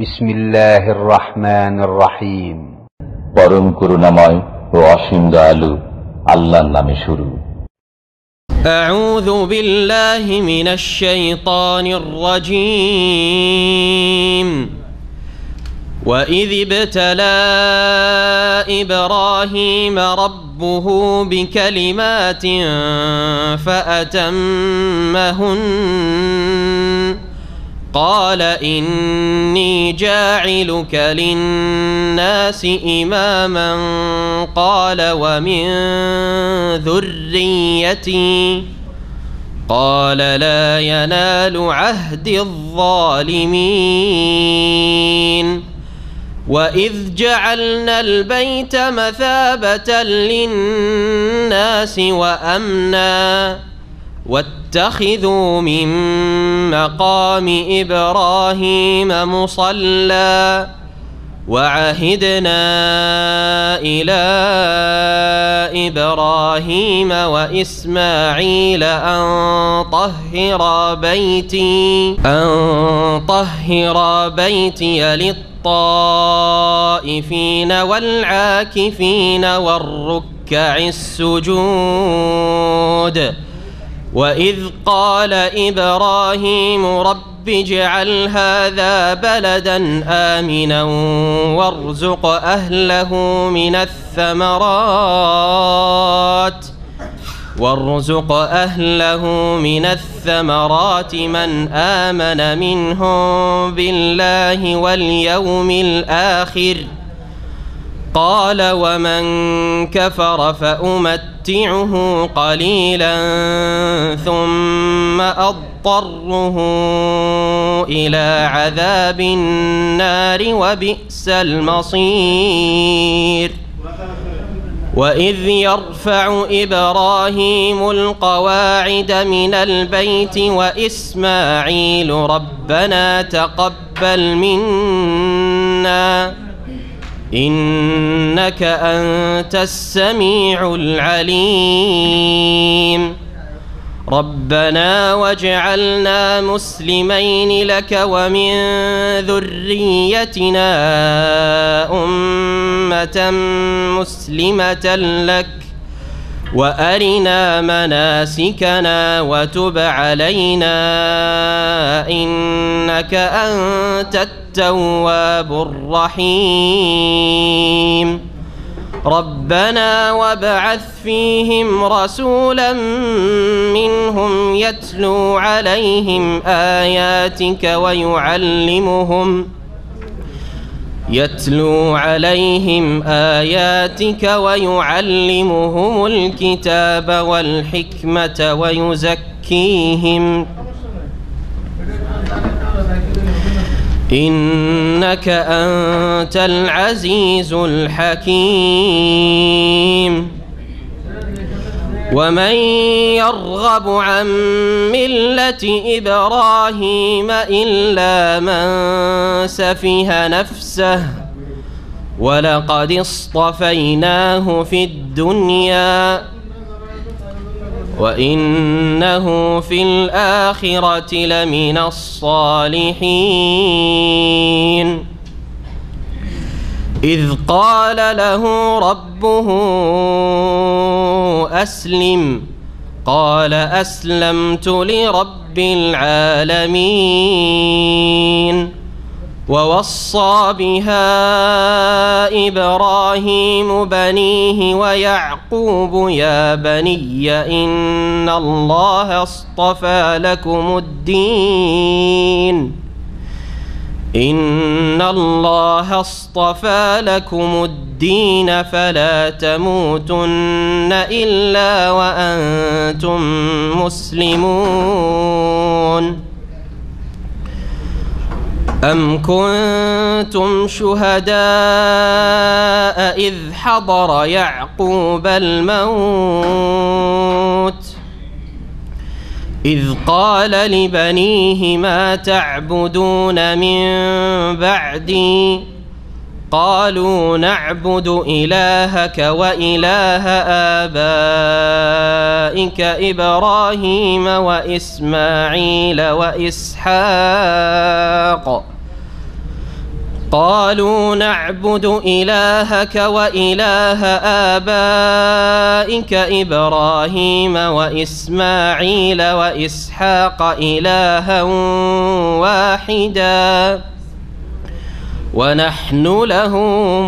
بسم الله الرحمن الرحيم পরম করুণাময় ও واشم دالو الله নামে شروع أعوذ بالله من الشيطان الرجيم وإذ ابتلى إبراهيم ربه بكلمات فأتمهن قال إني جاعلك للناس إماما قال ومن ذريتي قال لا ينال عهد الظالمين وإذ جعلنا البيت مثابة للناس وأمناً واتخذوا من مقام ابراهيم مصلى وعهدنا الى ابراهيم واسماعيل ان طهر بيتي ان طهر بيتي للطائفين والعاكفين والركع السجود وإذ قال إبراهيم رب اجعل هذا بلدا آمنا وارزق أهله من الثمرات وارزق أهله من الثمرات من آمن منهم بالله واليوم الآخر ۖ قال ومن كفر فأمتعه قليلا ثم أضطره إلى عذاب النار وبئس المصير وإذ يرفع إبراهيم القواعد من البيت وإسماعيل ربنا تقبل منا انك انت السميع العليم ربنا واجعلنا مسلمين لك ومن ذريتنا امه مسلمه لك وارنا مناسكنا وتب علينا انك انت التواب الرحيم ربنا وابعث فيهم رسولا منهم يتلو عليهم اياتك ويعلمهم يتلو عليهم آياتك ويعلمهم الكتاب والحكمة ويزكيهم إنك أنت العزيز الحكيم ومن يرغب عن مله ابراهيم الا من سفه نفسه ولقد اصطفيناه في الدنيا وانه في الاخره لمن الصالحين إذ قال له ربه أسلم قال أسلمت لرب العالمين ووصى بها إبراهيم بنيه ويعقوب يا بني إن الله اصطفى لكم الدين ان الله اصطفى لكم الدين فلا تموتن الا وانتم مسلمون ام كنتم شهداء اذ حضر يعقوب الموت إذ قال لبنيه ما تعبدون من بعدي قالوا نعبد إلهك وإله آبائك إبراهيم وإسماعيل وإسحاق قالوا نعبد إلهك وإله آبائك إبراهيم وإسماعيل وإسحاق إلها واحدا ونحن له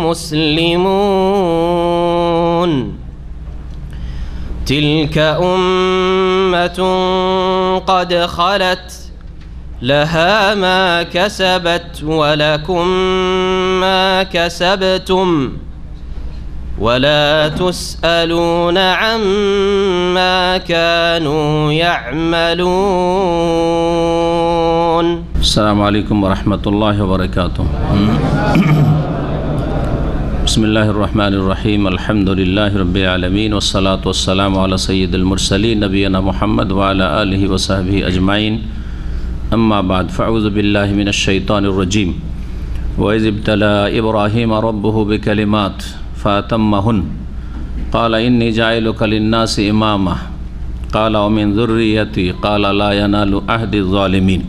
مسلمون تلك أمة قد خلت لها ما كسبت ولكم ما كسبتم ولا تسالون عما كانوا يعملون السلام عليكم ورحمه الله وبركاته بسم الله الرحمن الرحيم الحمد لله رب العالمين والصلاه والسلام على سيد المرسلين نبينا محمد وعلى اله وصحبه اجمعين আম্মাবাদ ফাউজ ফাউজবিল্লাহমিনাশাইতানুরজিম ওয়াইজ ইবতলা ইব্রাহিম আরব্বহু বি কালিমাত ফাতাম্মাহুন কালা ইন্নি জাইলু কালিন্নাস ইমামাহ কালা ওমিন যুররিয়াতি কালা লা ইয়ানালু আহদি যালিমিন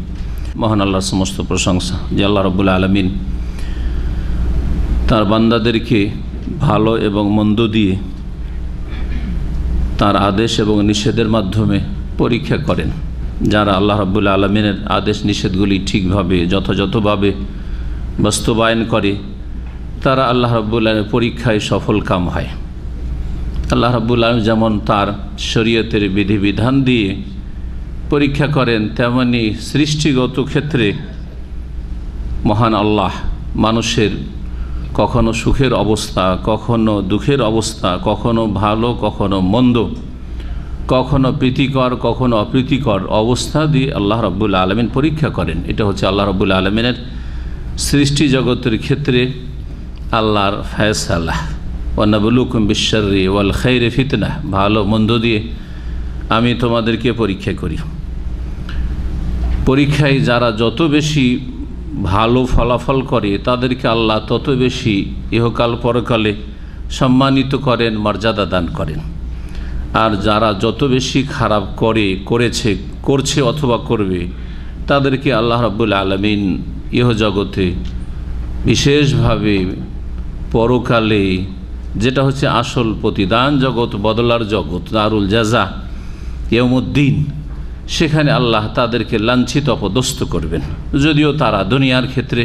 মহান আল্লাহর সমস্ত প্রশংসা যে আল্লাহ রাব্বুল আলামিন তার বান্দাদেরকে ভালো এবং মন্দ দিয়ে তার আদেশ এবং নিষেধের মাধ্যমে পরীক্ষা করেন যারা আল্লাহ রাবুল্লা আলমিনের আদেশ নিষেধগুলি ঠিকভাবে যথাযথভাবে বাস্তবায়ন করে তারা আল্লাহ রব্বুল্লাহের পরীক্ষায় সফল কাম হয় আল্লাহ রব্বুল্লাহ যেমন তার শরীয়তের বিধিবিধান দিয়ে পরীক্ষা করেন তেমনি সৃষ্টিগত ক্ষেত্রে মহান আল্লাহ মানুষের কখনো সুখের অবস্থা কখনো দুঃখের অবস্থা কখনো ভালো কখনো মন্দ কখনো প্রীতিকর কখনো অপ্রীতিকর অবস্থা দিয়ে আল্লাহ রব্বুল আলমিন পরীক্ষা করেন এটা হচ্ছে আল্লাহ রব্বুল আলমিনের সৃষ্টি জগতের ক্ষেত্রে আল্লাহর ফয়সালাহ ওয়ানাবুলুকুম বিশ্বরী ওয়াল খৈরে ফিতনা ভালো মন্দ দিয়ে আমি তোমাদেরকে পরীক্ষা করি পরীক্ষায় যারা যত বেশি ভালো ফলাফল করে তাদেরকে আল্লাহ তত বেশি ইহকাল পরকালে সম্মানিত করেন মর্যাদা দান করেন আর যারা যত বেশি খারাপ করে করেছে করছে অথবা করবে তাদেরকে আল্লাহ রাবুল আলমিন ইহ জগতে বিশেষভাবে পরকালে যেটা হচ্ছে আসল প্রতিদান জগৎ বদলার জগৎ দারুল জাজা ইয়মুদ্দিন সেখানে আল্লাহ তাদেরকে লাঞ্ছিত অপদস্থ করবেন যদিও তারা দুনিয়ার ক্ষেত্রে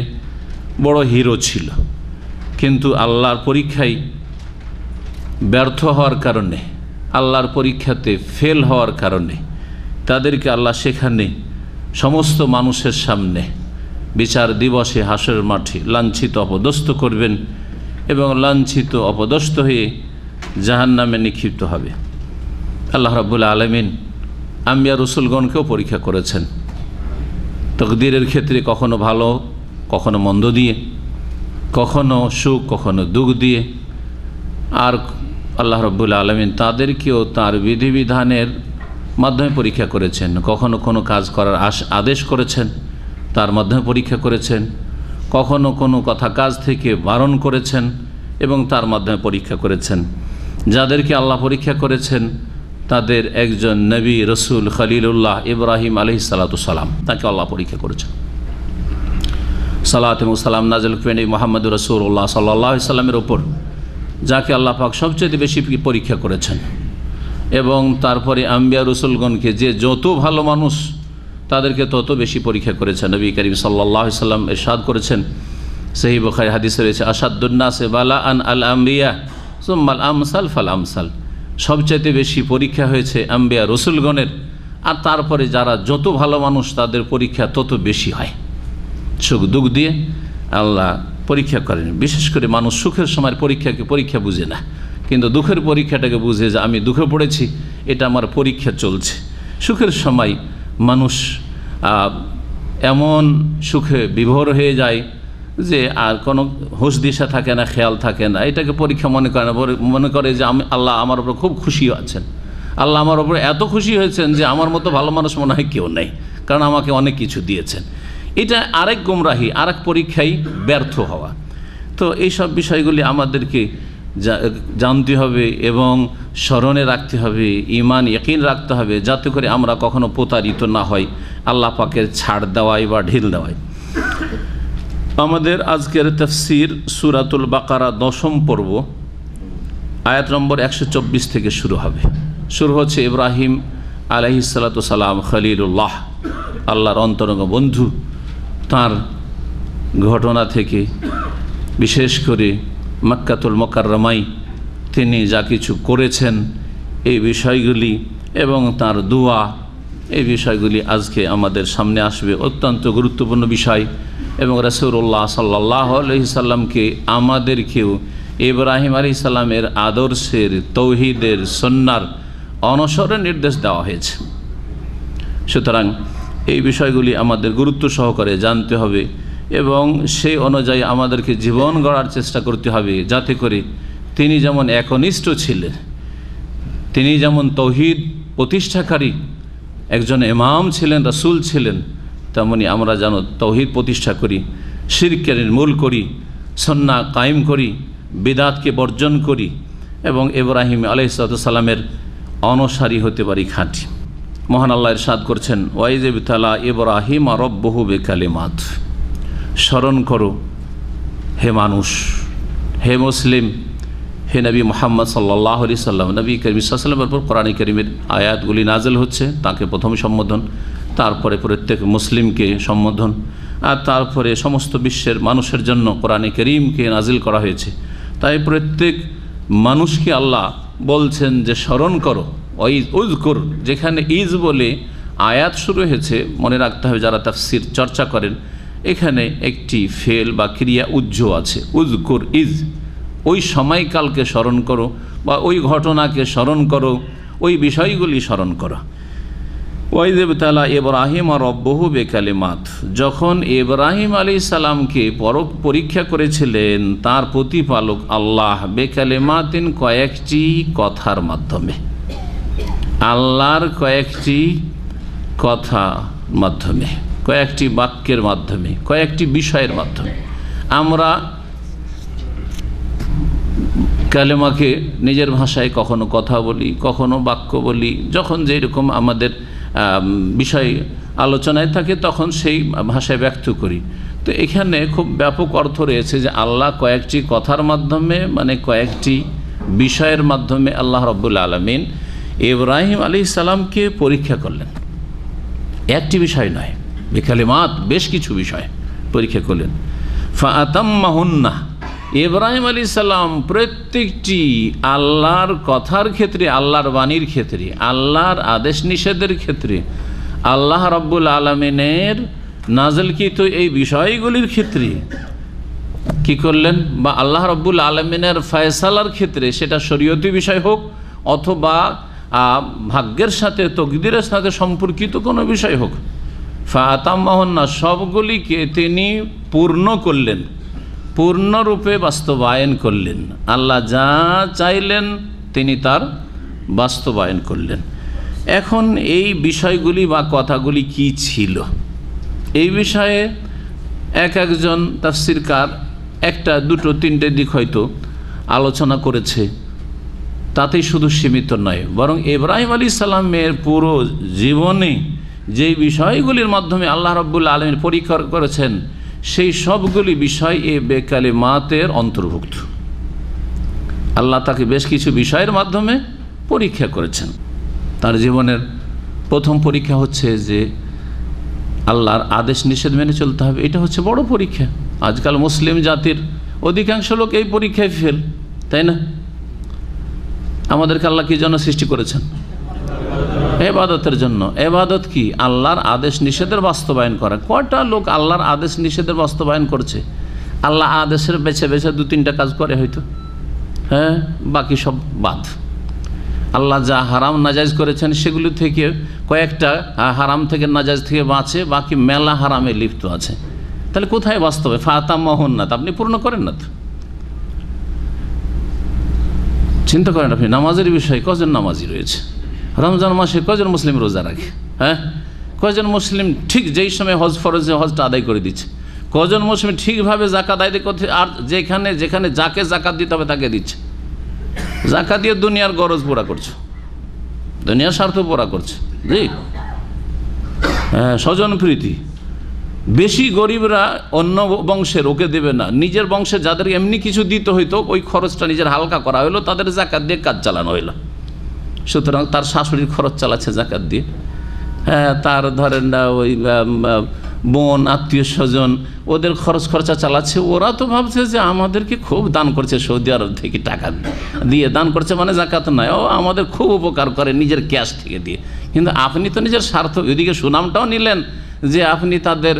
বড় হিরো ছিল কিন্তু আল্লাহর পরীক্ষায় ব্যর্থ হওয়ার কারণে আল্লাহর পরীক্ষাতে ফেল হওয়ার কারণে তাদেরকে আল্লাহ সেখানে সমস্ত মানুষের সামনে বিচার দিবসে হাসের মাঠে লাঞ্ছিত অপদস্ত করবেন এবং লাঞ্ছিত অপদস্ত হয়ে জাহান নামে নিক্ষিপ্ত হবে আল্লাহ রাবুল আলমিন আম্বিয়া রসুলগণকেও পরীক্ষা করেছেন তকদিরের ক্ষেত্রে কখনো ভালো কখনো মন্দ দিয়ে কখনো সুখ কখনো দুঃখ দিয়ে আর আল্লাহ রব্বুল আলমিন তাদেরকেও তার বিধিবিধানের মাধ্যমে পরীক্ষা করেছেন কখনো কোনো কাজ করার আদেশ করেছেন তার মাধ্যমে পরীক্ষা করেছেন কখনো কোনো কথা কাজ থেকে বারণ করেছেন এবং তার মাধ্যমে পরীক্ষা করেছেন যাদেরকে আল্লাহ পরীক্ষা করেছেন তাদের একজন নবী রসুল খলিলুল্লাহ ইব্রাহিম আলহি সালাতাম তাকে আল্লাহ পরীক্ষা করেছেন সালাত সালাম নাজল কুয়েনি মোহাম্মদ রসুল্লাহ সাল্লাহ সাল্লামের ওপর যাকে আল্লাহ পাক সবচেয়ে বেশি পরীক্ষা করেছেন এবং তারপরে আম্বিয়া রসুলগণকে যে যত ভালো মানুষ তাদেরকে তত বেশি পরীক্ষা করেছেন নবী করিম সাল্লাহ সাল্লাম এরশাদ করেছেন সেই বখারি হাদিস রয়েছে আসাদুন্নাসে বালা আন আল আম্বিয়া সোম্মাল আমসাল ফাল আমসাল সবচাইতে বেশি পরীক্ষা হয়েছে আম্বিয়া রসুলগণের আর তারপরে যারা যত ভালো মানুষ তাদের পরীক্ষা তত বেশি হয় সুখ দুঃখ দিয়ে আল্লাহ পরীক্ষা করেন বিশেষ করে মানুষ সুখের সময় পরীক্ষাকে পরীক্ষা বুঝে না কিন্তু দুঃখের পরীক্ষাটাকে বুঝে যে আমি দুঃখে পড়েছি এটা আমার পরীক্ষা চলছে সুখের সময় মানুষ এমন সুখে বিভোর হয়ে যায় যে আর কোনো হুশ দিশা থাকে না খেয়াল থাকে না এটাকে পরীক্ষা মনে করে না মনে করে যে আমি আল্লাহ আমার ওপর খুব খুশি আছেন আল্লাহ আমার ওপর এত খুশি হয়েছেন যে আমার মতো ভালো মানুষ মনে হয় কেউ নেই কারণ আমাকে অনেক কিছু দিয়েছেন এটা আরেক গোমরাহি আরেক পরীক্ষায় ব্যর্থ হওয়া তো এইসব বিষয়গুলি আমাদেরকে জানতে হবে এবং স্মরণে রাখতে হবে ইমান একিন রাখতে হবে যাতে করে আমরা কখনো প্রতারিত না হয় আল্লাহ পাকের ছাড় দেওয়ায় বা ঢিল দেওয়ায় আমাদের আজকের তফসির সুরাতুল বাকারা দশম পর্ব আয়াত নম্বর একশো থেকে শুরু হবে শুরু হচ্ছে ইব্রাহিম আলহিসাল্লাম সালাম খলিলুল্লাহ আল্লাহর অন্তরঙ্গ বন্ধু তার ঘটনা থেকে বিশেষ করে মাক্কাতুল মকাররমাই তিনি যা কিছু করেছেন এই বিষয়গুলি এবং তার দোয়া এই বিষয়গুলি আজকে আমাদের সামনে আসবে অত্যন্ত গুরুত্বপূর্ণ বিষয় এবং রসৌরল্লাহ সাল্লাহ আলহি সাল্লামকে আমাদেরকেও ইব্রাহিম আলি সাল্লামের আদর্শের তৌহিদের সন্ন্যার অনসরের নির্দেশ দেওয়া হয়েছে সুতরাং এই বিষয়গুলি আমাদের গুরুত্ব সহকারে জানতে হবে এবং সেই অনুযায়ী আমাদেরকে জীবন গড়ার চেষ্টা করতে হবে যাতে করে তিনি যেমন একনিষ্ঠ ছিলেন তিনি যেমন তৌহিদ প্রতিষ্ঠাকারী একজন এমাম ছিলেন রাসুল ছিলেন তেমনি আমরা যেন তৌহিদ প্রতিষ্ঠা করি শিরকে নির্মূল করি সন্না কায়েম করি বেদাতকে বর্জন করি এবং ইব্রাহিম আলহিসামের অনসারী হতে পারি খাঁটি মহান আল্লাহ ইরশাদ করছেন ওয়াইজেব তালা ইব্রাহিম আরব্বহু মাত স্মরণ করো হে মানুষ হে মুসলিম হে নবী মোহাম্মদ সাল্লাহ আলি সাল্লাম নবী করিম সাল্লামের উপর কোরআন করিমের আয়াতগুলি নাজেল হচ্ছে তাকে প্রথম সম্বোধন তারপরে প্রত্যেক মুসলিমকে সম্বোধন আর তারপরে সমস্ত বিশ্বের মানুষের জন্য কোরআনে করিমকে নাজিল করা হয়েছে তাই প্রত্যেক মানুষকে আল্লাহ বলছেন যে স্মরণ করো ওইজ উজকুর যেখানে ইজ বলে আয়াত শুরু হয়েছে মনে রাখতে হবে যারা তাফসির চর্চা করেন এখানে একটি ফেল বা ক্রিয়া উজ্জ আছে উজকুর ইজ ওই সময়কালকে স্মরণ করো বা ওই ঘটনাকে স্মরণ করো ওই বিষয়গুলি স্মরণ করো ওয়াইদেবতালা ইব্রাহিম আর বেকালে মাত যখন ইব্রাহিম আলী সালামকে পর পরীক্ষা করেছিলেন তার প্রতিপালক আল্লাহ মাতিন কয়েকটি কথার মাধ্যমে আল্লাহর কয়েকটি কথা মাধ্যমে কয়েকটি বাক্যের মাধ্যমে কয়েকটি বিষয়ের মাধ্যমে আমরা কালেমাকে নিজের ভাষায় কখনো কথা বলি কখনো বাক্য বলি যখন রকম আমাদের বিষয় আলোচনায় থাকে তখন সেই ভাষায় ব্যক্ত করি তো এখানে খুব ব্যাপক অর্থ রয়েছে যে আল্লাহ কয়েকটি কথার মাধ্যমে মানে কয়েকটি বিষয়ের মাধ্যমে আল্লাহ রব্বুল আলমিন ইব্রাহিম আলী ইসালামকে পরীক্ষা করলেন একটি বিষয় নয় মাত বেশ কিছু বিষয় পরীক্ষা করলেন ফাতাম্মাহুন্না ইব্রাহিম আলী সাল্লাম প্রত্যেকটি আল্লাহর কথার ক্ষেত্রে আল্লাহর বাণীর ক্ষেত্রে আল্লাহর আদেশ নিষেধের ক্ষেত্রে আল্লাহ রব্বুল আলমিনের নাজলকৃত এই বিষয়গুলির ক্ষেত্রে কি করলেন বা আল্লাহ রব্বুল আলমিনের ফয়সালার ক্ষেত্রে সেটা শরীয়তি বিষয় হোক অথবা ভাগ্যের সাথে তকদিরের সাথে সম্পর্কিত কোনো বিষয় হোক ফাতাম্মাহন্না সবগুলিকে তিনি পূর্ণ করলেন পূর্ণরূপে বাস্তবায়ন করলেন আল্লাহ যা চাইলেন তিনি তার বাস্তবায়ন করলেন এখন এই বিষয়গুলি বা কথাগুলি কি ছিল এই বিষয়ে এক একজন তাফসিরকার একটা দুটো তিনটে দিক হয়তো আলোচনা করেছে তাতেই শুধু সীমিত নয় বরং ইব্রাহিম আলী সালামের পুরো জীবনে যে বিষয়গুলির মাধ্যমে আল্লাহ রব্বুল্লা আলমের পরীক্ষা করেছেন সেই সবগুলি বিষয় এ বেকালে মাতের অন্তর্ভুক্ত আল্লাহ তাকে বেশ কিছু বিষয়ের মাধ্যমে পরীক্ষা করেছেন তার জীবনের প্রথম পরীক্ষা হচ্ছে যে আল্লাহর আদেশ নিষেধ মেনে চলতে হবে এটা হচ্ছে বড় পরীক্ষা আজকাল মুসলিম জাতির অধিকাংশ লোক এই পরীক্ষায় ফেল তাই না আমাদেরকে আল্লাহ কি জন্য সৃষ্টি করেছেন এবাদতের জন্য এবাদত কি আল্লাহর আদেশ নিষেধের বাস্তবায়ন করা কয়টা লোক আল্লাহর আদেশ নিষেধের বাস্তবায়ন করছে আল্লাহ আদেশের বেছে বেছে দু তিনটা কাজ করে হয়তো হ্যাঁ বাকি সব বাদ আল্লাহ যা হারাম নাজাজ করেছেন সেগুলি থেকে কয়েকটা হারাম থেকে নাজাজ থেকে বাঁচে বাকি মেলা হারামে লিপ্ত আছে তাহলে কোথায় বাস্তবে ফাতাম্মাহন্নাথ আপনি পূর্ণ করেন না তো চিন্তা করেন আপনি নামাজের বিষয়ে কজন নামাজি রয়েছে রমজান মাসে কজন মুসলিম রোজা রাখে হ্যাঁ কজন মুসলিম ঠিক যেই সময় হজ ফরজে হজটা আদায় করে দিচ্ছে কজন মুসলিম ঠিকভাবে জাকাত আদায় করতে আর যেখানে যেখানে যাকে জাকাত দিতে হবে তাকে দিচ্ছে জাকাত দিয়ে দুনিয়ার গরজ পোড়া করছো দুনিয়ার স্বার্থ পোড়া করছে জি হ্যাঁ স্বজন প্রীতি বেশি গরিবরা অন্য বংশের ওকে দেবে না নিজের বংশে যাদের এমনি কিছু দিতে হইতো ওই খরচটা নিজের হালকা করা হইলো তাদের জাকাত দিয়ে কাজ চালানো হইলো সুতরাং তার শাশুড়ির খরচ চালাচ্ছে জাকাত দিয়ে হ্যাঁ তার ধরেন না ওই বোন আত্মীয় স্বজন ওদের খরচ খরচা চালাচ্ছে ওরা তো ভাবছে যে আমাদেরকে খুব দান করছে সৌদি আরব থেকে টাকা দিয়ে দান করছে মানে জাকাত নয় ও আমাদের খুব উপকার করে নিজের ক্যাশ থেকে দিয়ে কিন্তু আপনি তো নিজের স্বার্থ এদিকে সুনামটাও নিলেন যে আপনি তাদের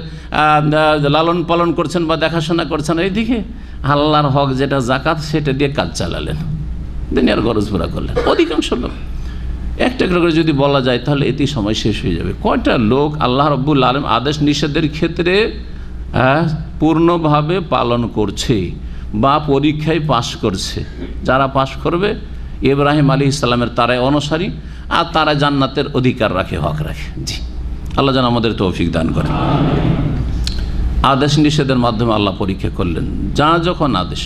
লালন পালন করছেন বা দেখাশোনা করছেন এইদিকে আল্লাহর হক যেটা জাকাত সেটা দিয়ে কাজ চালালেন দুনিয়ার গরজ পুরা করলেন অধিকাংশ লোক একটা একটা করে যদি বলা যায় তাহলে এটি সময় শেষ হয়ে যাবে কয়টা লোক আল্লাহ রব্বুল আলম আদেশ নিষেধের ক্ষেত্রে হ্যাঁ, পূর্ণভাবে পালন করছে বা পরীক্ষায় পাশ করছে যারা পাশ করবে ইব্রাহিম আলী ইসলামের তারাই অনুসারী আর তারা জান্নাতের অধিকার রাখে হক রাখে জি আল্লাহ যেন আমাদের তৌফিক দান করেন আদেশ নিষেধের মাধ্যমে আল্লাহ পরীক্ষা করলেন যা যখন আদেশ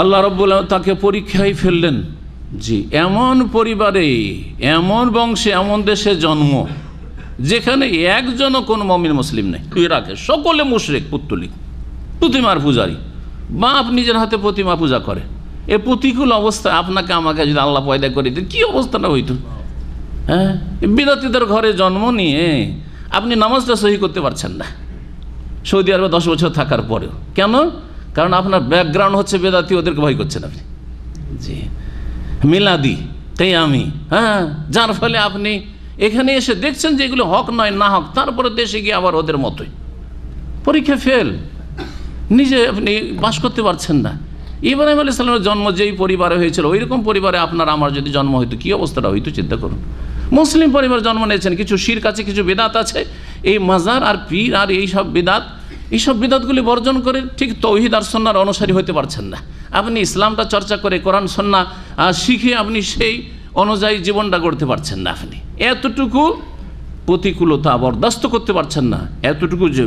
আল্লাহ রব্বুল তাকে পরীক্ষায় ফেললেন জি এমন পরিবারে এমন বংশে এমন দেশে জন্ম যেখানে একজনও কোনো মমিন মুসলিম নেই ইরাকে সকলে মুশরেক পুত্তলিক প্রতিমার পূজারি বাপ নিজের হাতে প্রতিমা পূজা করে এ প্রতিকূল অবস্থা আপনাকে আমাকে যদি আল্লাহ পয়দা করে দিত কী অবস্থাটা হইতো হ্যাঁ বিদাতিদের ঘরে জন্ম নিয়ে আপনি নামাজটা সহি করতে পারছেন না সৌদি আরবে দশ বছর থাকার পরেও কেন কারণ আপনার ব্যাকগ্রাউন্ড হচ্ছে বেদাতি ওদেরকে ভয় করছেন আপনি জি মিলাদি তাই আমি হ্যাঁ যার ফলে আপনি এখানে এসে দেখছেন যে এগুলো হক নয় না হক তারপরে দেশে গিয়ে আবার ওদের মতোই পরীক্ষা ফেল নিজে আপনি বাস করতে পারছেন না ইব্রাহিম আলি সাল্লামের জন্ম যেই পরিবারে হয়েছিল ওইরকম পরিবারে আপনার আমার যদি জন্ম হইতো কী অবস্থাটা হইতো চিন্তা করুন মুসলিম পরিবার জন্ম নিয়েছেন কিছু শির কাছে কিছু বেদাত আছে এই মাজার আর পীর আর এই সব বেদাত এইসব বিদাতগুলি বর্জন করে ঠিক তৌহিদ আর সন্ন্যার অনুসারী হতে পারছেন না আপনি ইসলামটা চর্চা করে কোরআন সন্না শিখে আপনি সেই অনুযায়ী জীবনটা গড়তে পারছেন না আপনি এতটুকু প্রতিকূলতা বরদাস্ত করতে পারছেন না এতটুকু যে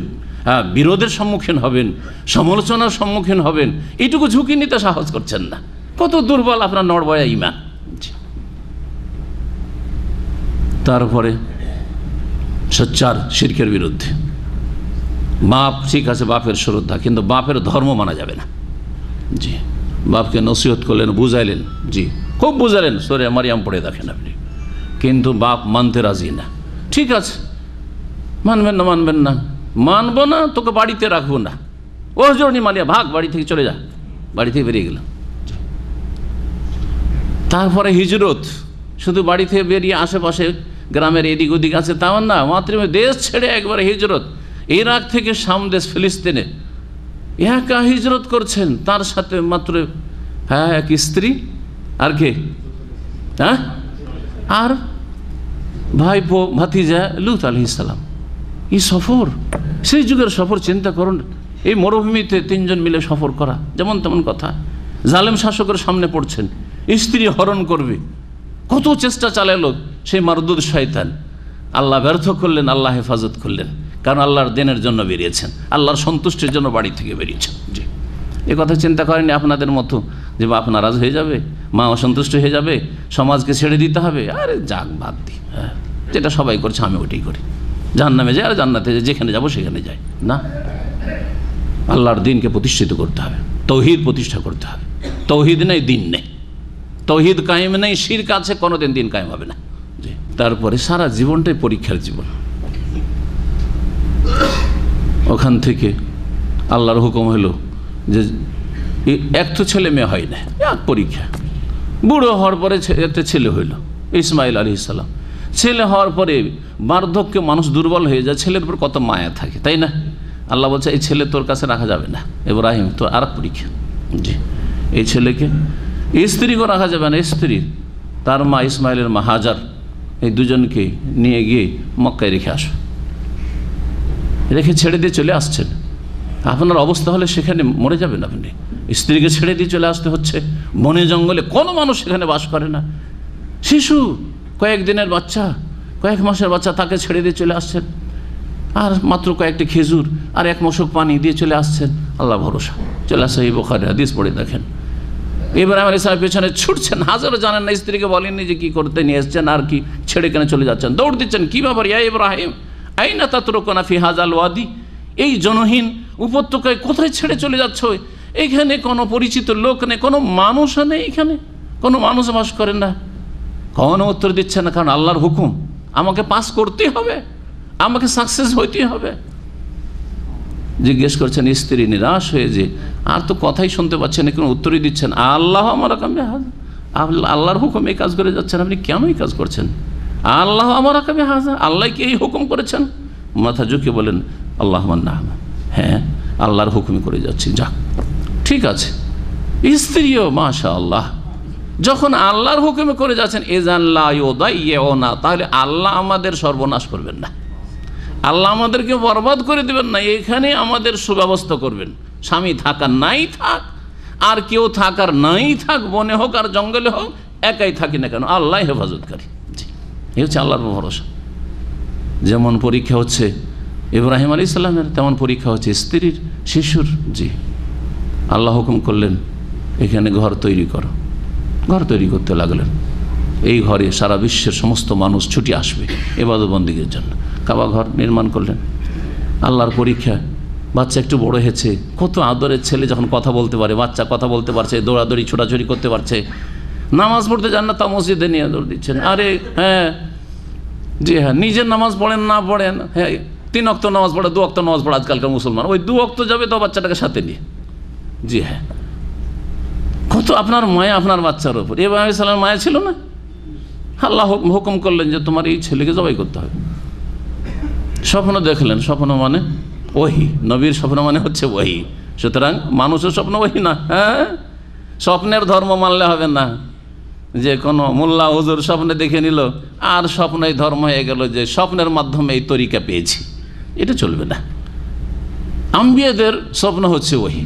বিরোধের সম্মুখীন হবেন সমালোচনার সম্মুখীন হবেন এইটুকু ঝুঁকি নিতে সাহস করছেন না কত দুর্বল আপনার নড়বয়া ইমান তারপরে সোচ্চার শির্কের বিরুদ্ধে বাপ ঠিক আছে বাপের শ্রদ্ধা কিন্তু বাপের ধর্ম মানা যাবে না জি বাপকে নসিহত করলেন বুঝাইলেন জি খুব বুঝালেন সরে মারিয়াম পড়ে দেখেন আপনি কিন্তু বাপ মানতে রাজি না ঠিক আছে মানবেন না মানবেন না মানব না তোকে বাড়িতে রাখবো না ও জোরনি মানিয়া ভাগ বাড়ি থেকে চলে যা বাড়ি থেকে বেরিয়ে গেলাম তারপরে হিজরত শুধু বাড়ি থেকে বেরিয়ে আশেপাশে গ্রামের এদিক ওদিক আছে তাও না মাতৃভূমি দেশ ছেড়ে একবার হিজরত ইরাক থেকে সামদেশ ফিলিস্তিনে ইহাকা হিজরত করছেন তার সাথে মাত্র হ্যাঁ এক স্ত্রী আর কে হ্যাঁ আর ভাই পো ভাতিজা লুত আলহি ইসালাম এই সফর সেই যুগের সফর চিন্তা করুন এই মরুভূমিতে তিনজন মিলে সফর করা যেমন তেমন কথা জালেম শাসকের সামনে পড়ছেন স্ত্রী হরণ করবে কত চেষ্টা চালালো সে মারদুদ শয়তান আল্লাহ ব্যর্থ করলেন আল্লাহ হেফাজত করলেন কারণ আল্লাহর দিনের জন্য বেরিয়েছেন আল্লাহর সন্তুষ্টির জন্য বাড়ি থেকে বেরিয়েছেন জি এ কথা চিন্তা করেনি আপনাদের মতো যে বাপ নারাজ হয়ে যাবে মা অসন্তুষ্ট হয়ে যাবে সমাজকে ছেড়ে দিতে হবে আরে যাক বাদ দিই হ্যাঁ যেটা সবাই করছে আমি ওটাই করি জান্নামে যাই আর জান্নাতে যাই যেখানে যাবো সেখানে যাই না আল্লাহর দিনকে প্রতিষ্ঠিত করতে হবে তৌহিদ প্রতিষ্ঠা করতে হবে তৌহিদ নেই দিন নেই তৌহিদ কায়েম নেই শির কাছে কোনোদিন দিন কায়েম হবে না তারপরে সারা জীবনটাই পরীক্ষার জীবন ওখান থেকে আল্লাহর হুকুম হলো যে এক তো ছেলে মেয়ে হয় না এক পরীক্ষা বুড়ো হওয়ার পরে একটা ছেলে হইল ইসমাইল আলী ইসালাম ছেলে হওয়ার পরে বার্ধক্যে মানুষ দুর্বল হয়ে যায় ছেলের উপর কত মায়া থাকে তাই না আল্লাহ বলছে এই ছেলে তোর কাছে রাখা যাবে না এব্রাহিম তো আর পরীক্ষা জি এই ছেলেকে স্ত্রীকেও রাখা যাবে না স্ত্রীর তার মা ইসমাইলের মা হাজার এই দুজনকে নিয়ে গিয়ে মক্কায় রেখে আস রেখে ছেড়ে দিয়ে চলে আসছেন আপনার অবস্থা হলে সেখানে মরে যাবেন আপনি স্ত্রীকে ছেড়ে দিয়ে চলে আসতে হচ্ছে বনে জঙ্গলে কোনো মানুষ সেখানে বাস করে না শিশু কয়েকদিনের বাচ্চা কয়েক মাসের বাচ্চা তাকে ছেড়ে দিয়ে চলে আসছেন আর মাত্র কয়েকটি খেজুর আর এক মশক পানি দিয়ে চলে আসছেন আল্লাহ ভরসা চলে আসা এই বোখারে হাদিস পড়ে দেখেন ইব্রাহিম আলী সাহেব পেছনে ছুটছেন হাজারও জানেন না স্ত্রীকে বলেননি যে কি করতে নিয়ে এসছেন আর কি ছেড়ে কেন চলে যাচ্ছেন দৌড় দিচ্ছেন কী ব্যাপার ইয়া ইব্রাহিম আইনা তাতরকোনা হাজাল ওয়াদি এই জনহীন উপত্যকায় কোথায় ছেড়ে চলে যাচ্ছ এখানে কোনো পরিচিত লোক নেই কোনো মানুষ নেই এখানে কোনো মানুষ বাস করেন না কখনো উত্তর দিচ্ছে না কারণ আল্লাহর হুকুম আমাকে পাস করতেই হবে আমাকে সাকসেস হইতেই হবে জিজ্ঞেস করছেন স্ত্রী নিরাশ হয়ে যে আর তো কথাই শুনতে পাচ্ছেন কোনো উত্তরই দিচ্ছেন আল্লাহ আমার আকামে হাজ আল্লাহর হুকুম এই কাজ করে যাচ্ছেন আপনি কেন এই কাজ করছেন আল্লাহ আমার আকামে হাজা আল্লাহ কি এই হুকুম করেছেন মাথা ঝুঁকে বলেন আল্লাহ আমার না হ্যাঁ আল্লাহর হুকুমই করে যাচ্ছি যাক ঠিক আছে স্ত্রীও মাশা আল্লাহ যখন আল্লাহর হুকুমে করে যাচ্ছেন ও না তাহলে আল্লাহ আমাদের সর্বনাশ করবেন না আল্লাহ আমাদেরকে বরবাদ করে দেবেন না এখানে আমাদের সুব্যবস্থা করবেন স্বামী থাকার নাই থাক আর কেউ থাকার নাই থাক বনে হোক আর জঙ্গলে হোক একাই থাকি না কেন আল্লাহ হেফাজতকারী এ হচ্ছে আল্লাহর ভরসা যেমন পরীক্ষা হচ্ছে ইব্রাহিম আলী ইসলামের তেমন পরীক্ষা হচ্ছে স্ত্রীর শিশুর জি আল্লাহ হুকুম করলেন এখানে ঘর তৈরি করো ঘর তৈরি করতে লাগলেন এই ঘরে সারা বিশ্বের সমস্ত মানুষ ছুটি আসবে এবাদবন্দিগের জন্য কাবা ঘর নির্মাণ করলেন আল্লাহর পরীক্ষা বাচ্চা একটু বড় হয়েছে কত আদরের ছেলে যখন কথা বলতে পারে বাচ্চা কথা বলতে পারছে দৌড়াদৌড়ি ছোটাছড়ি করতে পারছে নামাজ পড়তে যান না তা মসজিদে নিয়ে দৌড় দিচ্ছেন আরে হ্যাঁ জি হ্যাঁ নিজের নামাজ পড়েন না পড়েন হ্যাঁ তিন অক্ত নামাজ পড়ে দু অক্ত নামাজ পড়ে আজকালকার মুসলমান ওই দু অক্ত যাবে তো বাচ্চাটাকে সাথে নিয়ে জি হ্যাঁ কত আপনার মায়া আপনার বাচ্চার ওপর এবার সালাম মায়া ছিল না আল্লাহ হুকুম করলেন যে তোমার এই ছেলেকে জবাই করতে হবে স্বপ্ন দেখলেন স্বপ্ন মানে ওহি নবীর স্বপ্ন মানে হচ্ছে ওহি সুতরাং মানুষের স্বপ্ন ওহি না হ্যাঁ স্বপ্নের ধর্ম মানলে হবে না যে কোনো মোল্লা হুজুর স্বপ্নে দেখে নিল আর স্বপ্নে ধর্ম হয়ে গেল যে স্বপ্নের মাধ্যমে এই তরিকা পেয়েছি এটা চলবে না আম্বিয়াদের স্বপ্ন হচ্ছে ওহি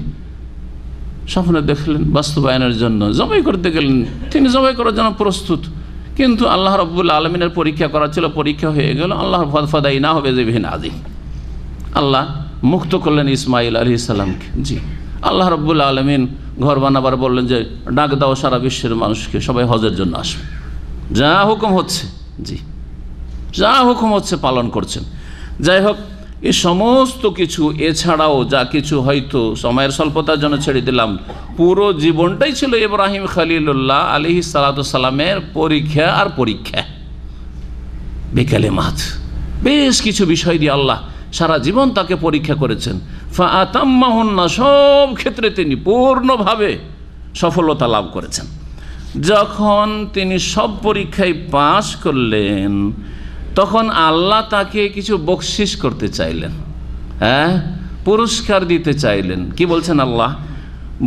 স্বপ্ন দেখলেন বাস্তবায়নের জন্য জমাই করতে গেলেন তিনি জমাই করার জন্য প্রস্তুত কিন্তু আল্লাহ রব্বুল আলমিনের পরীক্ষা করা ছিল পরীক্ষা হয়ে গেল আল্লাহ ফদাই না হবে জেবিহীন আজি আল্লাহ মুক্ত করলেন ইসমাইল আলী ইসলামকে জি আল্লাহ রব্বুল আলমিন ঘর বানাবার বললেন যে ডাক দাও সারা বিশ্বের মানুষকে সবাই হজের জন্য আসবে যা হুকুম হচ্ছে জি যা হুকুম হচ্ছে পালন করছেন যাই হোক এ সমস্ত কিছু এছাড়াও যা কিছু হয়তো সময়ের স্বল্পতার জন্য ছেড়ে দিলাম পুরো জীবনটাই ছিল ইব্রাহিম খালিলুল্লাহ আলহি সালাতামের পরীক্ষা আর পরীক্ষা বিকালে মাছ বেশ কিছু বিষয় দিয়ে আল্লাহ সারা জীবন তাকে পরীক্ষা করেছেন ফাতাম্মাহন্না সব ক্ষেত্রে তিনি পূর্ণভাবে সফলতা লাভ করেছেন যখন তিনি সব পরীক্ষায় পাশ করলেন তখন আল্লাহ তাকে কিছু বকশিস করতে চাইলেন হ্যাঁ পুরস্কার দিতে চাইলেন কি বলছেন আল্লাহ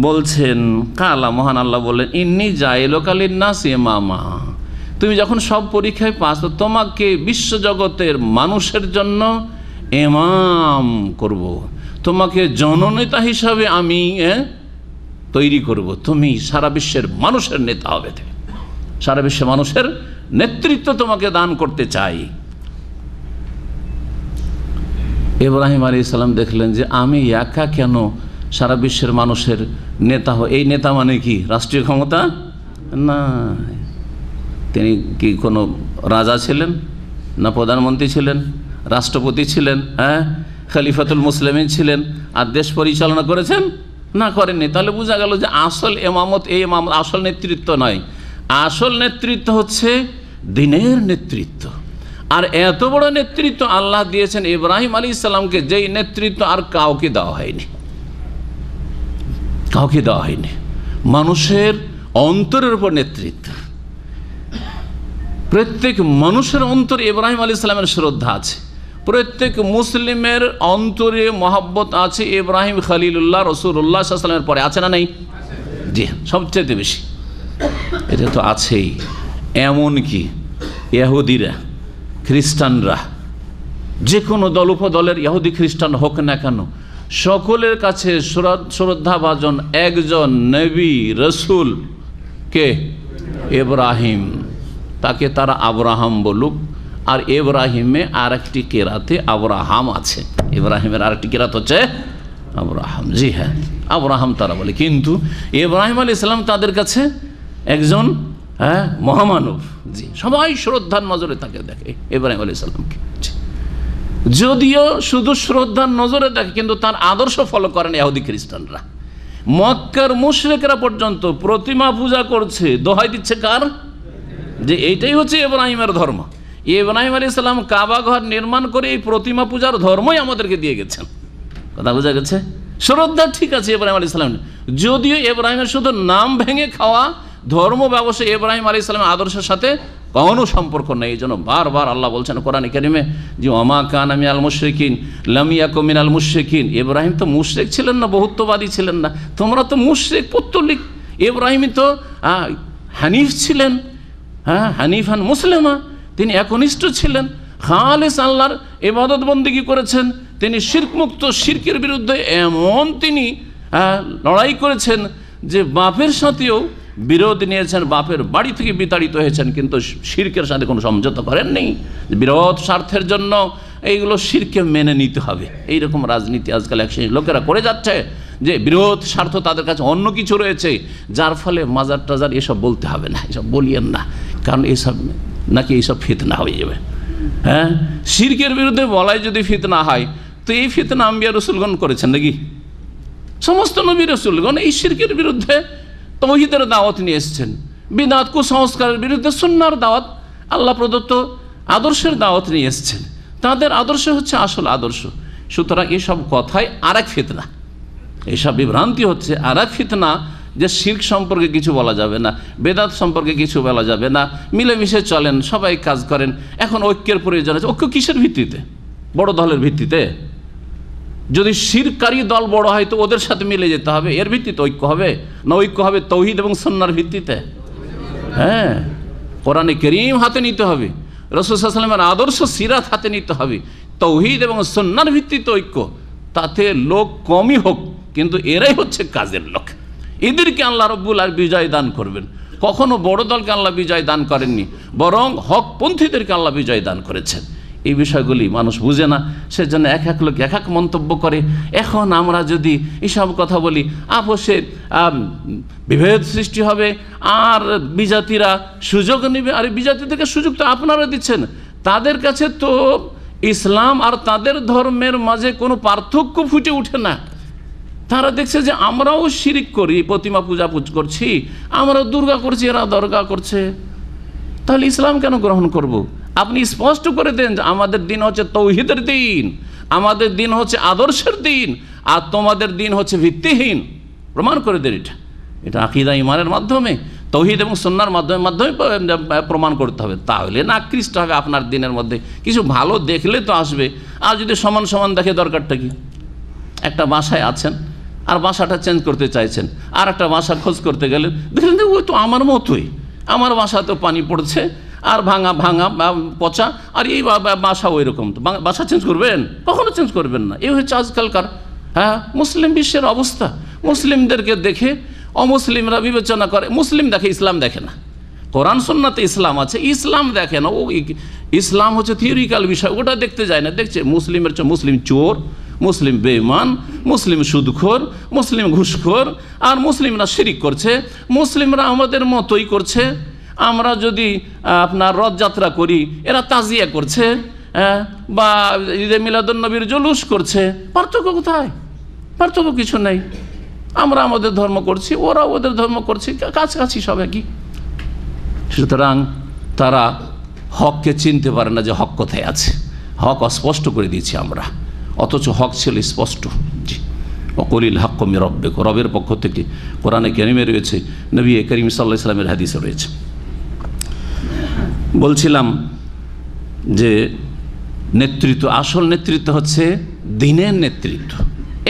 বলছেন কালা মহান আল্লাহ বললেন ইন্নি জাইলকালীন না সে মামা তুমি যখন সব পরীক্ষায় পাস তো তোমাকে বিশ্বজগতের মানুষের জন্য এমাম করব। তোমাকে জননেতা হিসাবে আমি তৈরি করব। তুমি সারা বিশ্বের মানুষের নেতা হবে সারা বিশ্বের মানুষের নেতৃত্ব তোমাকে দান করতে চাই ইব্রাহিম আলী ইসলাম দেখলেন যে আমি একা কেন সারা বিশ্বের মানুষের নেতা হয় এই নেতা মানে কি রাষ্ট্রীয় ক্ষমতা না তিনি কি কোনো রাজা ছিলেন না প্রধানমন্ত্রী ছিলেন রাষ্ট্রপতি ছিলেন হ্যাঁ খালিফাতুল মুসলিমিন ছিলেন আর দেশ পরিচালনা করেছেন না করেননি তাহলে বোঝা গেল যে আসল এমামত এই এমামত আসল নেতৃত্ব নয় আসল নেতৃত্ব হচ্ছে দিনের নেতৃত্ব আর এত বড় নেতৃত্ব আল্লাহ দিয়েছেন ইব্রাহিম আলী ইসলামকে যেই নেতৃত্ব আর কাউকে দেওয়া হয়নি কাউকে দেওয়া হয়নি মানুষের অন্তরের উপর নেতৃত্ব প্রত্যেক মানুষের অন্তরে ইব্রাহিম আলী ইসলামের শ্রদ্ধা আছে প্রত্যেক মুসলিমের অন্তরে মহাব্বত আছে ইব্রাহিম খালিলুল্লাহ রসুল্লাহ সাল্লামের পরে আছে না নাই জি সবচেয়ে বেশি এটা তো আছেই এমন কি ইহুদিরা খ্রিস্টানরা যে কোনো দল উপদলের ইহুদি খ্রিস্টান হোক না কেন সকলের কাছে শ্রদ্ধাভাজন একজন নবী রসুল কে এব্রাহিম তাকে তারা আব্রাহাম বলুক আর এব্রাহিমে আর একটি কেরাতে আব্রাহাম আছে এব্রাহিমের আর একটি কেরাত হচ্ছে আব্রাহাম জি হ্যাঁ আব্রাহাম তারা বলে কিন্তু এব্রাহিম আল ইসলাম তাদের কাছে একজন হ্যাঁ মহামানব জি সবাই শ্রদ্ধার নজরে তাকে দেখে ইব্রাহিম আলি সাল্লামকে যদিও শুধু শ্রদ্ধার নজরে দেখে কিন্তু তার আদর্শ ফলো করেন ইহুদি খ্রিস্টানরা মক্কার মুশ্রেকরা পর্যন্ত প্রতিমা পূজা করছে দোহাই দিচ্ছে কার যে এইটাই হচ্ছে ইব্রাহিমের ধর্ম ইব্রাহিম আলী সাল্লাম কাবা ঘর নির্মাণ করে এই প্রতিমা পূজার ধর্মই আমাদেরকে দিয়ে গেছেন কথা বোঝা গেছে শ্রদ্ধা ঠিক আছে ইব্রাহিম আলী সাল্লাম যদিও ইব্রাহিমের শুধু নাম ভেঙে খাওয়া ধর্ম ব্যবসায়ী ইব্রাহিম আলী ইসলামের আদর্শের সাথে কোনো সম্পর্ক নেই এই জন্য বারবার আল্লাহ বলছেন কোরআন একাডেমে যে অমা কান আমি আল মুশ্রিকিন লামিয়া কমিন আল মুশ্রিকিন ইব্রাহিম তো মুশ্রিক ছিলেন না বহুত্ববাদী ছিলেন না তোমরা তো মুশ্রিক পুত্তলিক ইব্রাহিম তো হানিফ ছিলেন হ্যাঁ হানিফান মুসলিমা তিনি একনিষ্ঠ ছিলেন খালেস আল্লাহর এবাদত বন্দিগি করেছেন তিনি শিরকমুক্ত শির্কের বিরুদ্ধে এমন তিনি লড়াই করেছেন যে বাপের সাথেও বিরোধ নিয়েছেন বাপের বাড়ি থেকে বিতাড়িত হয়েছেন কিন্তু শির্কের সাথে কোনো সমঝোতা করেননি বিরোধ স্বার্থের জন্য এইগুলো শিরকে মেনে নিতে হবে এইরকম রাজনীতি আজকাল একশ্রেণীর লোকেরা করে যাচ্ছে যে বিরোধ স্বার্থ তাদের কাছে অন্য কিছু রয়েছে যার ফলে মাজার টাজার এসব বলতে হবে না এসব বলিয়েন না কারণ এসব নাকি এইসব ফিতনা হয়ে যাবে হ্যাঁ শিরকের বিরুদ্ধে বলাই যদি ফিতনা হয় তো এই ফিতনা আম্বিয়া রসুলগণ করেছেন নাকি সমস্ত নবী রসুলগণ এই শিরকের বিরুদ্ধে তহিদের দাওয়াত নিয়ে এসছেন বিদাত কুসংস্কারের বিরুদ্ধে সুন্নার দাওয়াত আল্লাহ প্রদত্ত আদর্শের দাওয়াত নিয়ে এসছেন তাদের আদর্শ হচ্ছে আসল আদর্শ সুতরাং এসব কথাই আর এক ফিতনা এসব বিভ্রান্তি হচ্ছে আর এক ফিতনা যে শিখ সম্পর্কে কিছু বলা যাবে না বেদাত সম্পর্কে কিছু বলা যাবে না মিলেমিশে চলেন সবাই কাজ করেন এখন ঐক্যের প্রয়োজন আছে ঐক্য কিসের ভিত্তিতে বড় দলের ভিত্তিতে যদি শিরকারী দল বড় হয় তো ওদের সাথে মিলে যেতে হবে এর ভিত্তিতে ঐক্য হবে না ঐক্য হবে তৌহিদ এবং সন্ন্যার ভিত্তিতে হ্যাঁ কোরআনে করিম হাতে নিতে হবে রসুলামের আদর্শ সিরাত হাতে নিতে হবে তৌহিদ এবং সন্ন্যার ভিত্তিতে ঐক্য তাতে লোক কমই হোক কিন্তু এরাই হচ্ছে কাজের লোক এদেরকে আল্লাহ রব্বুল আর বিজয় দান করবেন কখনো বড় দলকে আল্লাহ বিজয় দান করেননি বরং হকপন্থীদেরকে আল্লাহ বিজয় দান করেছেন এই বিষয়গুলি মানুষ বুঝে না সেজন্য এক এক লোক এক এক মন্তব্য করে এখন আমরা যদি এসব কথা বলি আপোষে বিভেদ সৃষ্টি হবে আর বিজাতিরা সুযোগ নেবে আর বিজাতি থেকে সুযোগ তো আপনারা দিচ্ছেন তাদের কাছে তো ইসলাম আর তাদের ধর্মের মাঝে কোনো পার্থক্য ফুটে ওঠে না তারা দেখছে যে আমরাও শিরিক করি প্রতিমা পূজা পুজ করছি আমরাও দুর্গা করছি এরা দর্গা করছে তাহলে ইসলাম কেন গ্রহণ করবো আপনি স্পষ্ট করে দেন যে আমাদের দিন হচ্ছে তৌহিদের দিন আমাদের দিন হচ্ছে আদর্শের দিন আর তোমাদের দিন হচ্ছে ভিত্তিহীন প্রমাণ করে দেন এটা এটা আকিদা ইমানের মাধ্যমে তৌহিদ এবং সন্ন্যার মাধ্যমে মাধ্যমে প্রমাণ করতে হবে তাহলে না আকৃষ্ট হবে আপনার দিনের মধ্যে কিছু ভালো দেখলে তো আসবে আর যদি সমান সমান দেখে দরকারটা কি একটা বাসায় আছেন আর বাসাটা চেঞ্জ করতে চাইছেন আর একটা বাসা খোঁজ করতে গেলেন দেখলেন ওই তো আমার মতোই আমার বাসা তো পানি পড়ছে আর ভাঙা ভাঙা পচা আর এই বাসা ওই রকম তো বাসা চেঞ্জ করবেন কখনো চেঞ্জ করবেন না এই হচ্ছে আজকালকার হ্যাঁ মুসলিম বিশ্বের অবস্থা মুসলিমদেরকে দেখে অমুসলিমরা বিবেচনা করে মুসলিম দেখে ইসলাম দেখে না কোরআন সন্নাতে ইসলাম আছে ইসলাম দেখে না ও ইসলাম হচ্ছে থিওরিক্যাল বিষয় ওটা দেখতে যায় না দেখছে মুসলিমের মুসলিম চোর মুসলিম বেমান মুসলিম সুদখোর মুসলিম ঘুষখোর আর মুসলিমরা শিরিক করছে মুসলিমরা আমাদের মতোই করছে আমরা যদি আপনার রথযাত্রা করি এরা তাজিয়া করছে হ্যাঁ? বা ঈদে নবীর জলুস করছে পার্থক্য কোথায় পার্থক্য কিছু নেই আমরা আমাদের ধর্ম করছি ওরা ওদের ধর্ম করছে কাছাকাছি সব একই সুতরাং তারা হককে চিনতে পারে না যে হক কোথায় আছে হক অস্পষ্ট করে দিয়েছি আমরা অথচ হক ছিল স্পষ্ট জি অকলিল হাক্কমি রব্বে রবের পক্ষ থেকে কোরআনে কেরিমে রয়েছে নবী করিম সাল্লাহ ইসলামের হাদিসে রয়েছে বলছিলাম যে নেতৃত্ব আসল নেতৃত্ব হচ্ছে দিনের নেতৃত্ব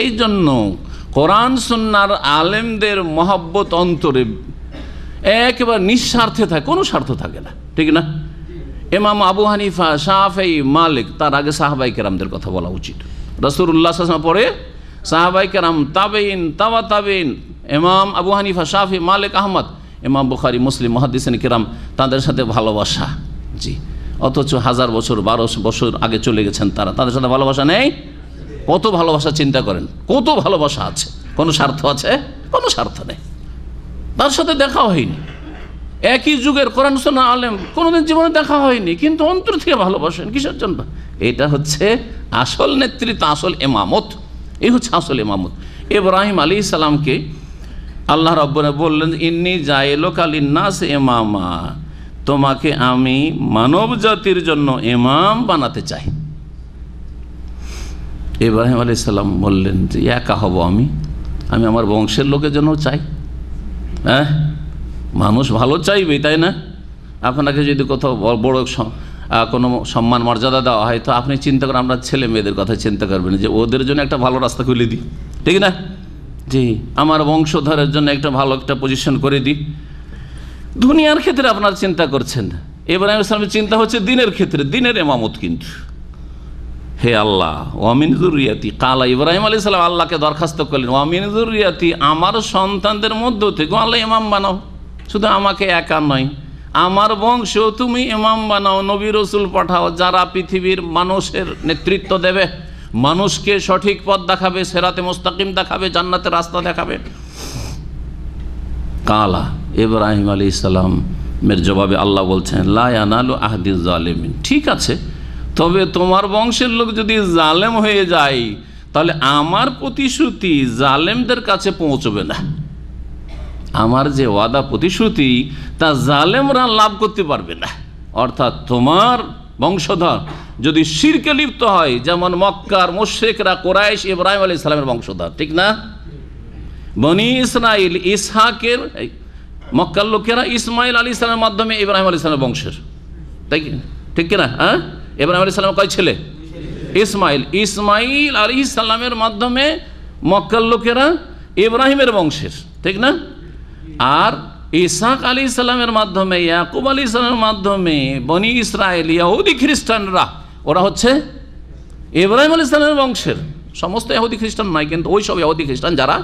এই জন্য কোরআন সন্ন্যার আলেমদের মহাব্বত অন্তরে একেবারে নিঃস্বার্থে থাকে কোনো স্বার্থ থাকে না ঠিক না এমাম আবু হানিফা শাহফাই মালিক তার আগে সাহাবাই কেরামদের কথা বলা উচিত রসুর উল্লাহ পরে সাহাবাই কেরাম তাবেইন তাবা তাবেইন এমাম আবু হানিফা শাহি মালিক আহমদ ইমাম বুখারি মুসলিম মহাদিসেন কিরাম তাদের সাথে ভালোবাসা জি অথচ হাজার বছর বারোশো বছর আগে চলে গেছেন তারা তাদের সাথে ভালোবাসা নেই কত ভালোবাসা চিন্তা করেন কত ভালোবাসা আছে কোনো স্বার্থ আছে কোনো স্বার্থ নেই তার সাথে দেখা হয়নি একই যুগের কোরআন সোনা আলেম কোনোদিন জীবনে দেখা হয়নি কিন্তু অন্তর থেকে ভালোবাসেন কিসের জন্য এটা হচ্ছে আসল নেতৃত্ব আসল এমামত এই হচ্ছে আসল এমামত ইব্রাহিম আলী ইসালামকে আল্লাহ রব্বরা বললেন ইন্নি জায়লোকালীন নাস এমামা তোমাকে আমি মানব জাতির জন্য এমাম বানাতে চাই ইব্রাহিম সাল্লাম বললেন যে একা হব আমি আমি আমার বংশের লোকের জন্য চাই হ্যাঁ মানুষ ভালো চাইবে তাই না আপনাকে যদি কোথাও বড় কোনো সম্মান মর্যাদা দেওয়া হয় তো আপনি চিন্তা করেন আপনার ছেলে মেয়েদের কথা চিন্তা করবেন যে ওদের জন্য একটা ভালো রাস্তা খুলে দিই ঠিক না জি আমার বংশধরের জন্য একটা ভালো একটা পজিশন করে দিই দুনিয়ার ক্ষেত্রে আপনার চিন্তা করছেন এবারে ইসলামের চিন্তা হচ্ছে দিনের ক্ষেত্রে দিনের এমামত কিন্তু হে আল্লাহ ওয়ামিন কালা ইব্রাহিম আলী সাল্লাম আল্লাহকে দরখাস্ত করলেন ওয়ামিন আমার সন্তানদের মধ্য থেকে আল্লাহ ইমাম বানাও শুধু আমাকে একা নয় আমার বংশ তুমি ইমাম বানাও নবী রসুল পাঠাও যারা পৃথিবীর মানুষের নেতৃত্ব দেবে মানুষকে সঠিক পথ দেখাবে সেরাতে মোস্তাকিম দেখাবে জান্নাতে রাস্তা দেখাবে কালা ইব্রাহিম আলী ইসলামের জবাবে আল্লাহ বলছেন লায়ানালু আহদি জালেমিন ঠিক আছে তবে তোমার বংশের লোক যদি জালেম হয়ে যায় তাহলে আমার প্রতিশ্রুতি জালেমদের কাছে পৌঁছবে না আমার যে ওয়াদা প্রতিশ্রুতি তা জালেমরা লাভ করতে পারবে না অর্থাৎ তোমার বংশধর যদি শিরকে লিপ্ত হয় যেমন মক্কার মোশেকরা কোরাইশ ইব্রাহিম আলী ইসলামের বংশধর ঠিক না বনি ইসরাইল ইসহাকের মক্কার লোকেরা ইসমাইল আলী ইসলামের মাধ্যমে ইব্রাহিম আলী ইসলামের বংশের তাই কি ঠিক কিনা হ্যাঁ ইব্রাহিম আলী ইসলাম কয় ছেলে ইসমাইল ইসমাইল আলী ইসলামের মাধ্যমে মক্কার লোকেরা ইব্রাহিমের বংশের ঠিক না আর ইসাক আলী ইসলামের মাধ্যমে ইয়াকুব আলী ইসলামের মাধ্যমে বনি ইসরায়েল ইয়াহুদি খ্রিস্টানরা ওরা হচ্ছে ইব্রাহিম আলী ইসলামের বংশের সমস্ত ইয়াহুদি খ্রিস্টান নয় কিন্তু ওই সব ইয়াহুদি খ্রিস্টান যারা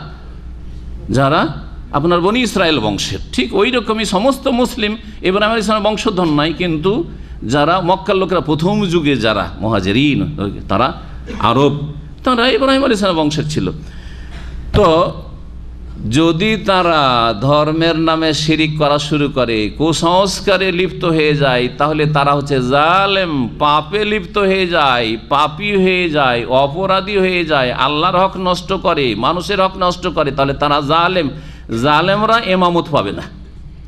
যারা আপনার বনি ইসরায়েল বংশের ঠিক ওই রকমই সমস্ত মুসলিম ইব্রাহিম আলী ইসলামের বংশধর নয় কিন্তু যারা মক্কার লোকেরা প্রথম যুগে যারা মহাজেরিন তারা আরব তারা ইব্রাহিম আলী ইসলামের বংশের ছিল তো যদি তারা ধর্মের নামে শিরিক করা শুরু করে কুসংস্কারে লিপ্ত হয়ে যায় তাহলে তারা হচ্ছে জালেম পাপে লিপ্ত হয়ে যায় পাপি হয়ে যায় অপরাধী হয়ে যায় আল্লাহর হক নষ্ট করে মানুষের হক নষ্ট করে তাহলে তারা জালেম জালেমরা এমামত পাবে না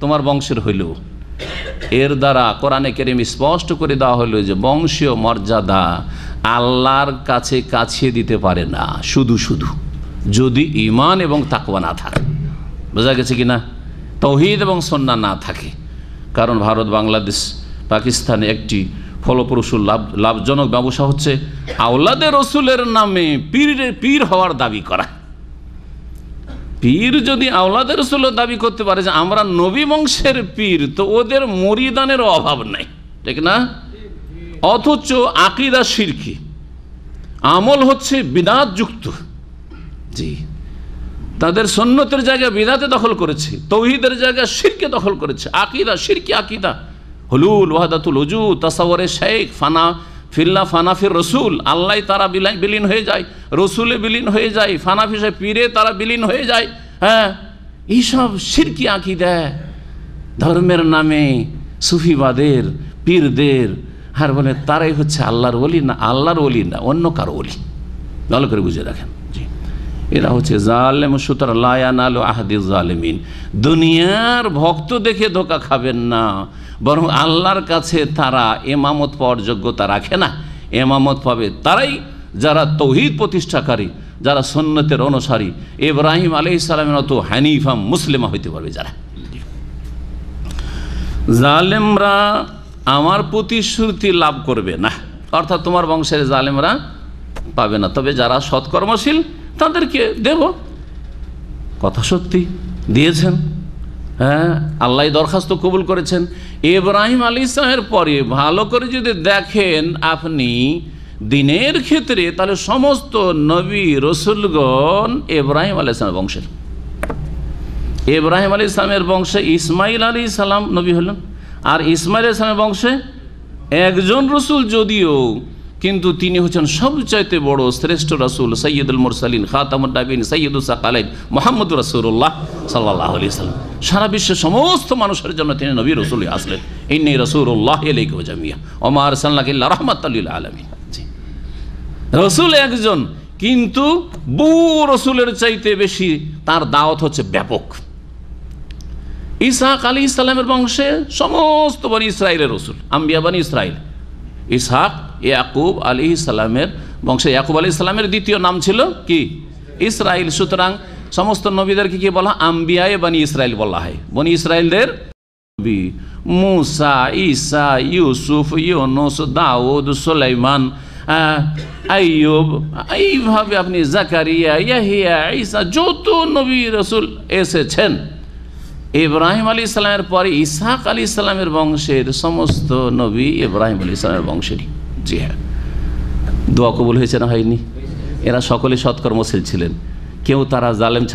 তোমার বংশের হইলেও এর দ্বারা কোরআনে কেরিম স্পষ্ট করে দেওয়া হলো যে বংশীয় মর্যাদা আল্লাহর কাছে কাছিয়ে দিতে পারে না শুধু শুধু যদি ইমান এবং তাকুয়া না থাকে বোঝা গেছে কি না তৌহিদ এবং সন্না না থাকে কারণ ভারত বাংলাদেশ পাকিস্তানে একটি ফলপ্রসূ লাভ লাভজনক ব্যবসা হচ্ছে আওলাদের রসুলের নামে পীর পীর হওয়ার দাবি করা পীর যদি আওলাদের রসুলের দাবি করতে পারে যে আমরা নবী বংশের পীর তো ওদের মরিদানের অভাব নাই ঠিক না অথচ আকিদা শিরকি আমল হচ্ছে বিদাত যুক্ত জি তাদের সন্ন্যতের জায়গায় বিদাতে দখল করেছে তৌহিদের জায়গায় শিরকে দখল করেছে আকিদা সিরকি আকিদা হলুল ওয়াহাদাতুল হজু তাসাওয়ারে শেখ ফানা ফিল্লা ফানাফির রসুল আল্লাহ তারা বিলীন হয়ে যায় রসুলে বিলীন হয়ে যায় ফানাফি সে পীরে তারা বিলীন হয়ে যায় হ্যাঁ এইসব সিরকি দেয় ধর্মের নামে সুফিবাদের পীরদের আর বলে তারাই হচ্ছে আল্লাহর ওলি না আল্লাহর ওলি না অন্য কারো ওলি ভালো করে বুঝে রাখেন এরা হচ্ছে জালেম সুতরাং লায়ানাল আহাদি জালেমিন দুনিয়ার ভক্ত দেখে ধোকা খাবেন না বরং আল্লাহর কাছে তারা এমামত পাওয়ার যোগ্যতা রাখে না এমামত পাবে তারাই যারা তৌহিদ প্রতিষ্ঠাকারী যারা সন্ন্যতের অনুসারী এব্রাহিম আলি ইসলামের অত হানিফাম মুসলিমা হইতে পারবে যারা জালেমরা আমার প্রতিশ্রুতি লাভ করবে না অর্থাৎ তোমার বংশের জালেমরা পাবে না তবে যারা সৎকর্মশীল তাদেরকে দেব কথা সত্যি দিয়েছেন হ্যাঁ আল্লাহ দরখাস্ত কবুল করেছেন ইব্রাহিম আলী ইসলামের পরে ভালো করে যদি দেখেন আপনি দিনের ক্ষেত্রে তাহলে সমস্ত নবী রসুলগণ ইব্রাহিম আলী ইসলামের বংশের ইব্রাহিম আলী ইসলামের বংশে ইসমাইল আলী ইসলাম নবী হলেন আর ইসমাইল ইসলামের বংশে একজন রসুল যদিও কিন্তু তিনি হচ্ছেন সবচাইতে বড় শ্রেষ্ঠ রাসুল সৈয়দুল মুরসালিন খাতামুল নাবিন সৈয়দুসাকালীন মোহাম্মদ রসুল্লাহ সাল্লাহ আলি সাল্লাম সারা বিশ্বের সমস্ত মানুষের জন্য তিনি নবী রসুল আসলেন ইন্নি রসুল্লাহ এলিক জামিয়া ওমার রহমত আলমিন রসুল একজন কিন্তু বু রসুলের চাইতে বেশি তার দাওয়াত হচ্ছে ব্যাপক ইসাহাক আলী ইসলামের বংশে সমস্ত বানি ইসরায়েলের রসুল আম্বিয়া বানি ইসরায়েল ইসাহাক ইয়াকুব আলী ইসলামের বংশে ইয়াকুব আলী ইসলামের দ্বিতীয় নাম ছিল কি ইসরায়েল সুতরাং সমস্ত নবীদেরকে কি বলা আম্বিয়ায় বানি ইসরায়েল বলা হয় বনি ইসরায়েলদের মুসা ইসা ইউসুফ ইউনুস দাউদ সুলাইমান আইয়ুব এইভাবে আপনি জাকারিয়া ইয়াহিয়া ইসা যত নবী রসুল এসেছেন ইব্রাহিম আলী ইসলামের পরে ইসাক আলী ইসলামের বংশের সমস্ত নবী ইব্রাহিম আলী ইসলামের বংশেরই জি হ্যাঁ দোয়া কবুল হয়েছে না হয়নি এরা সকলে সৎকর্মশীল ছিলেন কেউ তারা জালেম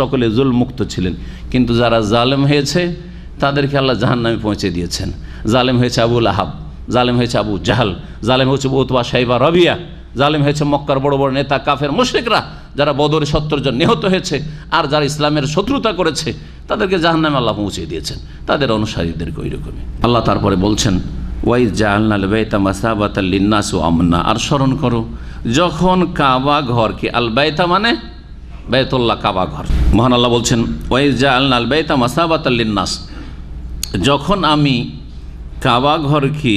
সকলে জুল মুক্ত ছিলেন কিন্তু যারা জালেম হয়েছে তাদেরকে আল্লাহ জাহান নামে পৌঁছে দিয়েছেন জালেম হয়েছে আবুল আহাব জালেম হয়েছে আবু জাহাল জালেম হয়েছে বৌতবা সাইবা রবিয়া জালেম হয়েছে মক্কার বড় বড় নেতা কাফের মুশ্রিকরা যারা বদরে সত্তর জন নিহত হয়েছে আর যারা ইসলামের শত্রুতা করেছে তাদেরকে জাহান্নামে আল্লাহ পৌঁছে দিয়েছেন তাদের অনুসারীদেরকে ওই রকমই আল্লাহ তারপরে বলছেন ওয়াইজ জাহাল্লাল বেতা মাসাবাত লিন্নাস আমনা আর স্মরণ করো যখন কাবা ঘরকে আল বেতা মানে বেতুল্লাহ কাবা ঘর মহান আল্লাহ বলছেন ওয়াইজ জাহাল্লাল বেতা মাসাবাত লিন্নাস যখন আমি কাবা ঘরকে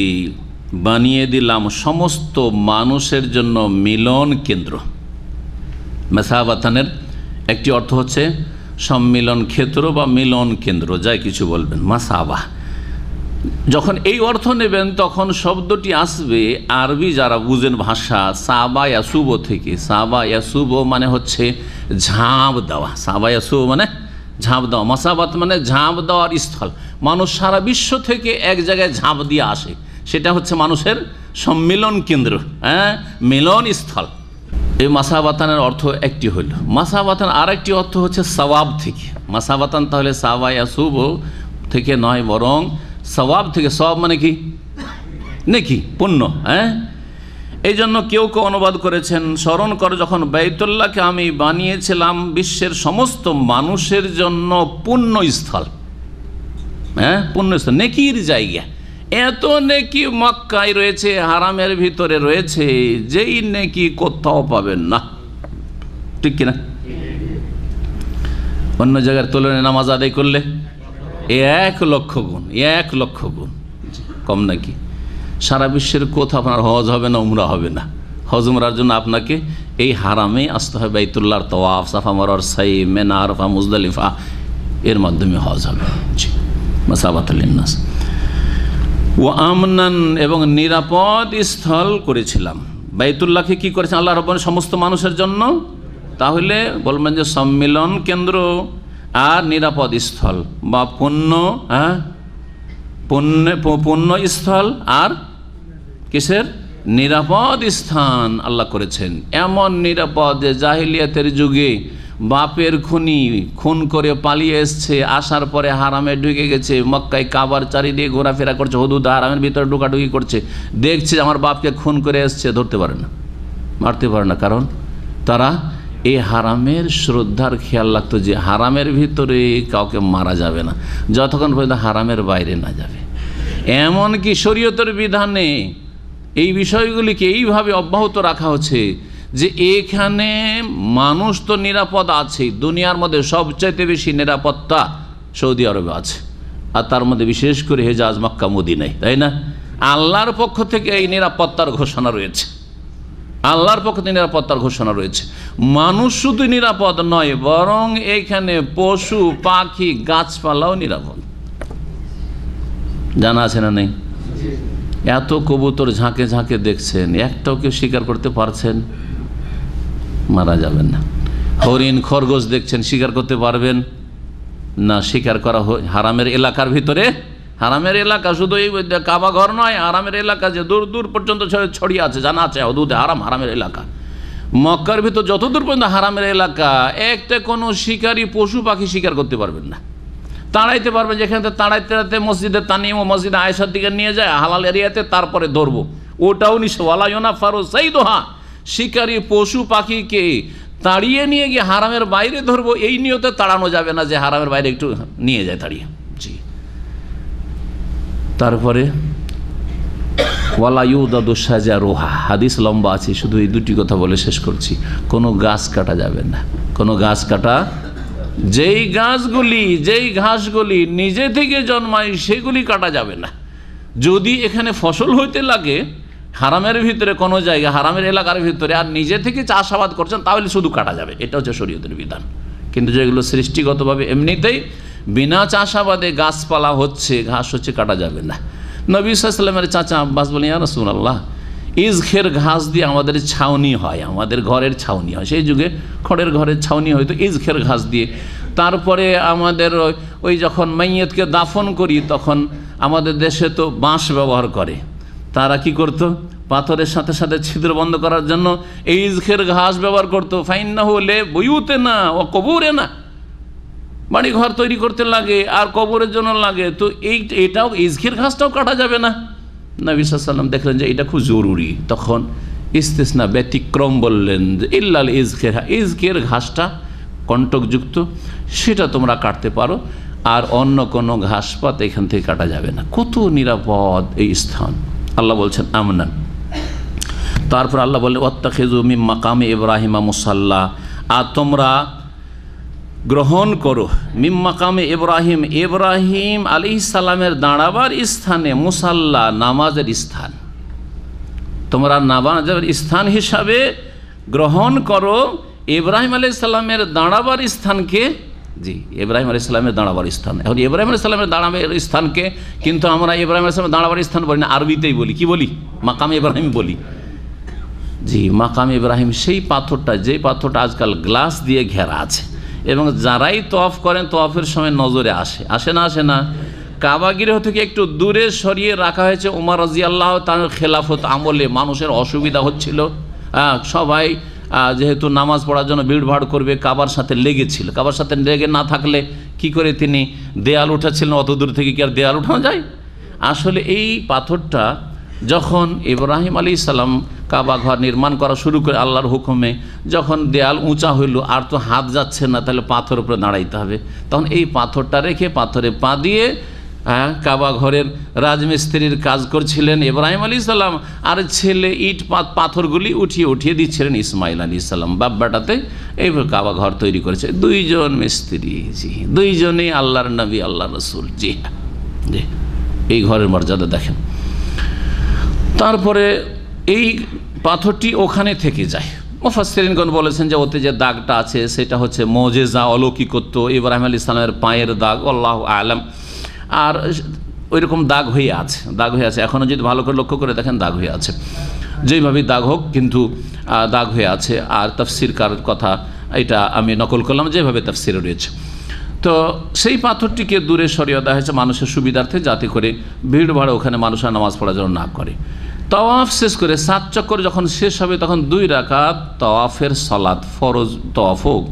বানিয়ে দিলাম সমস্ত মানুষের জন্য মিলন কেন্দ্র মাসাবাতানের একটি অর্থ হচ্ছে সম্মিলন ক্ষেত্র বা মিলন কেন্দ্র যাই কিছু বলবেন মাসাবাহ যখন এই অর্থ নেবেন তখন শব্দটি আসবে আরবি যারা বুঝেন ভাষা সাবা ইয়াসুবো থেকে সাবা ইয়াসুবো মানে হচ্ছে ঝাঁপ দেওয়া সাবা ইয়াসুবো মানে ঝাঁপ দেওয়া মাসাবাত মানে ঝাঁপ দেওয়ার স্থল মানুষ সারা বিশ্ব থেকে এক জায়গায় ঝাঁপ দিয়ে আসে সেটা হচ্ছে মানুষের সম্মিলন কেন্দ্র হ্যাঁ মিলন স্থল এই মাসাবাতানের অর্থ একটি হইল মাসাবাতান আর একটি অর্থ হচ্ছে সবাব থেকে মাসাবাতান তাহলে সাবা ইয়াসুবো থেকে নয় বরং সবাব থেকে স্বভাব মানে কি নেকি পুণ্য হ্যাঁ এই জন্য কেউ কেউ অনুবাদ করেছেন স্মরণ কর যখন বেতুল্লাহকে আমি বানিয়েছিলাম বিশ্বের সমস্ত মানুষের জন্য পুণ্য স্থল হ্যাঁ পুণ্যস্থল নেকির জায়গা এত নেকি মক্কায় রয়েছে হারামের ভিতরে রয়েছে যেই নেকি কোথাও পাবেন না ঠিক কিনা অন্য জায়গার তুলনায় নামাজ আদায় করলে এক লক্ষ গুণ এক লক্ষ গুণ কম নাকি সারা বিশ্বের কোথাও আপনার হজ হবে না উমরা হবে না হজ উমরার জন্য আপনাকে এই হারামে আসতে হবে বাইতুল্লাহর তওয়াফ সাফা মরার সাই মেনা আরফা মুজদালিফা এর মাধ্যমে হজ হবে মাসাবাতাল্লিনাস ও আমনান এবং নিরাপদ স্থল করেছিলাম বাইতুল্লাহকে কি করেছেন আল্লাহ রব্বান সমস্ত মানুষের জন্য তাহলে বলবেন যে সম্মিলন কেন্দ্র আর নিরাপদ স্থল বা পণ্য হ্যাঁ পণ্য পণ্য স্থল আর কিসের নিরাপদ স্থান আল্লাহ করেছেন এমন নিরাপদ যে জাহিলিয়াতের যুগে বাপের খুনি খুন করে পালিয়ে এসছে আসার পরে হারামে ঢুকে গেছে মক্কায় কাবার চারিদিকে ঘোরাফেরা করছে হদুদ হারামের ভিতরে ঢুকাঢুকি করছে দেখছে আমার বাপকে খুন করে এসছে ধরতে পারে না মারতে পারে না কারণ তারা এ হারামের শ্রদ্ধার খেয়াল রাখতো যে হারামের ভিতরে কাউকে মারা যাবে না যতক্ষণ পর্যন্ত হারামের বাইরে না যাবে এমন কি শরীয়তের বিধানে এই বিষয়গুলিকে এইভাবে অব্যাহত রাখা হচ্ছে যে এখানে মানুষ তো নিরাপদ আছে দুনিয়ার মধ্যে সবচাইতে বেশি নিরাপত্তা সৌদি আরবে আছে আর তার মধ্যে বিশেষ করে হেজাজ মক্কা নাই তাই না আল্লাহর পক্ষ থেকে এই নিরাপত্তার ঘোষণা রয়েছে আল্লাহর পক্ষ থেকে নিরাপত্তার ঘোষণা রয়েছে মানুষ শুধু নিরাপদ নয় বরং এখানে পশু পাখি গাছপালাও নিরাপদ জানা আছে না নেই এত কবুতর ঝাঁকে ঝাঁকে দেখছেন একটাও কেউ স্বীকার করতে পারছেন মারা যাবেন না হরিণ খরগোশ দেখছেন স্বীকার করতে পারবেন না স্বীকার করা হারামের এলাকার ভিতরে হারামের এলাকা শুধু এই কাবা ঘর নয় হারামের এলাকা যে দূর দূর পর্যন্ত ছড়িয়ে আছে জানা আছে অদূতে হারাম হারামের এলাকা মক্কার ভিতর যতদূর পর্যন্ত হারামের এলাকা একটা কোনো শিকারী পশু পাখি শিকার করতে পারবেন না তাড়াইতে পারবে যেখানে তাড়াইতে তাড়াতে মসজিদে তানিম ও মসজিদে আয়েশার দিকে নিয়ে যায় হালাল এরিয়াতে তারপরে ধরবো ওটাও নিশালাইনা ফারো সেই দোহা শিকারী পশু পাখিকে তাড়িয়ে নিয়ে গিয়ে হারামের বাইরে ধরবো এই নিয়তে তাড়ানো যাবে না যে হারামের বাইরে একটু নিয়ে যায় তাড়িয়ে তারপরে ওয়ালাইউদাদু সাজা রোহা হাদিস লম্বা আছে শুধু এই দুটি কথা বলে শেষ করছি কোনো গাছ কাটা যাবে না কোনো গাছ কাটা যেই গাছগুলি যেই ঘাসগুলি নিজে থেকে জন্মায় সেগুলি কাটা যাবে না যদি এখানে ফসল হইতে লাগে হারামের ভিতরে কোনো জায়গা হারামের এলাকার ভিতরে আর নিজে থেকে চাষাবাদ করছেন তাহলে শুধু কাটা যাবে এটা হচ্ছে শরীয়তের বিধান কিন্তু যেগুলো সৃষ্টিগতভাবে এমনিতেই বিনা চাষাবাদে গাছপালা হচ্ছে ঘাস হচ্ছে কাটা যাবে না নবী সাল্লামের চাচা আব্বাস বলি আর আল্লাহ ইজখের ঘাস দিয়ে আমাদের ছাউনি হয় আমাদের ঘরের ছাউনি হয় সেই যুগে খড়ের ঘরের ছাউনি হয়তো ইজখের ঘাস দিয়ে তারপরে আমাদের ওই যখন মাইয়তকে দাফন করি তখন আমাদের দেশে তো বাঁশ ব্যবহার করে তারা কি করতো পাথরের সাথে সাথে ছিদ্র বন্ধ করার জন্য এই ইজখের ঘাস ব্যবহার করতো ফাইন না হলে বইউতে না ও কবুরে না বাড়ি ঘর তৈরি করতে লাগে আর কবরের জন্য লাগে তো এই এটাও ইজখির ঘাসটাও কাটা যাবে না নবী সাল্লাম দেখলেন যে এটা খুব জরুরি তখন ইস্তেসনা ব্যতিক্রম বললেন যে ইল্লাল ইজখের ইজখের ঘাসটা কণ্টকযুক্ত সেটা তোমরা কাটতে পারো আর অন্য কোনো ঘাসপাত এখান থেকে কাটা যাবে না কত নিরাপদ এই স্থান আল্লাহ বলছেন আমনান তারপর আল্লাহ বললেন ওত্তা খেজু মিম মাকামে ইব্রাহিমা মুসাল্লা আর তোমরা গ্রহণ করো মিম্মাকামে ইব্রাহিম ইব্রাহিম আলি ইসালামের দাঁড়াবার স্থানে মুসাল্লা নামাজের স্থান তোমরা নামাজের স্থান হিসাবে গ্রহণ করো ইব্রাহিম আলি ইসলামের দাঁড়াবার স্থানকে জি ইব্রাহিম আলি ইসলামের দাঁড়াবার স্থান এখন ইব্রাহিম আলি ইসলামের দাঁড়াবার স্থানকে কিন্তু আমরা ইব্রাহিম আলি ইসলামের দাঁড়াবার স্থান বলি না আরবিতেই বলি কি বলি মাকাম ইব্রাহিম বলি জি মাকাম ইব্রাহিম সেই পাথরটা যে পাথরটা আজকাল গ্লাস দিয়ে ঘেরা আছে এবং যারাই তফ করেন তফের সময় নজরে আসে আসে না আসে না কাবাগিরহ থেকে একটু দূরে সরিয়ে রাখা হয়েছে উমার রাজি আল্লাহ তার খেলাফত আমলে মানুষের অসুবিধা হচ্ছিল হ্যাঁ, সবাই যেহেতু নামাজ পড়ার জন্য ভিড় ভাড় করবে কাবার সাথে লেগেছিল কাবার সাথে লেগে না থাকলে কি করে তিনি দেয়াল উঠাচ্ছিলেন অত দূর থেকে কি আর দেয়াল উঠানো যায় আসলে এই পাথরটা যখন ইব্রাহিম আলী ইসালাম কাবা ঘর নির্মাণ করা শুরু করে আল্লাহর হুকুমে যখন দেয়াল উঁচা হইল আর তো হাত যাচ্ছে না তাহলে পাথর উপরে দাঁড়াইতে হবে তখন এই পাথরটা রেখে পাথরে পা দিয়ে হ্যাঁ কাবা ঘরের রাজমিস্ত্রির কাজ করছিলেন ইব্রাহিম আলী সাল্লাম আর ছেলে ইট পাথরগুলি উঠিয়ে উঠিয়ে দিচ্ছিলেন ইসমাইল আলী সাল্লাম বাব্বাটাতে এইভাবে কাবা ঘর তৈরি করেছে দুইজন মিস্ত্রি জি দুইজনেই আল্লাহর নবী আল্লাহ রসুল জি জি এই ঘরের মর্যাদা দেখেন তারপরে এই পাথরটি ওখানে থেকে যায় মুফাসরিনগণ বলেছেন যে ওতে যে দাগটা আছে সেটা হচ্ছে মজেজা অলৌকিকত্ব ইব্রাহিম আলী ইসলামের পায়ের দাগ আল্লাহ আলম আর ওই রকম দাগ হয়ে আছে দাগ হয়ে আছে এখনও যদি ভালো করে লক্ষ্য করে দেখেন দাগ হয়ে আছে যেইভাবেই দাগ হোক কিন্তু দাগ হয়ে আছে আর তাফসিরকার কথা এটা আমি নকল করলাম যেভাবে তাফসিরে রয়েছে তো সেই পাথরটিকে দূরে সরিয়ে দেওয়া হয়েছে মানুষের সুবিধার্থে যাতে করে ভিড় ভাড়া ওখানে মানুষের নামাজ পড়া যেন না করে তওয়াফ শেষ করে সাত চক্কর যখন শেষ হবে তখন দুই রাকাত তওয়াফের সলাদ ফরজ তোয়াফ হোক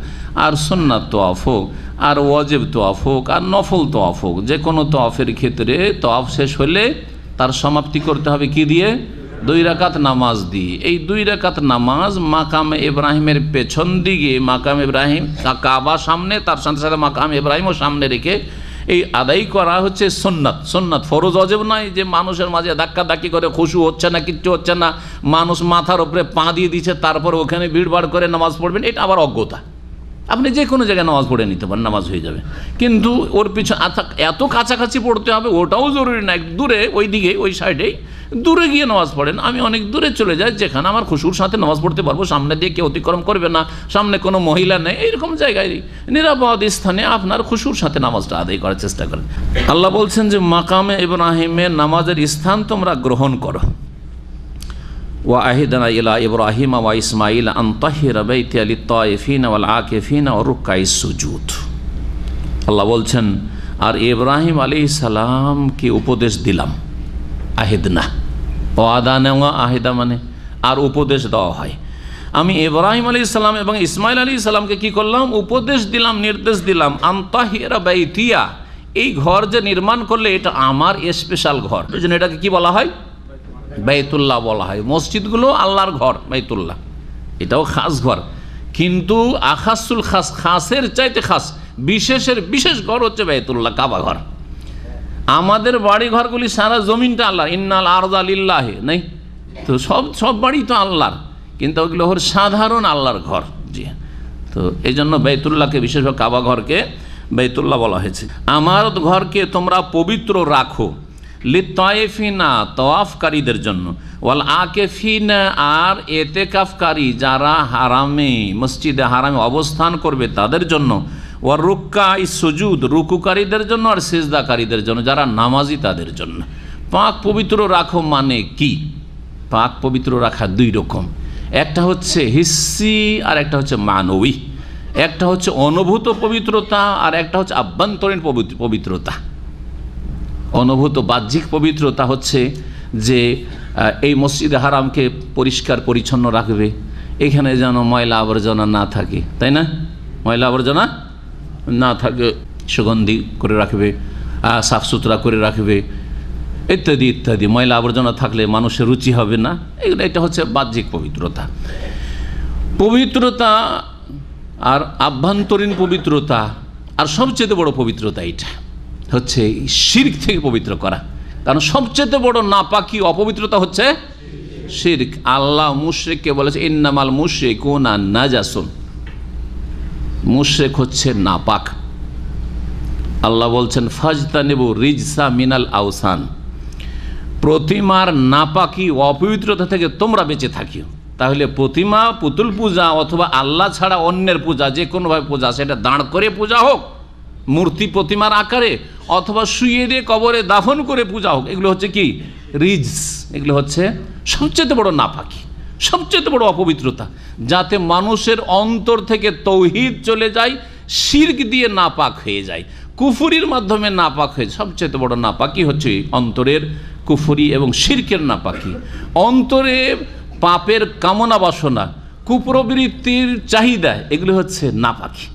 আর সন্ন্যাত তোয়াফ হোক আর ওয়াজেব তোয়াফ হোক আর নফল তোয়াফ হোক যে কোনো তোয়াফের ক্ষেত্রে তোয়াফ শেষ হলে তার সমাপ্তি করতে হবে কি দিয়ে দুই রাকাত নামাজ দিয়ে এই দুই রাকাত নামাজ মাকাম ইব্রাহিমের পেছন দিকে মাকাম ইব্রাহিম কাবা সামনে তার সাথে সাথে মাকাম ইব্রাহিমও সামনে রেখে এই আদায় করা হচ্ছে সোননাথ সোননাথ ফরজ অজেব নয় যে মানুষের মাঝে ধাক্কা ধাক্কি করে খুশু হচ্ছে না কিচ্ছু হচ্ছে না মানুষ মাথার ওপরে পা দিয়ে দিচ্ছে তারপর ওখানে ভিড়ভাড় করে নামাজ পড়বেন এটা আবার অজ্ঞতা আপনি যে কোনো জায়গায় নামাজ পড়ে নিতে পারেন নামাজ হয়ে যাবে কিন্তু ওর পিছনে এত কাছাকাছি পড়তে হবে ওটাও জরুরি না দূরে ওই দিকে ওই সাইডেই দূরে গিয়ে নামাজ পড়েন আমি অনেক দূরে চলে যাই যেখানে আমার খুশুর সাথে নামাজ পড়তে পারবো সামনে দিয়ে কেউ অতিক্রম করবে না সামনে কোনো মহিলা নেই এইরকম জায়গায় নিরাপদ স্থানে আপনার খুশুর সাথে নামাজটা আদায় করার চেষ্টা করেন আল্লাহ বলছেন যে মাকামে ইব্রাহিমে নামাজের স্থান তোমরা গ্রহণ করো ওয়াহিদানা ইলা ইব্রাহিম ওয়া ইসমাইল আন্তাহিরা বেইতে আলী তয়েফিন ওয়াল আকেফিন ও রুকাই সুজুদ আল্লাহ বলছেন আর ইব্রাহিম আলী সালামকে উপদেশ দিলাম আহিদনা ও আদা নেওয়া আহিদা মানে আর উপদেশ দেওয়া হয় আমি ইব্রাহিম আলী ইসলাম এবং ইসমাইল আলী ইসলামকে কি করলাম উপদেশ দিলাম নির্দেশ দিলাম আন্তাহিরা বাইতিয়া এই ঘর যে নির্মাণ করলে এটা আমার স্পেশাল ঘর এই জন্য এটাকে কি বলা হয় বেতুল্লাহ বলা হয় মসজিদগুলো আল্লাহর ঘর বাইতুল্লাহ এটাও খাস ঘর কিন্তু আখাসুল খাস খাসের চাইতে খাস বিশেষের বিশেষ ঘর হচ্ছে বাইতুল্লাহ কাবা ঘর আমাদের বাড়ি ঘরগুলি সারা জমিনটা আল্লাহ ইন্নাল আরদা লিল্লাহে নেই তো সব সব বাড়ি তো আল্লাহর কিন্তু ওগুলো হল সাধারণ আল্লাহর ঘর জি হ্যাঁ। তো এই জন্য বেতুল্লাহকে বিশেষভাবে কাবা ঘরকে বেতুল্লাহ বলা হয়েছে আমার ঘরকে তোমরা পবিত্র রাখো লিতয়েফিনা তওয়াফকারীদের জন্য ওয়াল আকেফিন আর এতে কাফকারী যারা হারামে মসজিদে হারামে অবস্থান করবে তাদের জন্য ও রুক্কা সুজুদ রুকুকারীদের জন্য আর সেজদাকারীদের জন্য যারা নামাজি তাদের জন্য পাক পবিত্র রাখো মানে কি পাক পবিত্র রাখা দুই রকম একটা হচ্ছে হিসি আর একটা হচ্ছে মানবী একটা হচ্ছে অনুভূত পবিত্রতা আর একটা হচ্ছে আভ্যন্তরীণ পবিত্রতা অনুভূত বাহ্যিক পবিত্রতা হচ্ছে যে এই মসজিদে হারামকে পরিষ্কার পরিচ্ছন্ন রাখবে এখানে যেন ময়লা আবর্জনা না থাকে তাই না ময়লা আবর্জনা না থাকে সুগন্ধি করে রাখবে সাফ সুতরা করে রাখবে ইত্যাদি ইত্যাদি ময়লা আবর্জনা থাকলে মানুষের রুচি হবে না এগুলো এটা হচ্ছে বাহ্যিক পবিত্রতা পবিত্রতা আর আভ্যন্তরীণ পবিত্রতা আর সবচেয়ে বড় পবিত্রতা এটা হচ্ছে শির্ক থেকে পবিত্র করা কারণ সবচেয়ে বড় নাপাকি অপবিত্রতা হচ্ছে শির্ক আল্লাহ মুশ্রেককে বলেছে ইন্নামাল মুশ্রেক ও না নাজাসুন মুশ্রেক হচ্ছে নাপাক আল্লাহ বলছেন ফাজতা নেব রিজসা মিনাল আউসান প্রতিমার নাপাকি অপবিত্রতা থেকে তোমরা বেঁচে থাকিও তাহলে প্রতিমা পুতুল পূজা অথবা আল্লাহ ছাড়া অন্যের পূজা যে কোনোভাবে পূজা সেটা দাঁড় করে পূজা হোক মূর্তি প্রতিমার আকারে অথবা শুয়ে দিয়ে কবরে দাফন করে পূজা হোক এগুলো হচ্ছে কি রিজ এগুলো হচ্ছে সবচেয়ে বড় নাপাকি সবচেয়ে বড় অপবিত্রতা যাতে মানুষের অন্তর থেকে তৌহিদ চলে যায় শির্ক দিয়ে নাপাক হয়ে যায় কুফুরির মাধ্যমে নাপাক হয়ে সবচেয়ে বড় নাপাকি হচ্ছে অন্তরের কুফুরি এবং শির্কের নাপাকি অন্তরে পাপের কামনা বাসনা কুপ্রবৃত্তির চাহিদা এগুলো হচ্ছে নাপাকি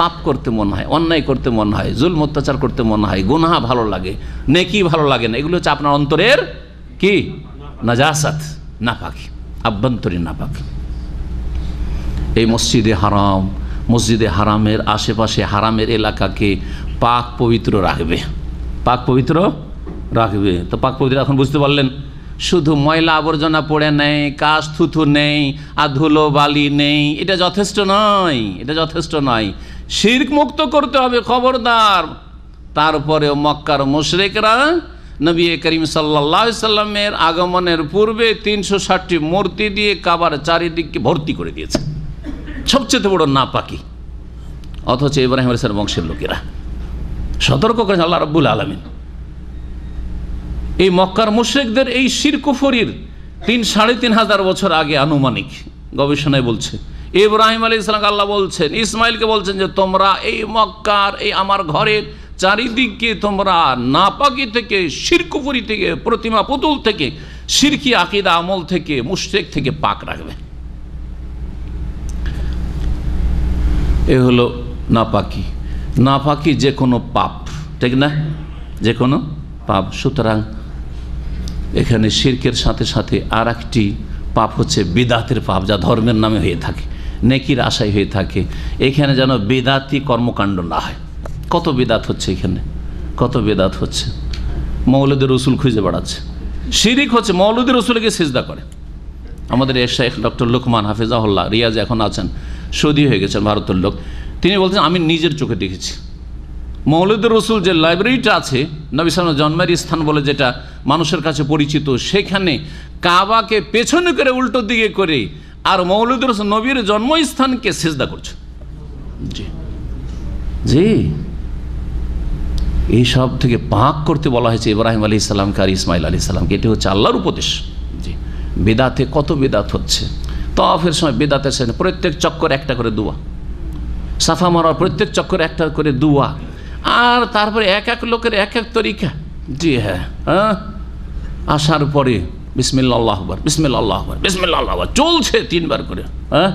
পাপ করতে মন হয় অন্যায় করতে মন হয় জুল অত্যাচার করতে মন হয় গুনাহা ভালো লাগে নেকি ভালো লাগে না এগুলো হচ্ছে আপনার অন্তরের কি নাজাসাত না পাখি আভ্যন্তরীণ না পাখি এই মসজিদে হারাম মসজিদে হারামের আশেপাশে হারামের এলাকাকে পাক পবিত্র রাখবে পাক পবিত্র রাখবে তো পাক পবিত্র এখন বুঝতে পারলেন শুধু ময়লা আবর্জনা পড়ে নেই কাশ থুথু নেই আর ধুলো বালি নেই এটা যথেষ্ট নয় এটা যথেষ্ট নয় শির্ক মুক্ত করতে হবে খবরদার তারপরে মক্কার মুশরেকরা নবী করিম সাল্লা সাল্লামের আগমনের পূর্বে তিনশো ষাটটি মূর্তি দিয়ে কাবার চারিদিককে ভর্তি করে দিয়েছে সবচেয়ে বড় না পাকি অথচ ইব্রাহিম আলিসের বংশের লোকেরা সতর্ক করেছে আল্লাহ রব্বুল আলমিন এই মক্কার মুশ্রেকদের এই শিরকুফরির তিন সাড়ে তিন হাজার বছর আগে আনুমানিক গবেষণায় বলছে ইব্রাহিম আলী ইসলামকে আল্লাহ বলছেন ইসমাইলকে বলছেন যে তোমরা এই মক্কার এই আমার ঘরের চারিদিকে তোমরা নাপাকি থেকে শিরকুপুরি থেকে প্রতিমা পুতুল থেকে সিরকি আকিদা আমল থেকে মুশেক থেকে পাক রাখবে এ হলো নাপাকি নাপাকি যে কোনো পাপ ঠিক না যে কোনো পাপ সুতরাং এখানে শিরকের সাথে সাথে আর একটি পাপ হচ্ছে বিদাতের পাপ যা ধর্মের নামে হয়ে থাকে নেকির আশাই হয়ে থাকে এখানে যেন বেদাতি কর্মকাণ্ড না হয় কত বেদাত হচ্ছে এখানে কত বেদাত হচ্ছে মৌলদের রসুল খুঁজে বেড়াচ্ছে শিরিক হচ্ছে মৌলদের রসুলকে সেজদা করে আমাদের এর শেখ ডক্টর লোকমান হাফিজাহল্লা রিয়াজ এখন আছেন সৌদি হয়ে গেছেন ভারতের লোক তিনি বলছেন আমি নিজের চোখে দেখেছি মৌলুদুর রসুল যে লাইব্রেরিটা আছে নবিসাম জন্মের স্থান বলে যেটা মানুষের কাছে পরিচিত সেখানে কাবাকে পেছনে করে উল্টো দিকে করে আর মৌলুদুর নবীর জন্মস্থানকে সেজদা করছো জি জি এইসব থেকে পাক করতে বলা হয়েছে ইব্রাহিম আলী ইসলামকে আর ইসমাইল আলী ইসলামকে এটি হচ্ছে আল্লাহর উপদেশ জি বেদাতে কত বেদাত হচ্ছে তফের সময় বেদাতের সাথে প্রত্যেক চক্কর একটা করে দুয়া সাফা মারার প্রত্যেক চক্কর একটা করে দুয়া আর তারপরে এক এক লোকের এক এক তরিকা জি হ্যাঁ হ্যাঁ আসার পরে বিসমিল্লা আল্লাহ আকবর বিসমিল্লা আল্লাহ আকবর বিসমিল্লা আল্লাহ চলছে তিনবার করে হ্যাঁ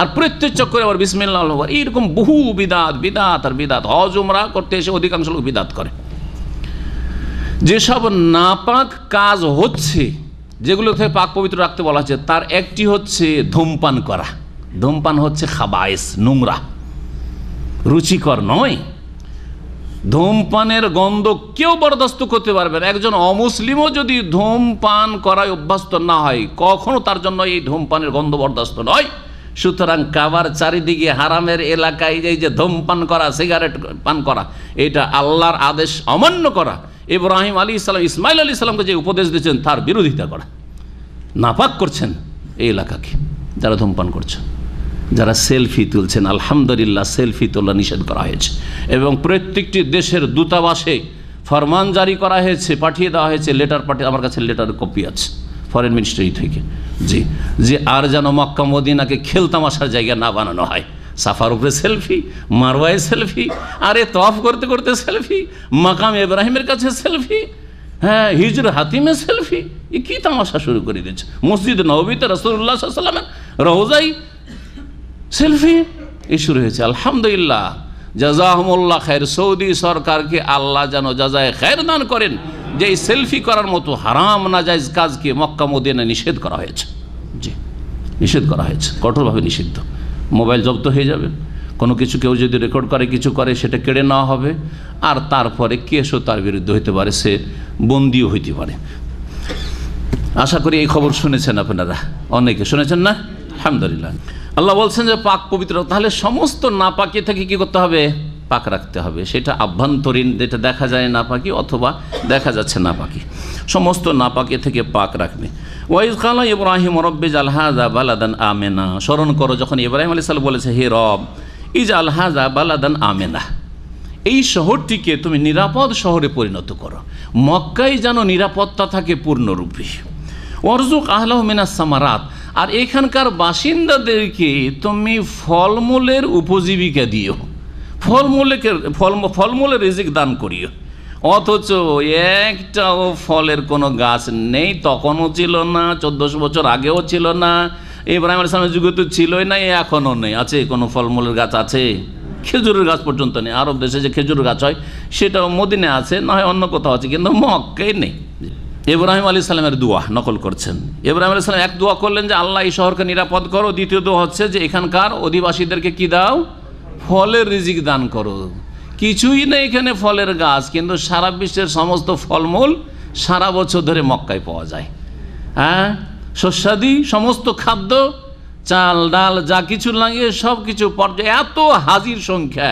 আর প্রত্যেক চক্করে আবার বিসমিল্লা আল্লাহ আকবর এইরকম বহু বিদাত বিদাত আর বিদাত হজমরা করতে এসে অধিকাংশ লোক বিদাত করে যেসব নাপাক কাজ হচ্ছে যেগুলো থেকে পাক পবিত্র রাখতে বলা হচ্ছে তার একটি হচ্ছে ধূমপান করা ধূমপান হচ্ছে খাবায়েস নোংরা রুচিকর নয় ধূমপানের গন্ধ কেউ বরদাস্ত করতে পারবে না একজন অমুসলিমও যদি ধূমপান করায় অভ্যস্ত না হয় কখনো তার জন্য এই ধূমপানের গন্ধ বরদাস্ত নয় সুতরাং কাবার চারিদিকে হারামের এলাকায় এই যে ধূমপান করা সিগারেট পান করা এটা আল্লাহর আদেশ অমান্য করা ইব্রাহিম আলী ইসলাম ইসমাইল আলী ইসলামকে যে উপদেশ দিয়েছেন তার বিরোধিতা করা নাপাক করছেন এই এলাকাকে যারা ধূমপান করছেন যারা সেলফি তুলছেন আলহামদুলিল্লাহ সেলফি তোলা নিষেধ করা হয়েছে এবং প্রত্যেকটি দেশের দূতাবাসে ফরমান জারি করা হয়েছে পাঠিয়ে দেওয়া হয়েছে লেটার পাঠিয়ে আমার কাছে লেটার কপি আছে ফরেন মিনিস্ট্রি থেকে জি যে আর যেন মক্কা মদিনাকে খেলতামাশার জায়গা না বানানো হয় সাফার উপরে সেলফি মারওয়ায় সেলফি আরে তফ করতে করতে সেলফি মাকাম ইব্রাহিমের কাছে সেলফি হ্যাঁ হিজর হাতিমে সেলফি এ কী তামাশা শুরু করে দিয়েছে মসজিদ নবীতে রসুল্লাহ রহজাই সেলফি ইস্যু রয়েছে আলহামদুলিল্লাহ জাজাহমুল্লাহ খায়ের সৌদি সরকারকে আল্লাহ যেন জাজায় খের দান করেন যে এই সেলফি করার মতো হারাম না যায় কাজকে মক্কা মদিনে নিষেধ করা হয়েছে জি নিষেধ করা হয়েছে কঠোরভাবে নিষিদ্ধ মোবাইল জব্দ হয়ে যাবে কোনো কিছু কেউ যদি রেকর্ড করে কিছু করে সেটা কেড়ে নেওয়া হবে আর তারপরে কেসও তার বিরুদ্ধে হইতে পারে সে বন্দিও হইতে পারে আশা করি এই খবর শুনেছেন আপনারা অনেকে শুনেছেন না আলহামদুলিল্লাহ আল্লাহ বলছেন যে পাক পবিত্র তাহলে সমস্ত না পাকিয়ে থেকে কি করতে হবে পাক রাখতে হবে সেটা আভ্যন্তরীণ যেটা দেখা যায় না পাকি অথবা দেখা যাচ্ছে না পাকি সমস্ত না পাকিয়ে থেকে পাক রাখবে ওয়াইজ কালা ইব্রাহিম রব্বিজ আলহাজা বালাদান আমেনা স্মরণ করো যখন ইব্রাহিম আলি সাল বলেছে হে রব ইজ আলহাজা বালাদান আমেনা এই শহরটিকে তুমি নিরাপদ শহরে পরিণত করো মক্কায় যেন নিরাপত্তা থাকে পূর্ণরূপে অর্জুক আহলাহ মিনা সামারাত আর এখানকার বাসিন্দাদেরকে তুমি ফলমূলের উপজীবিকা দিও ফলমূলকে ফল ফলমূলের রিজিক দান করিও অথচ একটাও ফলের কোনো গাছ নেই তখনও ছিল না চোদ্দশো বছর আগেও ছিল না ইব্রাহিম সামনে যুগে তো ছিলই না এখনও নেই আছে কোনো ফলমূলের গাছ আছে খেজুরের গাছ পর্যন্ত নেই আরব দেশে যে খেজুর গাছ হয় সেটাও মদিনে আছে না হয় অন্য কোথাও আছে কিন্তু মক্কেই নেই এব্রাহিম আলী সালামের দোয়া নকল করছেন এব্রাহিম আলী সালাম এক দোয়া করলেন যে আল্লাহ এই শহরকে নিরাপদ করো দ্বিতীয় দোয়া হচ্ছে যে এখানকার অধিবাসীদেরকে কি দাও ফলের রিজিক দান করো কিছুই নেই এখানে ফলের গাছ কিন্তু সারা বিশ্বের সমস্ত ফলমূল সারা বছর ধরে মক্কায় পাওয়া যায় হ্যাঁ শস্যাদি সমস্ত খাদ্য চাল ডাল যা কিছু লাগিয়ে সব কিছু পর্যায়ে এত হাজির সংখ্যা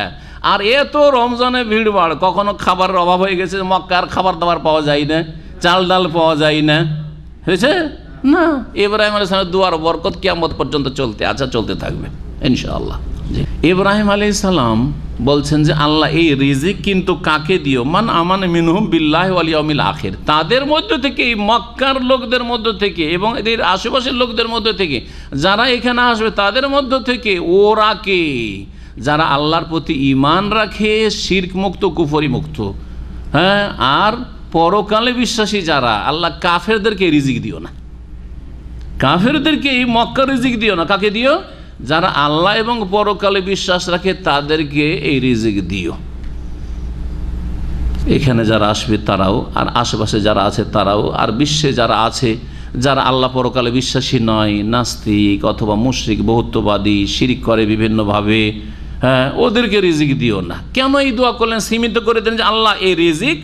আর এত রমজানে ভিড় বাড় কখনো খাবারের অভাব হয়ে গেছে আর খাবার দাবার পাওয়া যায় না চাল ডাল পাওয়া যায় না হয়েছে না ইব্রাহিম আলী ইসলামের দুয়ার বরকত কিয়ামত পর্যন্ত চলতে আচ্ছা চলতে থাকবে ইনশাআল্লাহ ইব্রাহিম আলী সালাম বলছেন যে আল্লাহ এই রিজিক কিন্তু কাকে দিও মান আমান মিনহুম বিল্লাহ আলিয়ামিল আখের তাদের মধ্য থেকে মক্কার লোকদের মধ্য থেকে এবং এদের আশেপাশের লোকদের মধ্য থেকে যারা এখানে আসবে তাদের মধ্য থেকে ওরা কে যারা আল্লাহর প্রতি ইমান রাখে শির্ক মুক্ত কুফরি মুক্ত হ্যাঁ আর পরকালে বিশ্বাসী যারা আল্লাহ কাফেরদেরকে রিজিক দিও না কাফেরদেরকে এই মক্কা রিজিক দিও না কাকে দিও যারা আল্লাহ এবং পরকালে বিশ্বাস রাখে তাদেরকে এই রিজিক দিও এখানে যারা আসবে তারাও আর আশেপাশে যারা আছে তারাও আর বিশ্বে যারা আছে যারা আল্লাহ পরকালে বিশ্বাসী নয় নাস্তিক অথবা মুশ্রিক বহুত্ববাদী শিরিক করে বিভিন্নভাবে হ্যাঁ ওদেরকে রিজিক দিও না কেন এই দোয়া করলেন সীমিত করে দেন যে আল্লাহ এই রিজিক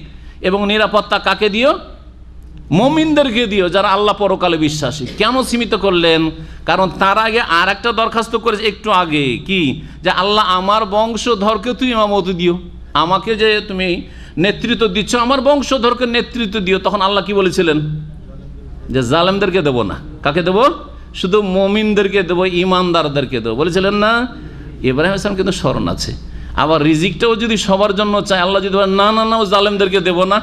এবং নিরাপত্তা কাকে দিও মমিনদেরকে দিও যারা আল্লাহ পরকালে বিশ্বাসী কেন সীমিত করলেন কারণ তার আগে আর একটা দরখাস্ত করেছে একটু আগে কি যে আল্লাহ আমার বংশধরকে তুই ইমামতি দিও আমাকে যে তুমি নেতৃত্ব দিচ্ছ আমার বংশধরকে নেতৃত্ব দিও তখন আল্লাহ কি বলেছিলেন যে জালেমদেরকে দেবো না কাকে দেবো শুধু মমিনদেরকে দেবো ইমানদারদেরকে দেবো বলেছিলেন না ইব্রাহিম ইসলাম কিন্তু স্মরণ আছে আবার রিজিকটাও যদি সবার জন্য চায় আল্লাহ যদি না না না ও জালেমদেরকে দেব না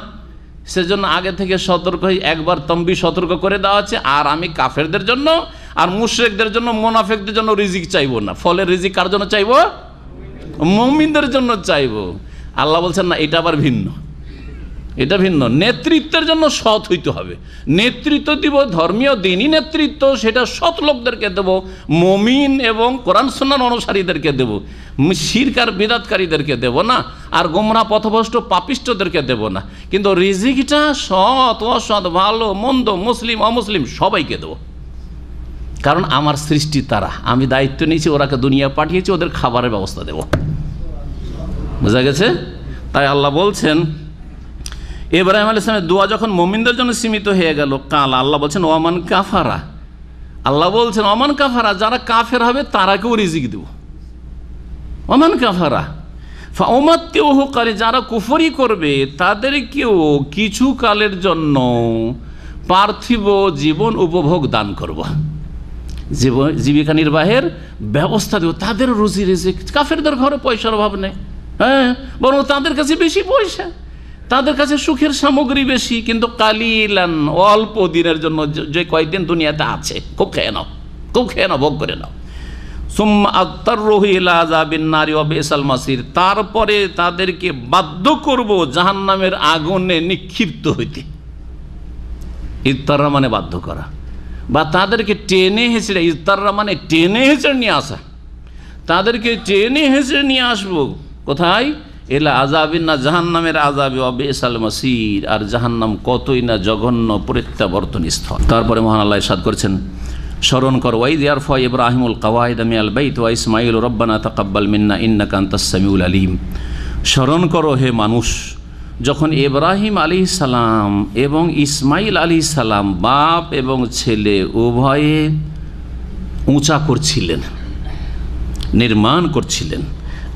সেজন্য আগে থেকে সতর্ক হয়ে একবার তম্বি সতর্ক করে দেওয়া আছে আর আমি কাফেরদের জন্য আর মুশ্রেকদের জন্য মোনাফেকদের জন্য রিজিক চাইবো না ফলে রিজিক কার জন্য চাইবো মমিনদের জন্য চাইবো আল্লাহ বলছেন না এটা আবার ভিন্ন এটা ভিন্ন নেতৃত্বের জন্য সৎ হইতে হবে নেতৃত্ব দিব ধর্মীয় দিনই নেতৃত্ব সেটা সৎ লোকদেরকে দেব মমিন এবং কোরআন সোনার অনুসারীদেরকে দেব সিরকার বিদাতকারীদেরকে দেব না আর গোমরা পথভষ্ট পাপিষ্টদেরকে দেব না কিন্তু রিজিকটা সৎ অসৎ ভালো মন্দ মুসলিম অমুসলিম সবাইকে দেব কারণ আমার সৃষ্টি তারা আমি দায়িত্ব নিয়েছি ওরাকে দুনিয়া পাঠিয়েছি ওদের খাবারের ব্যবস্থা দেব বোঝা গেছে তাই আল্লাহ বলছেন এব্রাহিম আলী ইসলামের দোয়া যখন মমিনদের জন্য সীমিত হয়ে গেল কাল আল্লাহ বলছেন ওমান কাফারা আল্লাহ বলছেন অমান কাফারা যারা কাফের হবে তারাকেও রিজিক দেব অমান কাফারা ফাউমাত্মহকারী যারা কুফরি করবে তাদেরকেও কিছু কালের জন্য পার্থিব জীবন উপভোগ দান করব জীবন জীবিকা নির্বাহের ব্যবস্থা দেব তাদের রুজি রেজিক কাফেরদের ঘরে পয়সার অভাব নেই হ্যাঁ বরং তাদের কাছে বেশি পয়সা তাদের কাছে সুখের সামগ্রী বেশি কিন্তু কালিলান অল্প দিনের জন্য যে কয়েকদিন দুনিয়াতে আছে খুব খেয়ে নাও খুব খেয়ে নাও ভোগ করে নাও নারী মাসির তারপরে তাদেরকে বাধ্য করব জাহান্নামের আগুনে নিক্ষিপ্ত হইতে ইফতাররা মানে বাধ্য করা বা তাদেরকে টেনে হেঁচড়ে ইফতাররা মানে টেনে হেঁচড়ে নিয়ে আসা তাদেরকে টেনে হেঁচড়ে নিয়ে আসবো কোথায় এলা আজাবিন না জাহান্নামের আজাবে অবেসাল মাসির আর জাহান্নাম কতই না জঘন্য প্রত্যাবর্তন স্থল তারপরে মহান আল্লাহ সাদ করছেন স্মরণ কর ওয়াইদ ইয়ারফ ইব্রাহিমুল কওয়াইদ আমি আল বাইত ওয়া ইসমাইল রব্বানা তাকাব্বাল মিন্না ইন্না কান্তাসমিউল আলিম স্মরণ করো হে মানুষ যখন ইব্রাহিম আলী সালাম এবং ইসমাইল আলী সালাম বাপ এবং ছেলে উভয়ে উঁচা করছিলেন নির্মাণ করছিলেন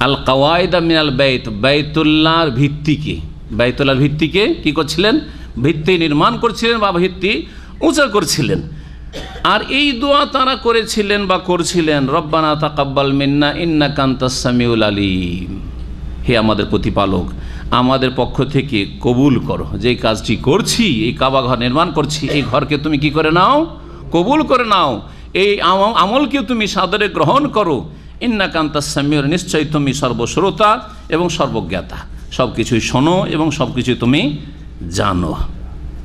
আল কাওয়ায়দা মিনাল বেত বাইতুল্লাহর ভিত্তিকে বেতুল্লাহর ভিত্তিকে কি করছিলেন ভিত্তি নির্মাণ করছিলেন বা ভিত্তি উঁচা করছিলেন আর এই দোয়া তারা করেছিলেন বা করছিলেন রব্বানা তাকাব্বাল মিন্না ইন্না সামিউল আলিম হে আমাদের প্রতিপালক আমাদের পক্ষ থেকে কবুল করো যে কাজটি করছি এই কাবা ঘর নির্মাণ করছি এই ঘরকে তুমি কি করে নাও কবুল করে নাও এই আমলকে তুমি সাদরে গ্রহণ করো ইন্না কান্তা সামিউর নিশ্চয়ই তুমি সর্বশ্রোতা এবং সর্বজ্ঞাতা সব কিছুই শোনো এবং সব কিছুই তুমি জানো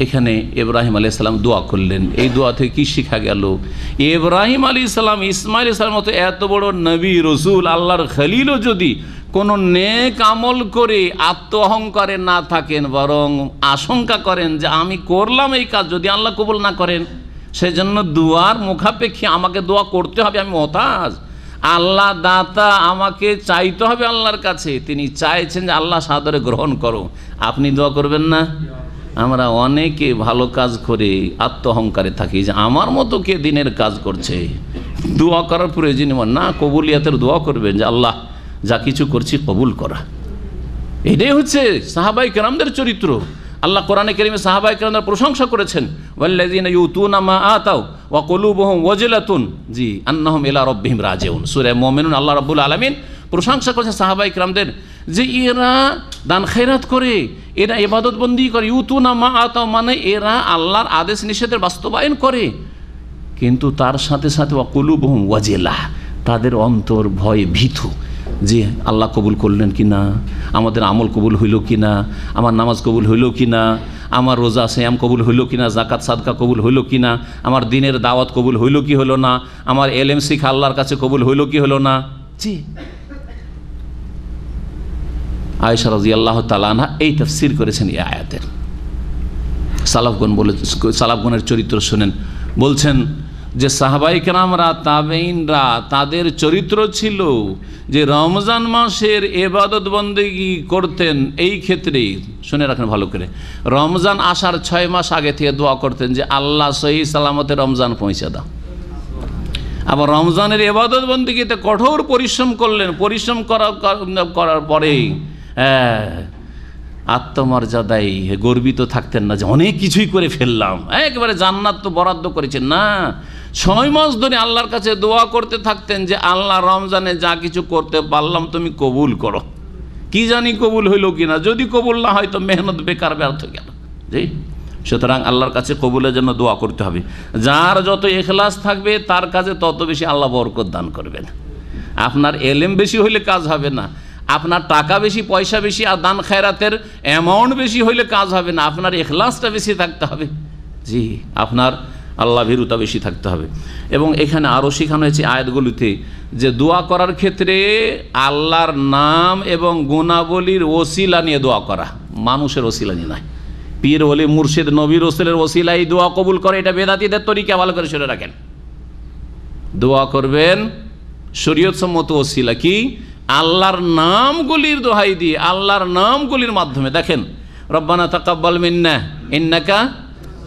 এখানে এব্রাহিম আলি সাল্লাম দোয়া করলেন এই দোয়া থেকে কী শিখা গেল ইব্রাহিম আলী ইসলাম ইসমাইল ইসলাম মতো এত বড় নবী রসুল আল্লাহর খালিলও যদি কোনো নেক আমল করে আত্ম না থাকেন বরং আশঙ্কা করেন যে আমি করলাম এই কাজ যদি আল্লাহ কবুল না করেন সেজন্য দোয়ার মুখাপেক্ষী আমাকে দোয়া করতে হবে আমি মতাজ আল্লাহ দাতা আমাকে চাইতে হবে আল্লাহর কাছে তিনি চাইছেন যে আল্লাহ সাদরে গ্রহণ করো আপনি দোয়া করবেন না আমরা অনেকে ভালো কাজ করে আত্মহংকারে থাকি যে আমার মতো কে দিনের কাজ করছে দোয়া করার প্রয়োজন না কবুলিয়াতের দোয়া করবেন যে আল্লাহ যা কিছু করছি কবুল করা এটাই হচ্ছে সাহাবাই কেরামদের চরিত্র আল্লাহ কোরআনে কেরিমে সাহাবাই কেরামদের প্রশংসা করেছেন ওয়াল্লাযীনা ইউতুনা মা আতাও ওয়া কুলুবুহুম ওয়াজিলাতুন জি আন্নাহুম ইলা রাব্বিহিম রাজিউন সূরা মুমিনুন আল্লাহ রাব্বুল আলামিন প্রশংসা করেছেন সাহাবাই কেরামদের যে এরা দান খেরাত করে এরা ইবাদত বন্দী করে ইউতুনা মা আতাও মানে এরা আল্লাহর আদেশ নিষেধের বাস্তবায়ন করে কিন্তু তার সাথে সাথে ওয়া কুলুবুহুম ওয়াজিলা তাদের অন্তর ভয় ভীতু জি আল্লাহ কবুল করলেন কি না আমাদের আমল কবুল হইল কি না আমার নামাজ কবুল হইল কি না আমার রোজা শ্যাম কবুল হইল কি না জাকাত সাদকা কবুল হইল কি না আমার দিনের দাওয়াত কবুল হইল কি হলো না আমার এলএম শিখা আল্লাহর কাছে কবুল হইল কি হলো না জি আয়সা রাজি আল্লাহ তালানহা এই তফসির করেছেন এই আয়াতের সালাফগণ বলে সালাফগণের চরিত্র শোনেন বলছেন যে সাহাবাই কেরামরা তাবেইনরা তাদের চরিত্র ছিল যে রমজান মাসের এবাদত বন্দেগি করতেন এই ক্ষেত্রে শুনে রাখেন ভালো করে রমজান আসার ছয় মাস আগে থেকে দোয়া করতেন যে আল্লাহ সহি সালামতে রমজান পৌঁছে দাও আবার রমজানের এবাদত বন্দীতে কঠোর পরিশ্রম করলেন পরিশ্রম করা করার পরেই হ্যাঁ আত্মমর্যাদায় গর্বিত থাকতেন না যে অনেক কিছুই করে ফেললাম একেবারে জান্নাত তো বরাদ্দ করেছেন না ছয় মাস ধরে আল্লাহর কাছে দোয়া করতে থাকতেন যে আল্লাহ রমজানে যা কিছু করতে পারলাম তুমি কবুল করো কি জানি কবুল হইল না যদি কবুল না হয় তো মেহনত বেকার ব্যর্থ গেল জি সুতরাং আল্লাহর কাছে কবুলের জন্য দোয়া করতে হবে যার যত এখলাস থাকবে তার কাজে তত বেশি আল্লাহ বরকত দান করবেন আপনার এলেম বেশি হইলে কাজ হবে না আপনার টাকা বেশি পয়সা বেশি আর দান খায়রাতের অ্যামাউন্ট বেশি হইলে কাজ হবে না আপনার এখলাসটা বেশি থাকতে হবে জি আপনার আল্লাহ ভীরুতা বেশি থাকতে হবে এবং এখানে আরও শেখানো হয়েছে আয়াতগুলিতে যে দোয়া করার ক্ষেত্রে আল্লাহর নাম এবং গুণাবলীর ওসিলা নিয়ে দোয়া করা মানুষের ওসিলা নিয়ে নয় পীর ওলি মুর্শিদ ওসিলের ওসিলা এই দোয়া কবুল করে এটা বেদাতিদের তরিকা ভালো করে শুনে রাখেন দোয়া করবেন শরীয়তসম্মত ওসিলা কি আল্লাহর নামগুলির দোহাই দিয়ে আল্লাহর নামগুলির মাধ্যমে দেখেন রব্বানা তাকাব্বাল মিন্না ইন্নাকা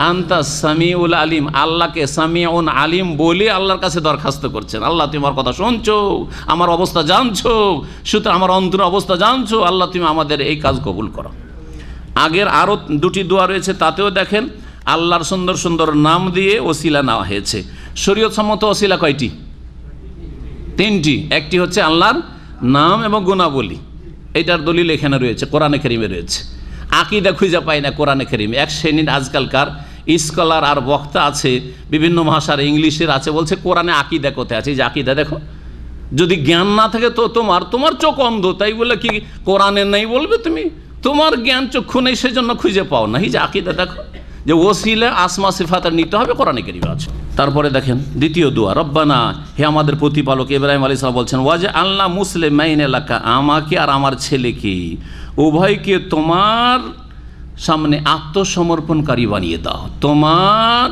আন্তা সামিউল আলিম আল্লাহকে সামিউন আলিম বলে আল্লাহর কাছে দরখাস্ত করছেন আল্লাহ তুমি আমার কথা শুনছো আমার অবস্থা জানছো সুতরাং আমার অন্তর অবস্থা জানছো আল্লাহ তুমি আমাদের এই কাজ কবুল করো আগের আরও দুটি দোয়া রয়েছে তাতেও দেখেন আল্লাহর সুন্দর সুন্দর নাম দিয়ে ওসিলা নেওয়া হয়েছে শরীয়ত সম্মত ওসিলা কয়টি তিনটি একটি হচ্ছে আল্লাহর নাম এবং গুণাবলী এটার দলিল এখানে রয়েছে কোরআনে খেরিমে রয়েছে আকিদা খুঁজে পাই না কোরআনে খেরিমে এক শ্রেণীর আজকালকার স্কলার আর বক্তা আছে বিভিন্ন ভাষার ইংলিশের আছে বলছে কোরআনে আকিদা কোথায় আছে যে আকিদা দেখো যদি জ্ঞান না থাকে তো তোমার তোমার চোখ অন্ধ তাই বলে কি কোরআনে নেই বলবে তুমি তোমার জ্ঞান চক্ষু নেই সেই জন্য খুঁজে পাও না যে আকিদা দেখো যে ওসিলে আসমা সিফাতে নিতে হবে কোরআনে কেরিম আছে তারপরে দেখেন দ্বিতীয় দোয়া রব্বানা হে আমাদের প্রতিপালক ইব্রাহিম আলী সাল বলছেন ওয়াজে আল্লাহ মুসলিম মাইন এলাকা আমাকে আর আমার ছেলেকে উভয়কে তোমার সামনে আত্মসমর্পণকারী বানিয়ে দাও তোমার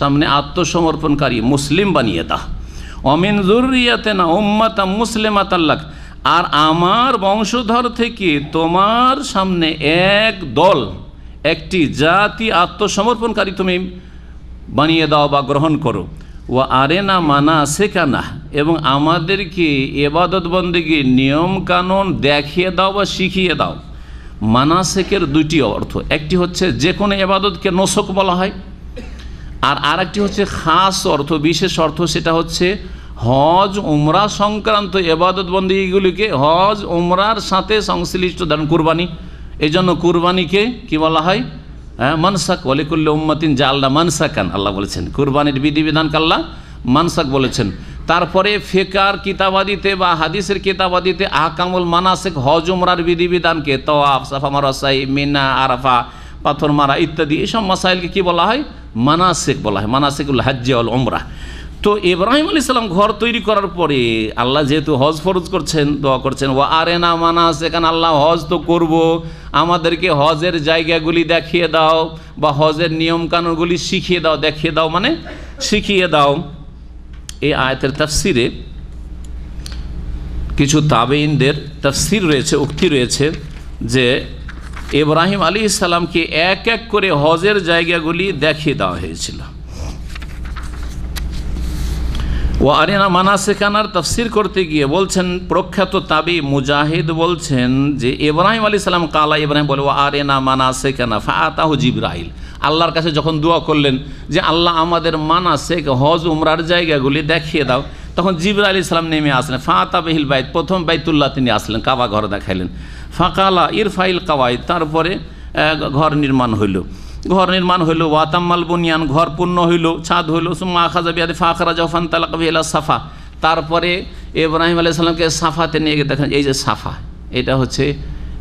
সামনে আত্মসমর্পণকারী মুসলিম বানিয়ে দাও অমিন জরুরিয়াতে না ওম্মাতা আতাল্লাক আর আমার বংশধর থেকে তোমার সামনে এক দল একটি জাতি আত্মসমর্পণকারী তুমি বানিয়ে দাও বা গ্রহণ করো ও আরে না মানা শেখানা এবং আমাদেরকে এবাদত বন্দীকে নিয়মকানুন দেখিয়ে দাও বা শিখিয়ে দাও মানাসেকের দুইটি অর্থ একটি হচ্ছে যে কোনো এবাদতকে নসক বলা হয় আর আরেকটি হচ্ছে খাস অর্থ বিশেষ অর্থ সেটা হচ্ছে হজ উমরা সংক্রান্ত এবাদত বন্দীগুলিকে হজ উমরার সাথে সংশ্লিষ্ট ধরেন কুরবানি এই জন্য কুরবানিকে কি বলা হয় হ্যাঁ মানসাক অলিকুল্ল উম্মাতিন জাল্লা মানসাকান আল্লাহ বলেছেন কুরবানির বিধিবিধান কাল্লা মানসাক বলেছেন তারপরে ফেকার কিতাবাদিতে বা হাদিসের কিতাবাদিতে আহকামুল মানাসেক হজ উমরার বিধিবিধানকে তওয়াফ সাফা মারাসাই মিনা আরাফা পাথর মারা ইত্যাদি এসব মাসাইলকে কি বলা হয় মানাসেক বলা হয় মানাসেকুল হাজ্জে অল ওমরা তো ইব্রাহিম আলী সাল্লাম ঘর তৈরি করার পরে আল্লাহ যেহেতু হজ ফরজ করছেন দোয়া করছেন ও আরে না মানাস এখানে আল্লাহ হজ তো করব আমাদেরকে হজের জায়গাগুলি দেখিয়ে দাও বা হজের নিয়মকানুনগুলি শিখিয়ে দাও দেখিয়ে দাও মানে শিখিয়ে দাও এই আয়াতের তাফসিরে কিছু তাবেইনদের তাফসির রয়েছে উক্তি রয়েছে যে ইব্রাহিম আলী ইসালামকে এক এক করে হজের জায়গাগুলি দেখিয়ে দেওয়া হয়েছিল ও আরিনা মানা সেখানার তফসির করতে গিয়ে বলছেন প্রখ্যাত তাবি মুজাহিদ বলছেন যে ইব্রাহিম আলী সালাম কালা ইব্রাহিম বলে ও আরেনা মানা সেখানা ফা আতাহ জিব্রাহিল আল্লাহর কাছে যখন দোয়া করলেন যে আল্লাহ আমাদের মানা শেখ হজ উমরার জায়গাগুলি দেখিয়ে দাও তখন জিবর আলী ইসলাম নেমে আসলেন ফাঁতা বেহিল বাইত প্রথম বাইতুল্লাহ তিনি আসলেন কাবা ঘর দেখাইলেন ফাঁকালা ইরফাইল কাওয়াইদ তারপরে ঘর নির্মাণ হইল ঘর নির্মাণ হইল ওয়াতাম্মাল বুনিয়ান ঘর পূর্ণ হইল ছাদ হইল সুম্মা খাজা বিয়াদি ফাঁকরা জফান কবি এলা সাফা তারপরে ইব্রাহিম আলাইসালামকে সাফাতে নিয়ে গিয়ে দেখেন এই যে সাফা এটা হচ্ছে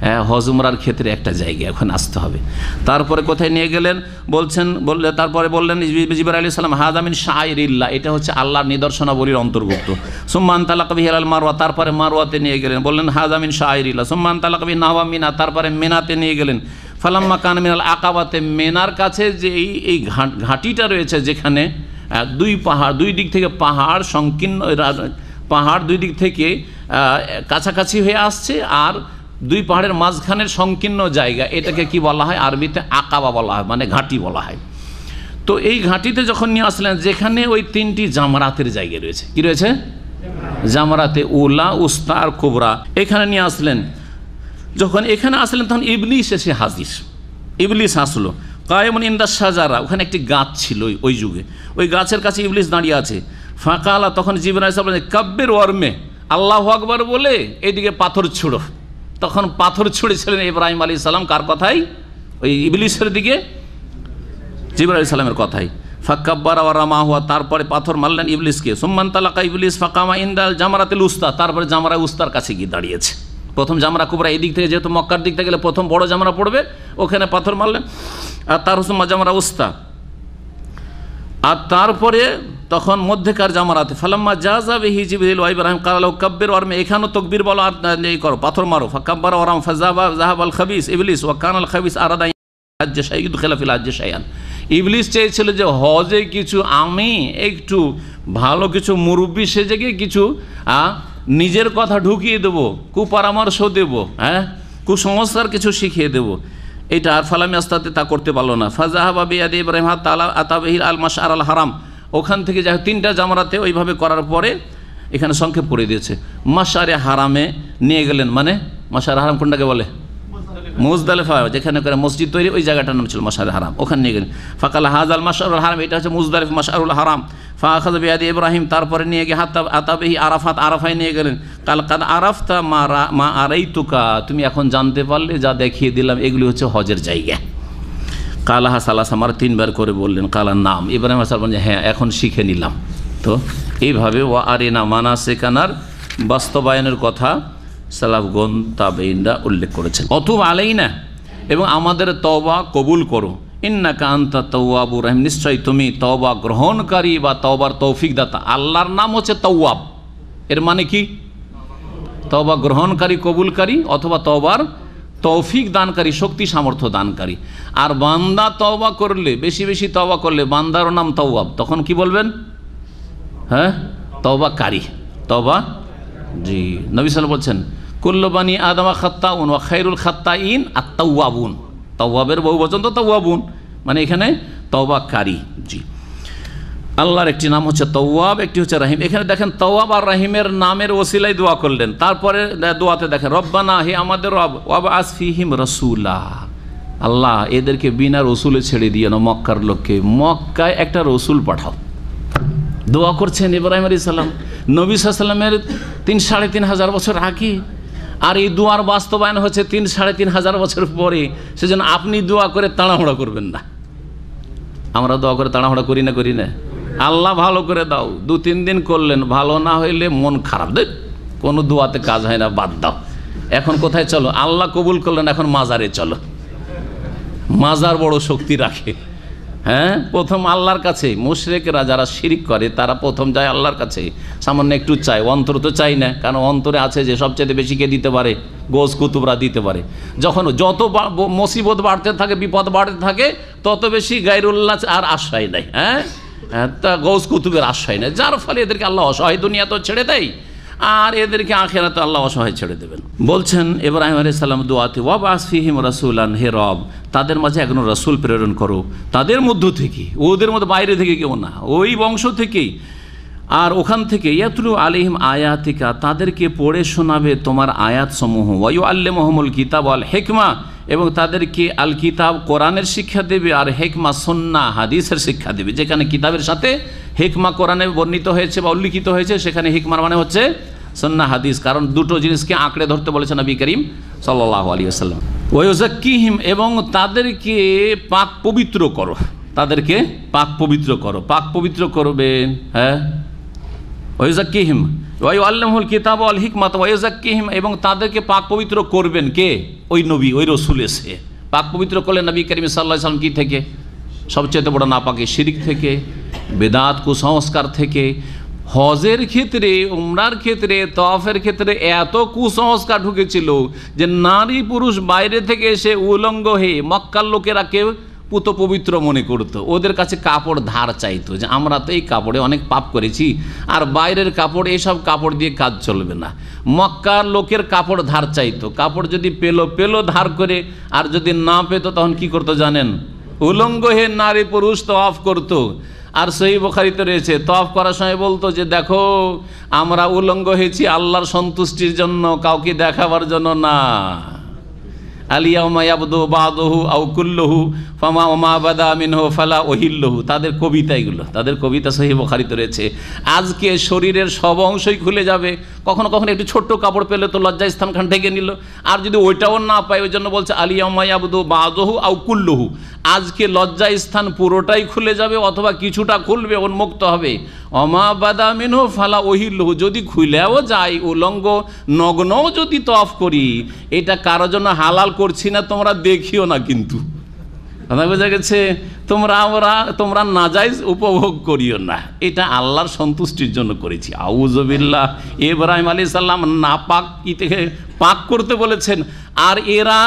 হ্যাঁ, হজমরার ক্ষেত্রে একটা জায়গা এখন আসতে হবে তারপরে কোথায় নিয়ে গেলেন বলছেন বললে তারপরে বললেন জিবর আলী সালাম হাজামিন শাহরিল্লা এটা হচ্ছে আল্লাহর নিদর্শনাবলীর অন্তর্ভুক্ত সুম্মান তালাকবি আল মারোয়া তারপরে মারোয়াতে নিয়ে গেলেন বললেন হাজামিন শাহরিল্লা সুম্মান তালাকবি নাহা মিনা তারপরে মেনাতে নিয়ে গেলেন ফালাম্মা কান মিনাল আকাবাতে মেনার কাছে যে এই এই ঘাঁটিটা রয়েছে যেখানে দুই পাহাড় দুই দিক থেকে পাহাড় সংকীর্ণ পাহাড় দুই দিক থেকে কাছাকাছি হয়ে আসছে আর দুই পাহাড়ের মাঝখানের সংকীর্ণ জায়গা এটাকে কি বলা হয় আরবিতে আকাবা বলা হয় মানে ঘাঁটি বলা হয় তো এই ঘাঁটিতে যখন নিয়ে আসলেন যেখানে ওই তিনটি জামরাতের জায়গা রয়েছে কি রয়েছে জামরাতে উলা উস্তা আর কুবরা এখানে নিয়ে আসলেন যখন এখানে আসলেন তখন ইবলিশ এসে হাজির ইবলিশ আসলো কায়মন ইন্দাস সাজারা ওখানে একটি গাছ ছিল ওই যুগে ওই গাছের কাছে ইবলিশ দাঁড়িয়ে আছে ফাঁকা আলা তখন জীবন কাব্যের ওয়ার্মে আল্লাহ আকবর বলে এদিকে পাথর ছুড়ো তখন পাথর ছুঁড়েছিলেন ইব্রাহিম আলী সালাম কার কথাই ওই ইবলিশের দিকে জিবর আলী সালামের কথাই ফাক্কাব্বার রামা হুয়া তারপরে পাথর মারলেন ইবলিশকে সোম্মান তালাকা ইবলিশ ফাঁকামা ইন্দাল জামারাতিল উস্তা তারপরে জামরা উস্তার কাছে গিয়ে দাঁড়িয়েছে প্রথম জামরা কুবরা এই দিক থেকে যেহেতু মক্কার দিক থেকে গেলে প্রথম বড় জামরা পড়বে ওখানে পাথর মারলেন আর তার হুসুম্মা জামরা উস্তা আর তারপরে তখন মধ্যেকার জামারাতে ফালাম্মা যা যাবে হি জিবরিল ইব্রাহিম কালালো কাব্যের ওয়ার্মে এখানেও তকবির বলো আর এই করো পাথর মারো কাব্বার ওরাম ফাজাবা জাহাব আল খাবিস ইবলিস ও কান আল খাবিস আরাদা আজ্জে শাহিদ খেলাফিল আজ্জে শায়ান ইবলিস চেয়েছিল যে হজে কিছু আমি একটু ভালো কিছু মুরব্বী সেজে গিয়ে কিছু নিজের কথা ঢুকিয়ে দেবো কুপরামর্শ দেব হ্যাঁ কুসংস্কার কিছু শিখিয়ে দেবো এটা আর ফালামি আস্তাতে তা করতে পারলো না ফাজাহাবা বিয়াদ ইব্রাহিম হাত আলা আতাবাহির আল মাস আর আল হারাম ওখান থেকে যাই তিনটা জামারাতে ওইভাবে করার পরে এখানে সংক্ষেপ করে দিয়েছে মাসারে হারামে নিয়ে গেলেন মানে মাসারে হারাম কোনটাকে বলে মুজদালেফা যেখানে করে মসজিদ তৈরি ওই জায়গাটার নাম ছিল মাসার হারাম ওখানে নিয়ে গেলেন হাজ হাজাল মাসারুল হারাম এটা হচ্ছে মুজদালিফ মাসারুল হারাম ফাখাজ বিয়াদি ইব্রাহিম তারপরে নিয়ে গিয়ে হাত আতাবেহি আরাফাত আরাফাই নিয়ে গেলেন কাল কাদ আরাফতা মা আরাই তুকা তুমি এখন জানতে পারলে যা দেখিয়ে দিলাম এগুলি হচ্ছে হজের জায়গা কালাহা আমার তিনবার করে বললেন কালার নাম ইব্রাহিম হাসাল বললেন হ্যাঁ এখন শিখে নিলাম তো এইভাবে ওয়া না মানা শেখানার বাস্তবায়নের কথা সালাফগন তাবেইনরা উল্লেখ করেছেন অথব আলেই না এবং আমাদের তবা কবুল করো ইন্না কান্তা তৌয়াবু রাহিম নিশ্চয়ই তুমি তওবা গ্রহণকারী বা তওবার তৌফিক দাতা আল্লাহর নাম হচ্ছে তওয়াব এর মানে কি তওবা গ্রহণকারী কবুলকারী অথবা তওবার তৌফিক দানকারী শক্তি সামর্থ্য দানকারী আর বান্দা তওবা করলে বেশি বেশি তওবা করলে বান্দারও নাম তওয়াব তখন কি বলবেন হ্যাঁ কারি তওবা জি নবী সাল বলছেন কুল্লবানি খাত্তা খাত্তাউন ওয়া খাইরুল ইন আত্তাউয়াবুন তওয়াবের বহু বচন তো তওয়াবুন মানে এখানে তওবা কারি জি আল্লাহর একটি নাম হচ্ছে তওয়াব একটি হচ্ছে রাহিম এখানে দেখেন তওয়াব আর রাহিমের নামের ওসিলাই দোয়া করলেন তারপরে দোয়াতে দেখেন রব্বানা হে আমাদের রব ওয়াব ফিহিম রসুলা আল্লাহ এদেরকে বিনা রসুলে ছেড়ে দিও না মক্কার লোককে মক্কায় একটা রসুল পাঠাও দোয়া করছেন ইব্রাহিম আলী সাল্লাম নবী সাল্লামের তিন সাড়ে তিন হাজার বছর আগে আর এই দোয়ার বাস্তবায়ন হচ্ছে তিন সাড়ে তিন হাজার বছর পরে সেজন্য আপনি দোয়া করে তাড়াহুড়া করবেন না আমরা দোয়া করে তাড়াহুড়া করি না করি না আল্লাহ ভালো করে দাও দু তিন দিন করলেন ভালো না হইলে মন খারাপ দেখ কোনো দোয়াতে কাজ হয় না বাদ দাও এখন কোথায় চলো আল্লাহ কবুল করলেন এখন মাজারে চলো মাজার বড় শক্তি রাখে হ্যাঁ প্রথম আল্লাহর কাছে মুশরেকেরা যারা শিরিক করে তারা প্রথম যায় আল্লাহর কাছে সামান্য একটু চায় অন্তর তো চাই না কারণ অন্তরে আছে যে সবচেয়ে বেশি কে দিতে পারে গোস কুতুবরা দিতে পারে যখন যত মুসিবত বাড়তে থাকে বিপদ বাড়তে থাকে তত বেশি গাইরুল্লাহ আর আশ্রয় নেয় হ্যাঁ হ্যাঁ, তা গৌস কুতুবের আশ্রয় নেয় যার ফলে এদেরকে আল্লাহ অসহায় দুনিয়া তো ছেড়ে দেয় আর এদেরকে তো আল্লাহ অসহায় ছেড়ে দেবেন বলছেন ইব্রাহিম আলি সাল্লাম দোয়াতে ওয়াব আসফিহিম রাসুলান হে রব তাদের মাঝে একজন রাসুল প্রেরণ করো তাদের মধ্য থেকে ওদের মধ্যে বাইরে থেকে কেউ না ওই বংশ থেকেই আর ওখান থেকে ইয়াতলু আলিহিম আয়াতিকা তাদেরকে পড়ে শোনাবে তোমার আয়াত সমূহ আল্লে মোহাম্মল কিতাব আল হেকমা এবং তাদেরকে আল কিতাব কোরআনের শিক্ষা দেবে আর হেকমা সন্না হাদিসের শিক্ষা দেবে যেখানে কিতাবের সাথে হেকমা কোরআনে বর্ণিত হয়েছে বা উল্লিখিত হয়েছে সেখানে হেকমার মানে হচ্ছে সন্না হাদিস কারণ দুটো জিনিসকে আঁকড়ে ধরতে বলেছেন নবী করিম সাল্লাহ আলী আসাল্লাম ওয়োজাক্কিহিম এবং তাদেরকে পাক পবিত্র করো তাদেরকে পাক পবিত্র করো পাক পবিত্র করবে হ্যাঁ ওয়াইজাক্কিহিম ওয়াই আল্লাহুল কিতাব আল হিকমাত ওয়াইজাক্কিহিম এবং তাদেরকে পাক পবিত্র করবেন কে ওই নবী ওই রসুল এসে পাক পবিত্র করলেন নবী করিম সাল্লাহ সাল্লাম কি থেকে সবচেয়ে বড় না পাকে শিরিক থেকে বেদাত কুসংস্কার থেকে হজের ক্ষেত্রে উমরার ক্ষেত্রে তফের ক্ষেত্রে এত কুসংস্কার ঢুকেছিল যে নারী পুরুষ বাইরে থেকে এসে উলঙ্গ হয়ে মক্কার লোকেরা কেউ পুত পবিত্র মনে করত ওদের কাছে কাপড় ধার চাইতো যে আমরা তো এই কাপড়ে অনেক পাপ করেছি আর বাইরের কাপড় এসব কাপড় দিয়ে কাজ চলবে না মক্কার লোকের কাপড় ধার চাইতো কাপড় যদি পেলো পেলো ধার করে আর যদি না পেতো তখন কি করতো জানেন উলঙ্গ হে নারী পুরুষ তো অফ করতো আর সেই বখারিতে রয়েছে তফ করার সময় বলতো যে দেখো আমরা উলঙ্গ হয়েছি আল্লাহর সন্তুষ্টির জন্য কাউকে দেখাবার জন্য না বাদহু আউকুল্লহু ফামা তাদের কবিতা এগুলো তাদের কবিতা সহি বখারিত রয়েছে আজকে শরীরের সব অংশই খুলে যাবে কখনো কখনো একটু ছোট্ট কাপড় পেলে তো লজ্জা স্থানখান থেকে নিল আর যদি ওইটাও না পায় ওই জন্য বলছে আলিয়াউমায়াবদু বাদহু আউকুল্লহু আজকে লজ্জা স্থান পুরোটাই খুলে যাবে অথবা কিছুটা খুলবে উন্মুক্ত হবে অমা বাদামিনহ ফালা ওহিল যদি খুলেও যাই উলঙ্গ নগ্নও যদি তফ করি এটা কারো জন্য হালাল করছি না তোমরা দেখিও না কিন্তু কথা বোঝা গেছে তোমরা আমরা তোমরা না যাই উপভোগ করিও না এটা আল্লাহর সন্তুষ্টির জন্য করেছি আউজবিল্লাহ এব্রাহিম আলি সাল্লাম নাপাক ই থেকে পাক করতে বলেছেন আর এরা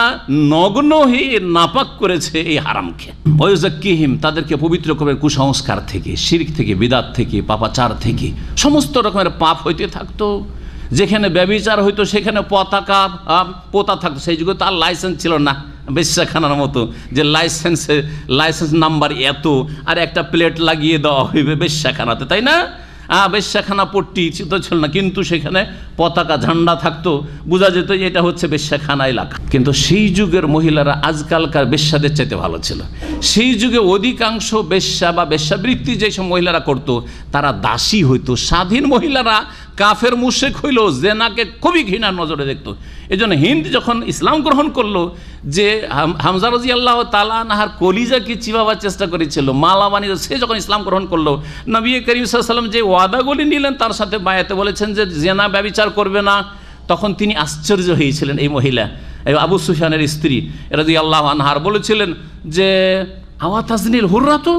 নগ্ন হয়ে নাপাক করেছে এই হারামকে ওয়জাক্কিহিম তাদেরকে পবিত্র করে কুসংস্কার থেকে শির থেকে বিদাত থেকে পাপাচার থেকে সমস্ত রকমের পাপ হইতে থাকতো যেখানে ব্যবিচার হইতো সেখানে পতাকা পোতা থাকতো সেই যুগে তার লাইসেন্স ছিল না বেশ্যাখানার মতো যে লাইসেন্সে লাইসেন্স নাম্বার এত আর একটা প্লেট লাগিয়ে দেওয়া হইবে বেশ্যাখানাতে তাই না বেশ্যাখানা পট্টি তো ছিল না কিন্তু সেখানে পতাকা ঝান্ডা থাকতো বোঝা যেত এটা হচ্ছে বেশ্যাখানা এলাকা কিন্তু সেই যুগের মহিলারা আজকালকার বেশ্যাদের চাইতে ভালো ছিল সেই যুগে অধিকাংশ বেশ্যা বা বেশ্যাবৃত্তি যেসব মহিলারা করত তারা দাসী হইতো স্বাধীন মহিলারা কাফের মুশেক হইল জেনাকে খুবই ঘৃণার নজরে দেখত এজন্য হিন্দ যখন ইসলাম গ্রহণ করলো যে হামজা রাজি আল্লাহ তালা নাহার কলিজাকে চিবাবার চেষ্টা করেছিল মালা বানিয়ে সে যখন ইসলাম গ্রহণ করলো নবী করিম সাল্লাম যে ওয়াদাগুলি নিলেন তার সাথে বায়াতে বলেছেন যে জেনা ব্যবচার করবে না তখন তিনি আশ্চর্য হয়েছিলেন এই মহিলা এই আবু সুফিয়ানের স্ত্রী রাজি আল্লাহ আনহার বলেছিলেন যে আওয়া তাজনীল হুররা তো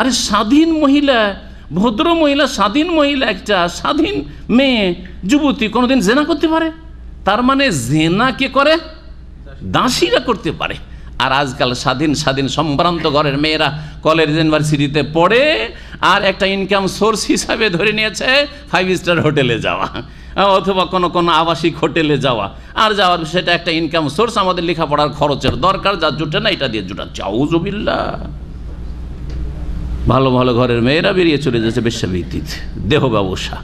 আরে স্বাধীন মহিলা ভদ্র মহিলা স্বাধীন মহিলা একটা স্বাধীন মেয়ে যুবতী কোনোদিন জেনা করতে পারে তার মানে জেনা কে করে দাসীরা করতে পারে আর আজকাল স্বাধীন স্বাধীন সম্ভ্রান্ত ঘরের মেয়েরা কলেজ ইউনিভার্সিটিতে পড়ে আর একটা ইনকাম সোর্স হিসাবে ধরে নিয়েছে ফাইভ স্টার হোটেলে যাওয়া অথবা কোনো কোনো আবাসিক হোটেলে যাওয়া আর যাওয়ার সেটা একটা ইনকাম সোর্স আমাদের লেখাপড়ার খরচের দরকার যা জুটে না এটা দিয়ে জুটাচ্ছে আউজবিল্লা ভালো ভালো ঘরের মেয়েরা বেরিয়ে চলে যাচ্ছে বেশ্যাবৃত্তিতে দেহ ব্যবসা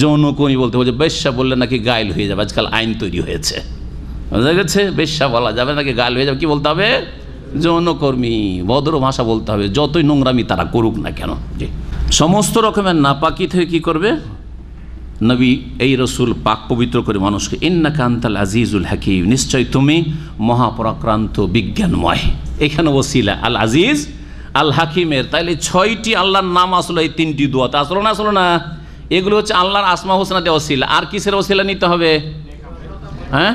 যৌনকর্মী বলতে বলছে বেশ্যা বললে নাকি গাইল হয়ে যাবে আজকাল আইন তৈরি হয়েছে বুঝা গেছে বেশ্যা বলা যাবে নাকি গাল হয়ে যাবে কী বলতে হবে যৌনকর্মী ভদ্র ভাষা বলতে হবে যতই নোংরামি তারা করুক না কেন যে সমস্ত রকমের নাপাকি থেকে কি করবে নবী এই রসুল পাক পবিত্র করে মানুষকে ইন্না কান্তাল আজিজুল হাকিম নিশ্চয় তুমি মহাপরাক্রান্ত বিজ্ঞানময় এখানে ওসিলা আল আজিজ আল হাকিমের তাইলে ছয়টি আল্লাহর নাম আসলো এই তিনটি দোয়াতে আসলো না আসলো না এগুলো হচ্ছে আল্লাহর আসমা হোসেনাতে ওসিলা আর কিসের ওসিলা নিতে হবে হ্যাঁ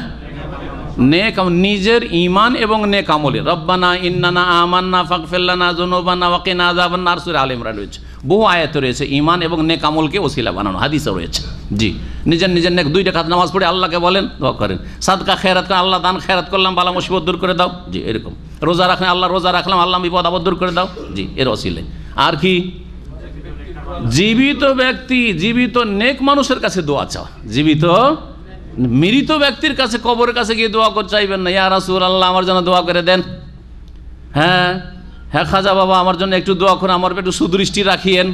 নেক নিজের ইমান এবং নেক আমলে রব্বানা ইন্নানা আমান্না ফাকফেল্লানা জুনুবানা ওয়াকিনা আযাবান্নার সূরা আলে ইমরান রয়েছে বহু আয়াত রয়েছে ইমান এবং নেক আমলকে ওসিলা বানানো হাদিসও রয়েছে জি নিজের নিজের নেক দুইটা রাকাত নামাজ পড়ে আল্লাহকে বলেন দোয়া করেন সাদকা খেরাত করেন আল্লাহ দান খেরাত করলাম বালা মুসিবত দূর করে দাও জি এরকম রোজা রাখলে আল্লাহ রোজা রাখলাম আল্লাহ বিপদ আবদ দূর করে দাও জি এর অসিলে আর কি জীবিত ব্যক্তি জীবিত নেক মানুষের কাছে দোয়া চাও জীবিত মৃত ব্যক্তির কাছে কবরের কাছে গিয়ে দোয়া করে চাইবেন না ইয়ার রাসুল আল্লাহ আমার জন্য দোয়া করে দেন হ্যাঁ হ্যাঁ খাজা বাবা আমার জন্য একটু দোয়া করে আমার একটু সুদৃষ্টি রাখিয়েন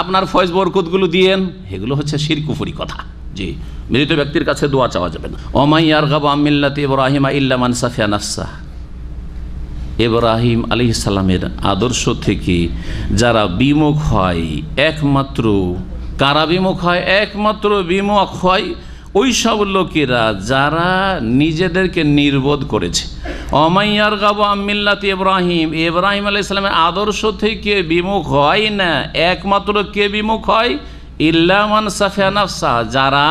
আপনার ফয়েজ বরকতগুলো দিয়েন এগুলো হচ্ছে শিরকুফুরি কথা জি মৃত ব্যক্তির কাছে দোয়া চাওয়া যাবে না ওমাইয়ার গাবু আমিল্লাতে ইব্রাহিমা মান সাফিয়া নাসা ইব্রাহিম আলি ইসালামের আদর্শ থেকে যারা বিমুখ হয় একমাত্র কারা বিমুখ হয় একমাত্র বিমুখ হয় ওই সব লোকেরা যারা নিজেদেরকে নির্বোধ করেছে অমাইয়ার গাবু আমিল্লাতি ইব্রাহিম ইব্রাহিম আলি ইসলামের আদর্শ থেকে বিমুখ হয় না একমাত্র কে বিমুখ হয় ইল্লামান সাফিয়া যারা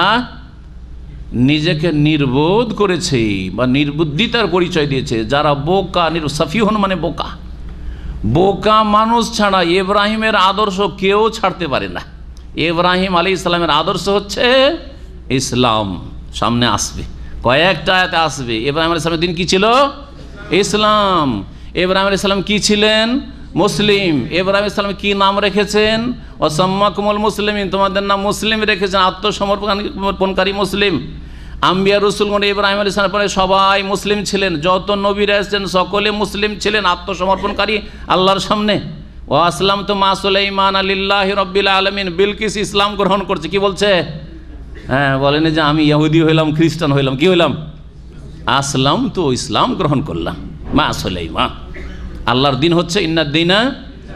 নিজেকে নির্বোধ করেছে বা নির্বুদ্ধিতার পরিচয় দিয়েছে যারা বোকা সাফিহন মানে বোকা বোকা মানুষ ছাড়া ইব্রাহিমের আদর্শ কেউ ছাড়তে পারে না ইব্রাহিম আলি ইসলামের আদর্শ হচ্ছে ইসলাম সামনে আসবে কয়েকটা এতে আসবে এব্রাহিম আলি ইসলামের দিন কী ছিল ইসলাম এব্রাহিম আলি সালাম কী ছিলেন মুসলিম এব্রাহিম ইসলাম কি নাম রেখেছেন অসম্মাকুমল মুসলিম তোমাদের নাম মুসলিম রেখেছেন আত্মসমর্পণকারী মুসলিম আম্বিয়া রসুলগণ এব্রাহিম আলী সালাম পরে সবাই মুসলিম ছিলেন যত নবীরা এসেছেন সকলে মুসলিম ছিলেন আত্মসমর্পণকারী আল্লাহর সামনে ও আসলাম তো মা সুলাইমান আলিল্লাহ রব্বিল আলমিন বিলকিস ইসলাম গ্রহণ করছে কি বলছে হ্যাঁ বলেন যে আমি ইয়াহুদি হইলাম খ্রিস্টান হইলাম কি হইলাম আসলাম তো ইসলাম গ্রহণ করলাম মা আসলে মা আল্লাহর দিন হচ্ছে ইন্নার দিনা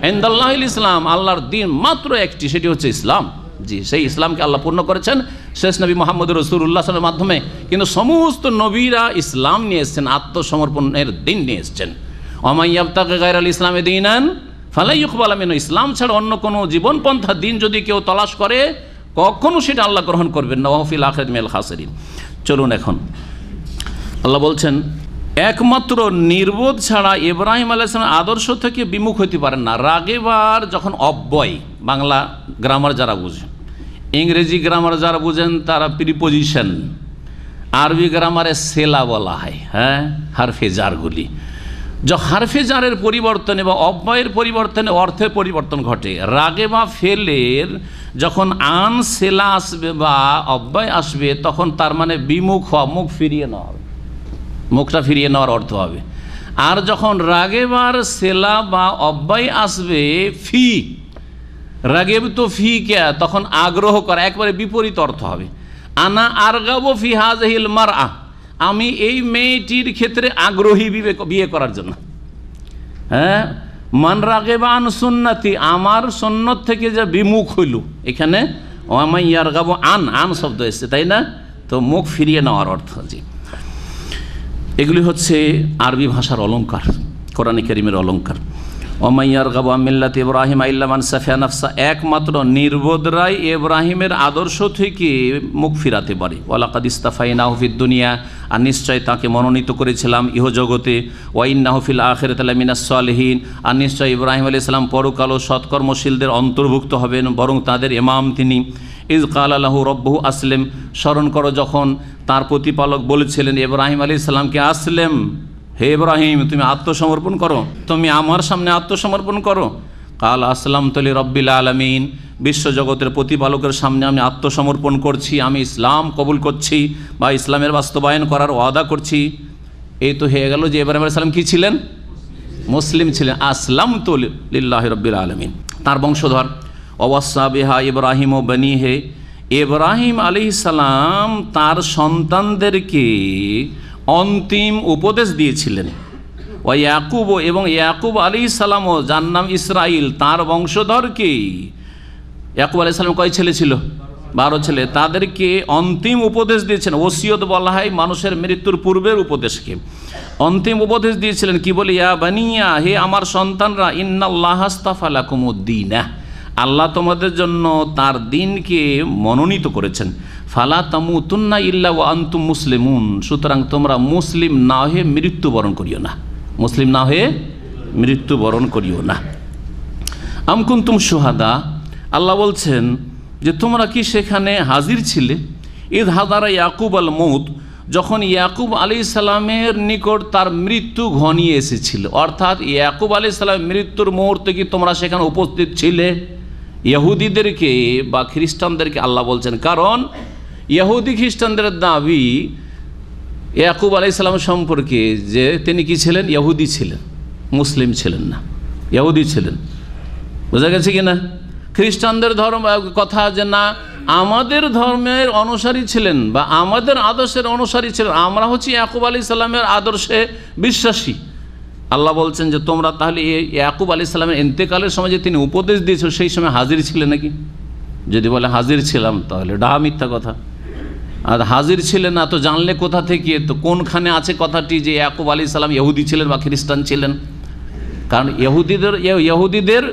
এন্দাল্লাহ ইসলাম আল্লাহর দিন মাত্র একটি সেটি হচ্ছে ইসলাম জি সেই ইসলামকে আল্লাহ পূর্ণ করেছেন শেষ নবী মোহাম্মদ উল্লাসের মাধ্যমে কিন্তু সমস্ত নবীরা ইসলাম নিয়ে এসছেন আত্মসমর্পণের দিন নিয়ে এসছেন অমাইয়াবতাকে গায়ের আল ইসলামে দিন আন ফালাই ইকবাল ইসলাম ছাড়া অন্য কোনো জীবনপন্থা দিন যদি কেউ তলাশ করে কখনো সেটা আল্লাহ গ্রহণ করবেন না ওহফিল আখের মেল হাসরিন চলুন এখন আল্লাহ বলছেন একমাত্র নির্বোধ ছাড়া ইব্রাহিম আলাইসলামের আদর্শ থেকে বিমুখ হতে পারেন না রাগেবার যখন অব্যয় বাংলা গ্রামার যারা বুঝেন ইংরেজি গ্রামার যারা বুঝেন তারা প্রিপোজিশন আরবি গ্রামারে সেলা বলা হয় হ্যাঁ হারফে জারগুলি য হারফে জারের পরিবর্তনে বা অব্যয়ের পরিবর্তনে অর্থের পরিবর্তন ঘটে রাগে বা ফেলের যখন আন সেলা আসবে বা অব্যয় আসবে তখন তার মানে বিমুখ হওয়া মুখ ফিরিয়ে নেওয়া হবে মুখটা ফিরিয়ে নেওয়ার অর্থ হবে আর যখন রাগেবার সেলা বা অব্যয় আসবে ফি রাগেব তো ফি কে তখন আগ্রহ করা একবারে বিপরীত অর্থ হবে আনা গাবো ফি হাজহিল মার আহ আমি এই মেয়েটির ক্ষেত্রে আগ্রহী বিবে বিয়ে করার জন্য হ্যাঁ মান রাগেবান সুন্নাতি আমার সন্ন্যত থেকে যে বিমুখ হইল এখানে আমায় ইয়ার গাবো আন আন শব্দ এসছে তাই না তো মুখ ফিরিয়ে নেওয়ার অর্থ যে এগুলি হচ্ছে আরবি ভাষার অলঙ্কার কোরআন করিমের অলঙ্কার ওমাইয়ার গাবা মিল্লাত ইব্রাহিম আইল্লামান সাফিয়া নাফসা একমাত্র নির্বোধরাই ইব্রাহিমের আদর্শ থেকে মুখ ফিরাতে পারে ওয়ালাকাদ ইস্তাফাই নাহফিদ দুনিয়া আর নিশ্চয় তাকে মনোনীত করেছিলাম ইহজগতে ওয়াইন নাহফিল আখের তালামিনাসহীন আর নিশ্চয় ইব্রাহিম আলি ইসলাম পরকাল সৎকর্মশীলদের অন্তর্ভুক্ত হবেন বরং তাদের ইমাম তিনি ইজ কাল আল্লাহ রব্বহু আসলেম স্মরণ করো যখন তার প্রতিপালক বলেছিলেন ইব্রাহিম আলি ইসলামকে আসলেম হে ইব্রাহিম তুমি আত্মসমর্পণ করো তুমি আমার সামনে আত্মসমর্পণ করো কাল আসলাম তলি রব্বিল আলমিন বিশ্বজগতের প্রতিপালকের সামনে আমি আত্মসমর্পণ করছি আমি ইসলাম কবুল করছি বা ইসলামের বাস্তবায়ন করার ওয়াদা করছি এই তো হয়ে গেল যে ইব্রাহিম আসলাম কী ছিলেন মুসলিম ছিলেন আসলাম তলিল্লাহ রব্বিল আলমিন তার বংশধর অবসা বেহা ইব্রাহিম ও বনি হে ইব্রাহিম আলি সালাম তার সন্তানদেরকে অন্তিম উপদেশ দিয়েছিলেন ও ইয়াকুব এবং ইয়াকুব আলী ইসালামও যার নাম ইসরাইল তার কে ইয়াকুব আলী সালাম কয় ছেলে ছিল বারো ছেলে তাদেরকে অন্তিম উপদেশ দিয়েছেন ওসিয়ত বলা হয় মানুষের মৃত্যুর পূর্বের উপদেশকে অন্তিম উপদেশ দিয়েছিলেন কি বলে ইয়া বানিয়া হে আমার সন্তানরা ইন্নাল্লাহাস্তাফালাকুমুদ্দিনা আল্লাহ তোমাদের জন্য তার দিনকে মনোনীত করেছেন ফালা তামু তুন্না ইল্লা ও আন্তুম মুসলিমুন সুতরাং তোমরা মুসলিম না হয়ে মৃত্যুবরণ করিও না মুসলিম না হয়ে মৃত্যুবরণ করিও না আমকুন্তুম সুহাদা আল্লাহ বলছেন যে তোমরা কি সেখানে হাজির ছিলে ঈদ হাদারা ইয়াকুব আল মৌত যখন ইয়াকুব আলি ইসালামের নিকট তার মৃত্যু ঘনিয়ে এসেছিল অর্থাৎ ইয়াকুব আলি সালামের মৃত্যুর মুহূর্তে কি তোমরা সেখানে উপস্থিত ছিলে ইহুদিদেরকে বা খ্রিস্টানদেরকে আল্লাহ বলছেন কারণ ইয়াহুদি খ্রিস্টানদের দাবি ইয়াকুব আলাই সম্পর্কে যে তিনি কি ছিলেন ইয়াহুদি ছিলেন মুসলিম ছিলেন না ইয়াহুদি ছিলেন বোঝা গেছে কি না খ্রিস্টানদের ধর্ম কথা যে না আমাদের ধর্মের অনুসারী ছিলেন বা আমাদের আদর্শের অনুসারী ছিলেন আমরা হচ্ছি ইয়াকুব আলি সাল্লামের আদর্শে বিশ্বাসী আল্লাহ বলছেন যে তোমরা তাহলে ইয়াকুব আলি সাল্লামের ইন্তেকালের সময় যে তিনি উপদেশ দিয়েছ সেই সময় হাজির ছিলেন নাকি যদি বলে হাজির ছিলাম তাহলে ডা মিথ্যা কথা আর হাজির ছিলেন না তো জানলে কোথা থেকে তো কোনখানে আছে কথাটি যে ইয়াকুব আলী সালাম ইহুদি ছিলেন বা খ্রিস্টান ছিলেন কারণ ইহুদিদের ইহুদিদের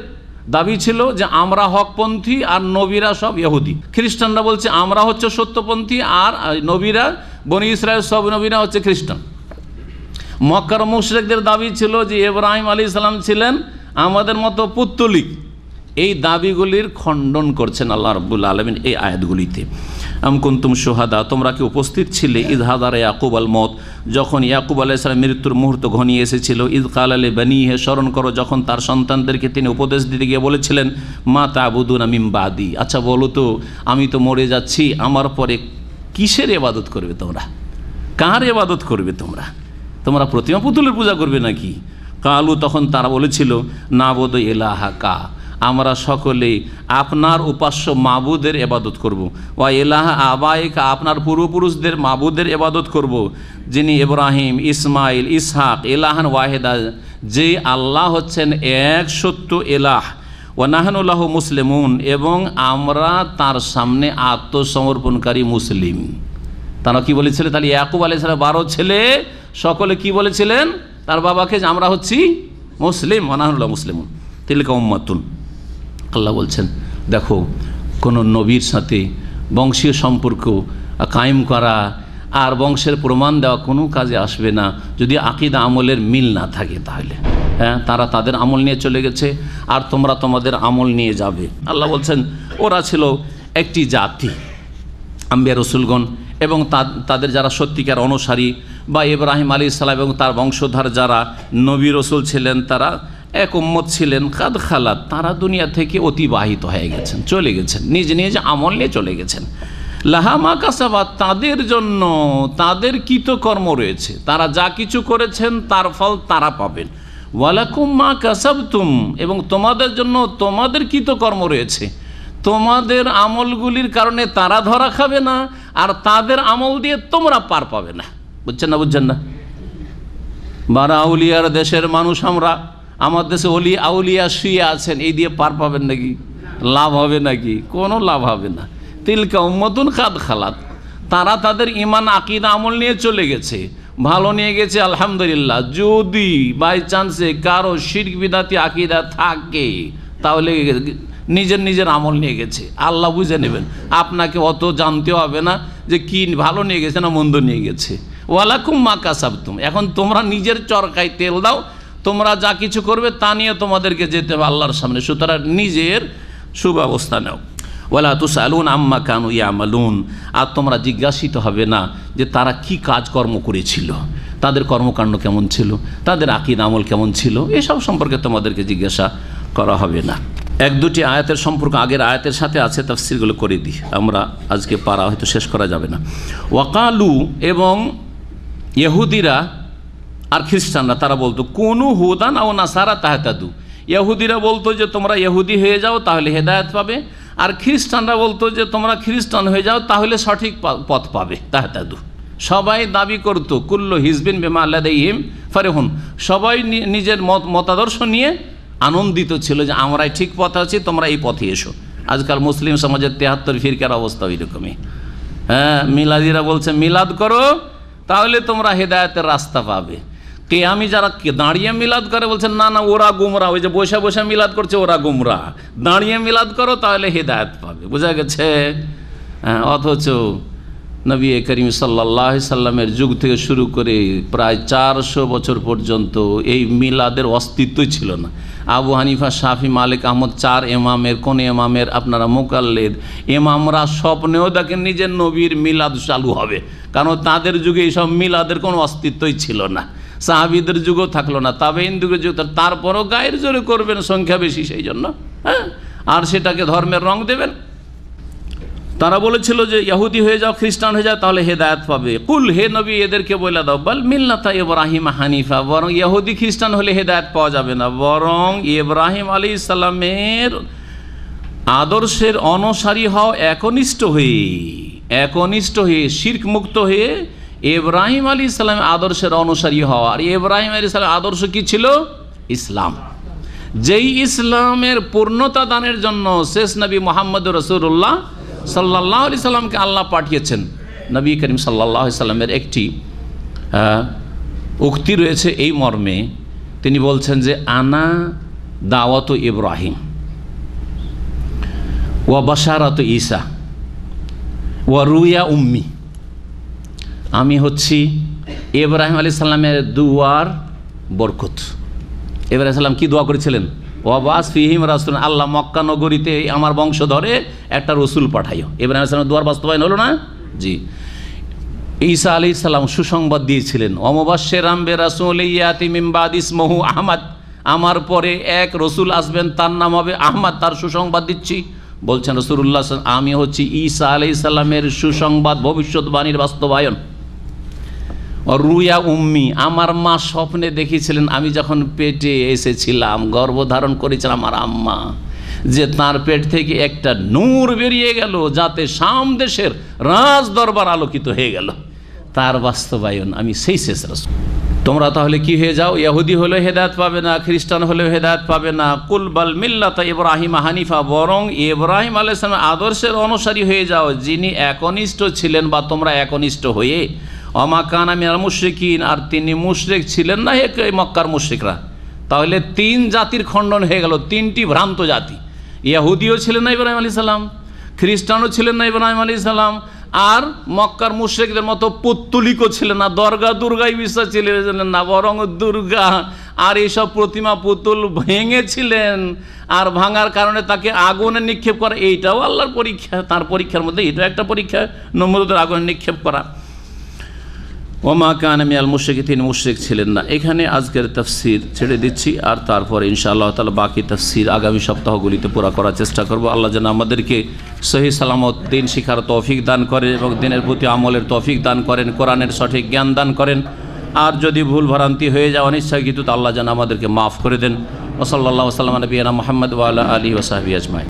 দাবি ছিল যে আমরা হকপন্থী আর নবীরা সব ইহুদি খ্রিস্টানরা বলছে আমরা হচ্ছে সত্যপন্থী আর নবীরা বনি ইসরায়েল সব নবীরা হচ্ছে খ্রিস্টান মক্কার মুশ্রেকদের দাবি ছিল যে ইব্রাহিম আলী ইসলাম ছিলেন আমাদের মতো পুত্তলিক এই দাবিগুলির খণ্ডন করছেন আল্লাহ রব্বুল আলমিন এই আয়াতগুলিতে আমকুন্তুম সোহাদা তোমরা কি উপস্থিত ছিলে ঈদ হাদার ইয়াকুব আল মত যখন ইয়াকুব আলাহ ইসলাম মৃত্যুর মুহূর্ত ঘনিয়ে এসেছিল ঈদ কাল আলী বানি হে স্মরণ করো যখন তার সন্তানদেরকে তিনি উপদেশ দিতে গিয়ে বলেছিলেন মা তাবুদুন আমিম বাদি আচ্ছা বলো তো আমি তো মরে যাচ্ছি আমার পরে কিসের এবাদত করবে তোমরা কার এবাদত করবে তোমরা তোমরা প্রতিমা পুতুলের পূজা করবে নাকি কালু তখন তারা বলেছিল না বোধ এলাহা কা আমরা সকলেই আপনার উপাস্য মাবুদের এবাদত করব। ওয়া এলাহা আবাইক আপনার পূর্বপুরুষদের মাবুদের এবাদত করব। যিনি ইব্রাহিম ইসমাইল ইসহাক এলাহান ওয়াহেদা যে আল্লাহ হচ্ছেন এক সত্য এলাহ ওয়ানাহানুল্লাহ মুসলিমুন এবং আমরা তার সামনে আত্মসমর্পণকারী মুসলিম তারা কি বলেছিলেন তাহলে ইয়াকুব আলি সাহেব বারো ছেলে সকলে কি বলেছিলেন তার বাবাকে আমরা হচ্ছি মুসলিম ওয়ানাহানুল্লাহ মুসলিমুন তিলকা উম্মাতুন আল্লাহ বলছেন দেখো কোন নবীর সাথে বংশীয় সম্পর্ক কায়েম করা আর বংশের প্রমাণ দেওয়া কোনো কাজে আসবে না যদি আকিদা আমলের মিল না থাকে তাহলে হ্যাঁ তারা তাদের আমল নিয়ে চলে গেছে আর তোমরা তোমাদের আমল নিয়ে যাবে আল্লাহ বলছেন ওরা ছিল একটি জাতি আম্বিয়া রসুলগণ এবং তাদের যারা সত্যিকার অনুসারী বা ইব্রাহিম আলী ইসলাম এবং তার বংশধার যারা নবী রসুল ছিলেন তারা এক উম্মত ছিলেন কাদ খালাত তারা দুনিয়া থেকে অতিবাহিত হয়ে গেছেন চলে গেছেন নিজ নিজ আমল নিয়ে চলে গেছেন লাহামা কাসাবাদ তাদের জন্য তাদের কৃতকর্ম রয়েছে তারা যা কিছু করেছেন তার ফল তারা পাবেন ওয়ালাকুম মা কাসাবতুম এবং তোমাদের জন্য তোমাদের কৃতকর্ম রয়েছে তোমাদের আমলগুলির কারণে তারা ধরা খাবে না আর তাদের আমল দিয়ে তোমরা পার পাবে না বুঝছেন না বুঝছেন না বারাউলিয়ার দেশের মানুষ আমরা আমার দেশে অলি আউলিয়া শুয়ে আছেন এই দিয়ে পার পাবেন নাকি লাভ হবে নাকি কোনো লাভ হবে না তিলকা উম্মতুন কাদ খালাত তারা তাদের ইমান আকিদ আমল নিয়ে চলে গেছে ভালো নিয়ে গেছে আলহামদুলিল্লাহ যদি বাই চান্সে কারো শির বিদাতি আকিদা থাকে তাহলে নিজের নিজের আমল নিয়ে গেছে আল্লাহ বুঝে নেবেন আপনাকে অত জানতে হবে না যে কি ভালো নিয়ে গেছে না মন্দ নিয়ে গেছে ওয়ালাকুম মা কাসাবতুম এখন তোমরা নিজের চরকায় তেল দাও তোমরা যা কিছু করবে তা নিয়ে তোমাদেরকে যেতে হবে আল্লাহর সামনে সুতরাং নিজের সুব্যবস্থা নেও ওয়ালা তুসালুন আম্মা কানু ইয়ামালুন আর তোমরা জিজ্ঞাসিত হবে না যে তারা কি কাজকর্ম করেছিল তাদের কর্মকাণ্ড কেমন ছিল তাদের আকিদ আমল কেমন ছিল এসব সম্পর্কে তোমাদেরকে জিজ্ঞাসা করা হবে না এক দুটি আয়াতের সম্পর্ক আগের আয়াতের সাথে আছে তাফসিরগুলো করে দিই আমরা আজকে পারা হয়তো শেষ করা যাবে না ওয়াকালু এবং ইহুদিরা আর খ্রিস্টানরা তারা বলতো কোনো হুদান ও নাসারা তাহাতাদু ইয়াহুদিরা বলতো যে তোমরা ইহুদি হয়ে যাও তাহলে হেদায়ত পাবে আর খ্রিস্টানরা বলতো যে তোমরা খ্রিস্টান হয়ে যাও তাহলে সঠিক পথ পাবে তাহাতাদু সবাই দাবি করতো কুল্ল হিজবিন বেমা আল্লাহিম ফারেহুন সবাই নিজের মত মতাদর্শ নিয়ে আনন্দিত ছিল যে আমরাই ঠিক পথে আছি তোমরা এই পথে এসো আজকাল মুসলিম সমাজের তেহাত্তর ফিরকার অবস্থা ওই রকমই হ্যাঁ মিলাদিরা বলছে মিলাদ করো তাহলে তোমরা হেদায়তের রাস্তা পাবে কেয়ামি যারা দাঁড়িয়ে মিলাদ করে বলছেন না না ওরা গুমরা ওই যে বসে বসে মিলাদ করছে ওরা গুমরা দাঁড়িয়ে মিলাদ করো তাহলে হেদায়ত পাবে বোঝা গেছে হ্যাঁ, অথচ নবী করিম সাল্লাহ সাল্লামের যুগ থেকে শুরু করে প্রায় চারশো বছর পর্যন্ত এই মিলাদের অস্তিত্বই ছিল না আবু হানিফা শাফি মালিক আহমদ চার এমামের কোন এমামের আপনারা মোকাল্লেদ এমামরা স্বপ্নেও দেখেন নিজের নবীর মিলাদ চালু হবে কারণ তাদের যুগে এইসব মিলাদের কোনো অস্তিত্বই ছিল না সাহাবিদের যুগও থাকলো না তবে যুগের যুগ তারপরও গায়ের জোরে করবেন সংখ্যা বেশি সেই জন্য হ্যাঁ আর সেটাকে ধর্মের রং দেবেন তারা বলেছিল যে ইহুদি হয়ে যাও খ্রিস্টান হয়ে যাও তাহলে হেদায়ত পাবে কুল হে নবী এদেরকে বলে দাও বল মিল্লাতা ইব্রাহিম হানিফা বরং ইহুদি খ্রিস্টান হলে হেদায়ত পাওয়া যাবে না বরং ইব্রাহিম আলী ইসাল্লামের আদর্শের অনুসারী হও একনিষ্ঠ হয়ে একনিষ্ঠ হয়ে শির্ক মুক্ত হয়ে ইব্রাহিম আলী ইসলামের আদর্শের অনুসারী হওয়া আর ইব্রাহিম আলী ইসলামের আদর্শ কী ছিল ইসলাম যেই ইসলামের পূর্ণতা দানের জন্য শেষ নবী মোহাম্মদ রসুল্লাহ সাল্লাহ আলি সাল্লামকে আল্লাহ পাঠিয়েছেন নবী করিম সাল্লাহ সাল্লামের একটি উক্তি রয়েছে এই মর্মে তিনি বলছেন যে আনা দাওয়াত ইব্রাহিম ওয়া বাসারাত ইসা ওয়া রুয়া উম্মি আমি হচ্ছি এব্রাহিম আলি সাল্লামের দুয়ার বরকত এব্রাহিম সাল্লাম কি দোয়া করেছিলেন ওয়াবাস ফিহিম রাসুল আল্লাহ মক্কা নগরীতে আমার বংশধরে একটা রসুল পাঠাইও এব্রাহিম সাল্লামের দুয়ার বাস্তবায়ন হলো না জি ঈসা আলি সাল্লাম সুসংবাদ দিয়েছিলেন অমবাস্যে রামবে রাসুল ইয়াতিমিমবাদ ইসমহু আহমাদ আমার পরে এক রসুল আসবেন তার নাম হবে আহমাদ তার সুসংবাদ দিচ্ছি বলছেন রসুল্লাহ আমি হচ্ছি ঈসা আলি সাল্লামের সুসংবাদ ভবিষ্যৎবাণীর বাস্তবায়ন রুয়া উম্মি আমার মা স্বপ্নে দেখেছিলেন আমি যখন পেটে এসেছিলাম গর্ভধারণ করেছিলাম আমার আম্মা যে তার পেট থেকে একটা নূর বেরিয়ে গেল যাতে সাম দেশের রাজ দরবার আলোকিত হয়ে গেল তার বাস্তবায়ন আমি সেই শেষ রস তোমরা তাহলে কি হয়ে যাও ইয়াহুদি হলেও হেদায়ত পাবে না খ্রিস্টান হলেও হেদায়ত পাবে না কুলবাল মিল্লাতা ইব্রাহিম হানিফা বরং ইব্রাহিম আলাইসলামের আদর্শের অনুসারী হয়ে যাও যিনি একনিষ্ঠ ছিলেন বা তোমরা একনিষ্ঠ হয়ে অমাকান আমি আর মুশ্রিকিন আর তিনি মুশ্রিক ছিলেন না হে মক্কার মুশ্রিকরা তাহলে তিন জাতির খণ্ডন হয়ে গেল তিনটি ভ্রান্ত জাতি ইয়াহুদিও ছিলেন না ইব্রাহিম আলী সাল্লাম খ্রিস্টানও ছিলেন না ইব্রাহিম আলী সাল্লাম আর মক্কার মুশ্রিকদের মতো পুত্তলিকও ছিলেন না দর্গা দুর্গাই বিশ্বাস ছিলেন না বরং দুর্গা আর এইসব প্রতিমা পুতুল ভেঙেছিলেন আর ভাঙার কারণে তাকে আগুনে নিক্ষেপ করা এইটাও আল্লাহর পরীক্ষা তার পরীক্ষার মধ্যে এটাও একটা পরীক্ষা নম্রদের আগুনে নিক্ষেপ করা ওমা কান আমি আল মুশেক তিনি মুশেক ছিলেন না এখানে আজকের তফসির ছেড়ে দিচ্ছি আর তারপরে ইনশাআল্লাহ তালা বাকি তফসির আগামী সপ্তাহগুলিতে পুরা করার চেষ্টা করব আল্লাহ যেন আমাদেরকে সহি সালামত দিন শিখার তৌফিক দান করেন এবং দিনের প্রতি আমলের তৌফিক দান করেন কোরআনের সঠিক জ্ঞান দান করেন আর যদি ভুল ভ্রান্তি হয়ে নিশ্চয় কিন্তু আল্লাহ যেন আমাদেরকে মাফ করে দেন ওসল্লা সাল্লাম নবীনা মোহাম্মদ ওয়ালা আলী ওসাহাবি আজমাই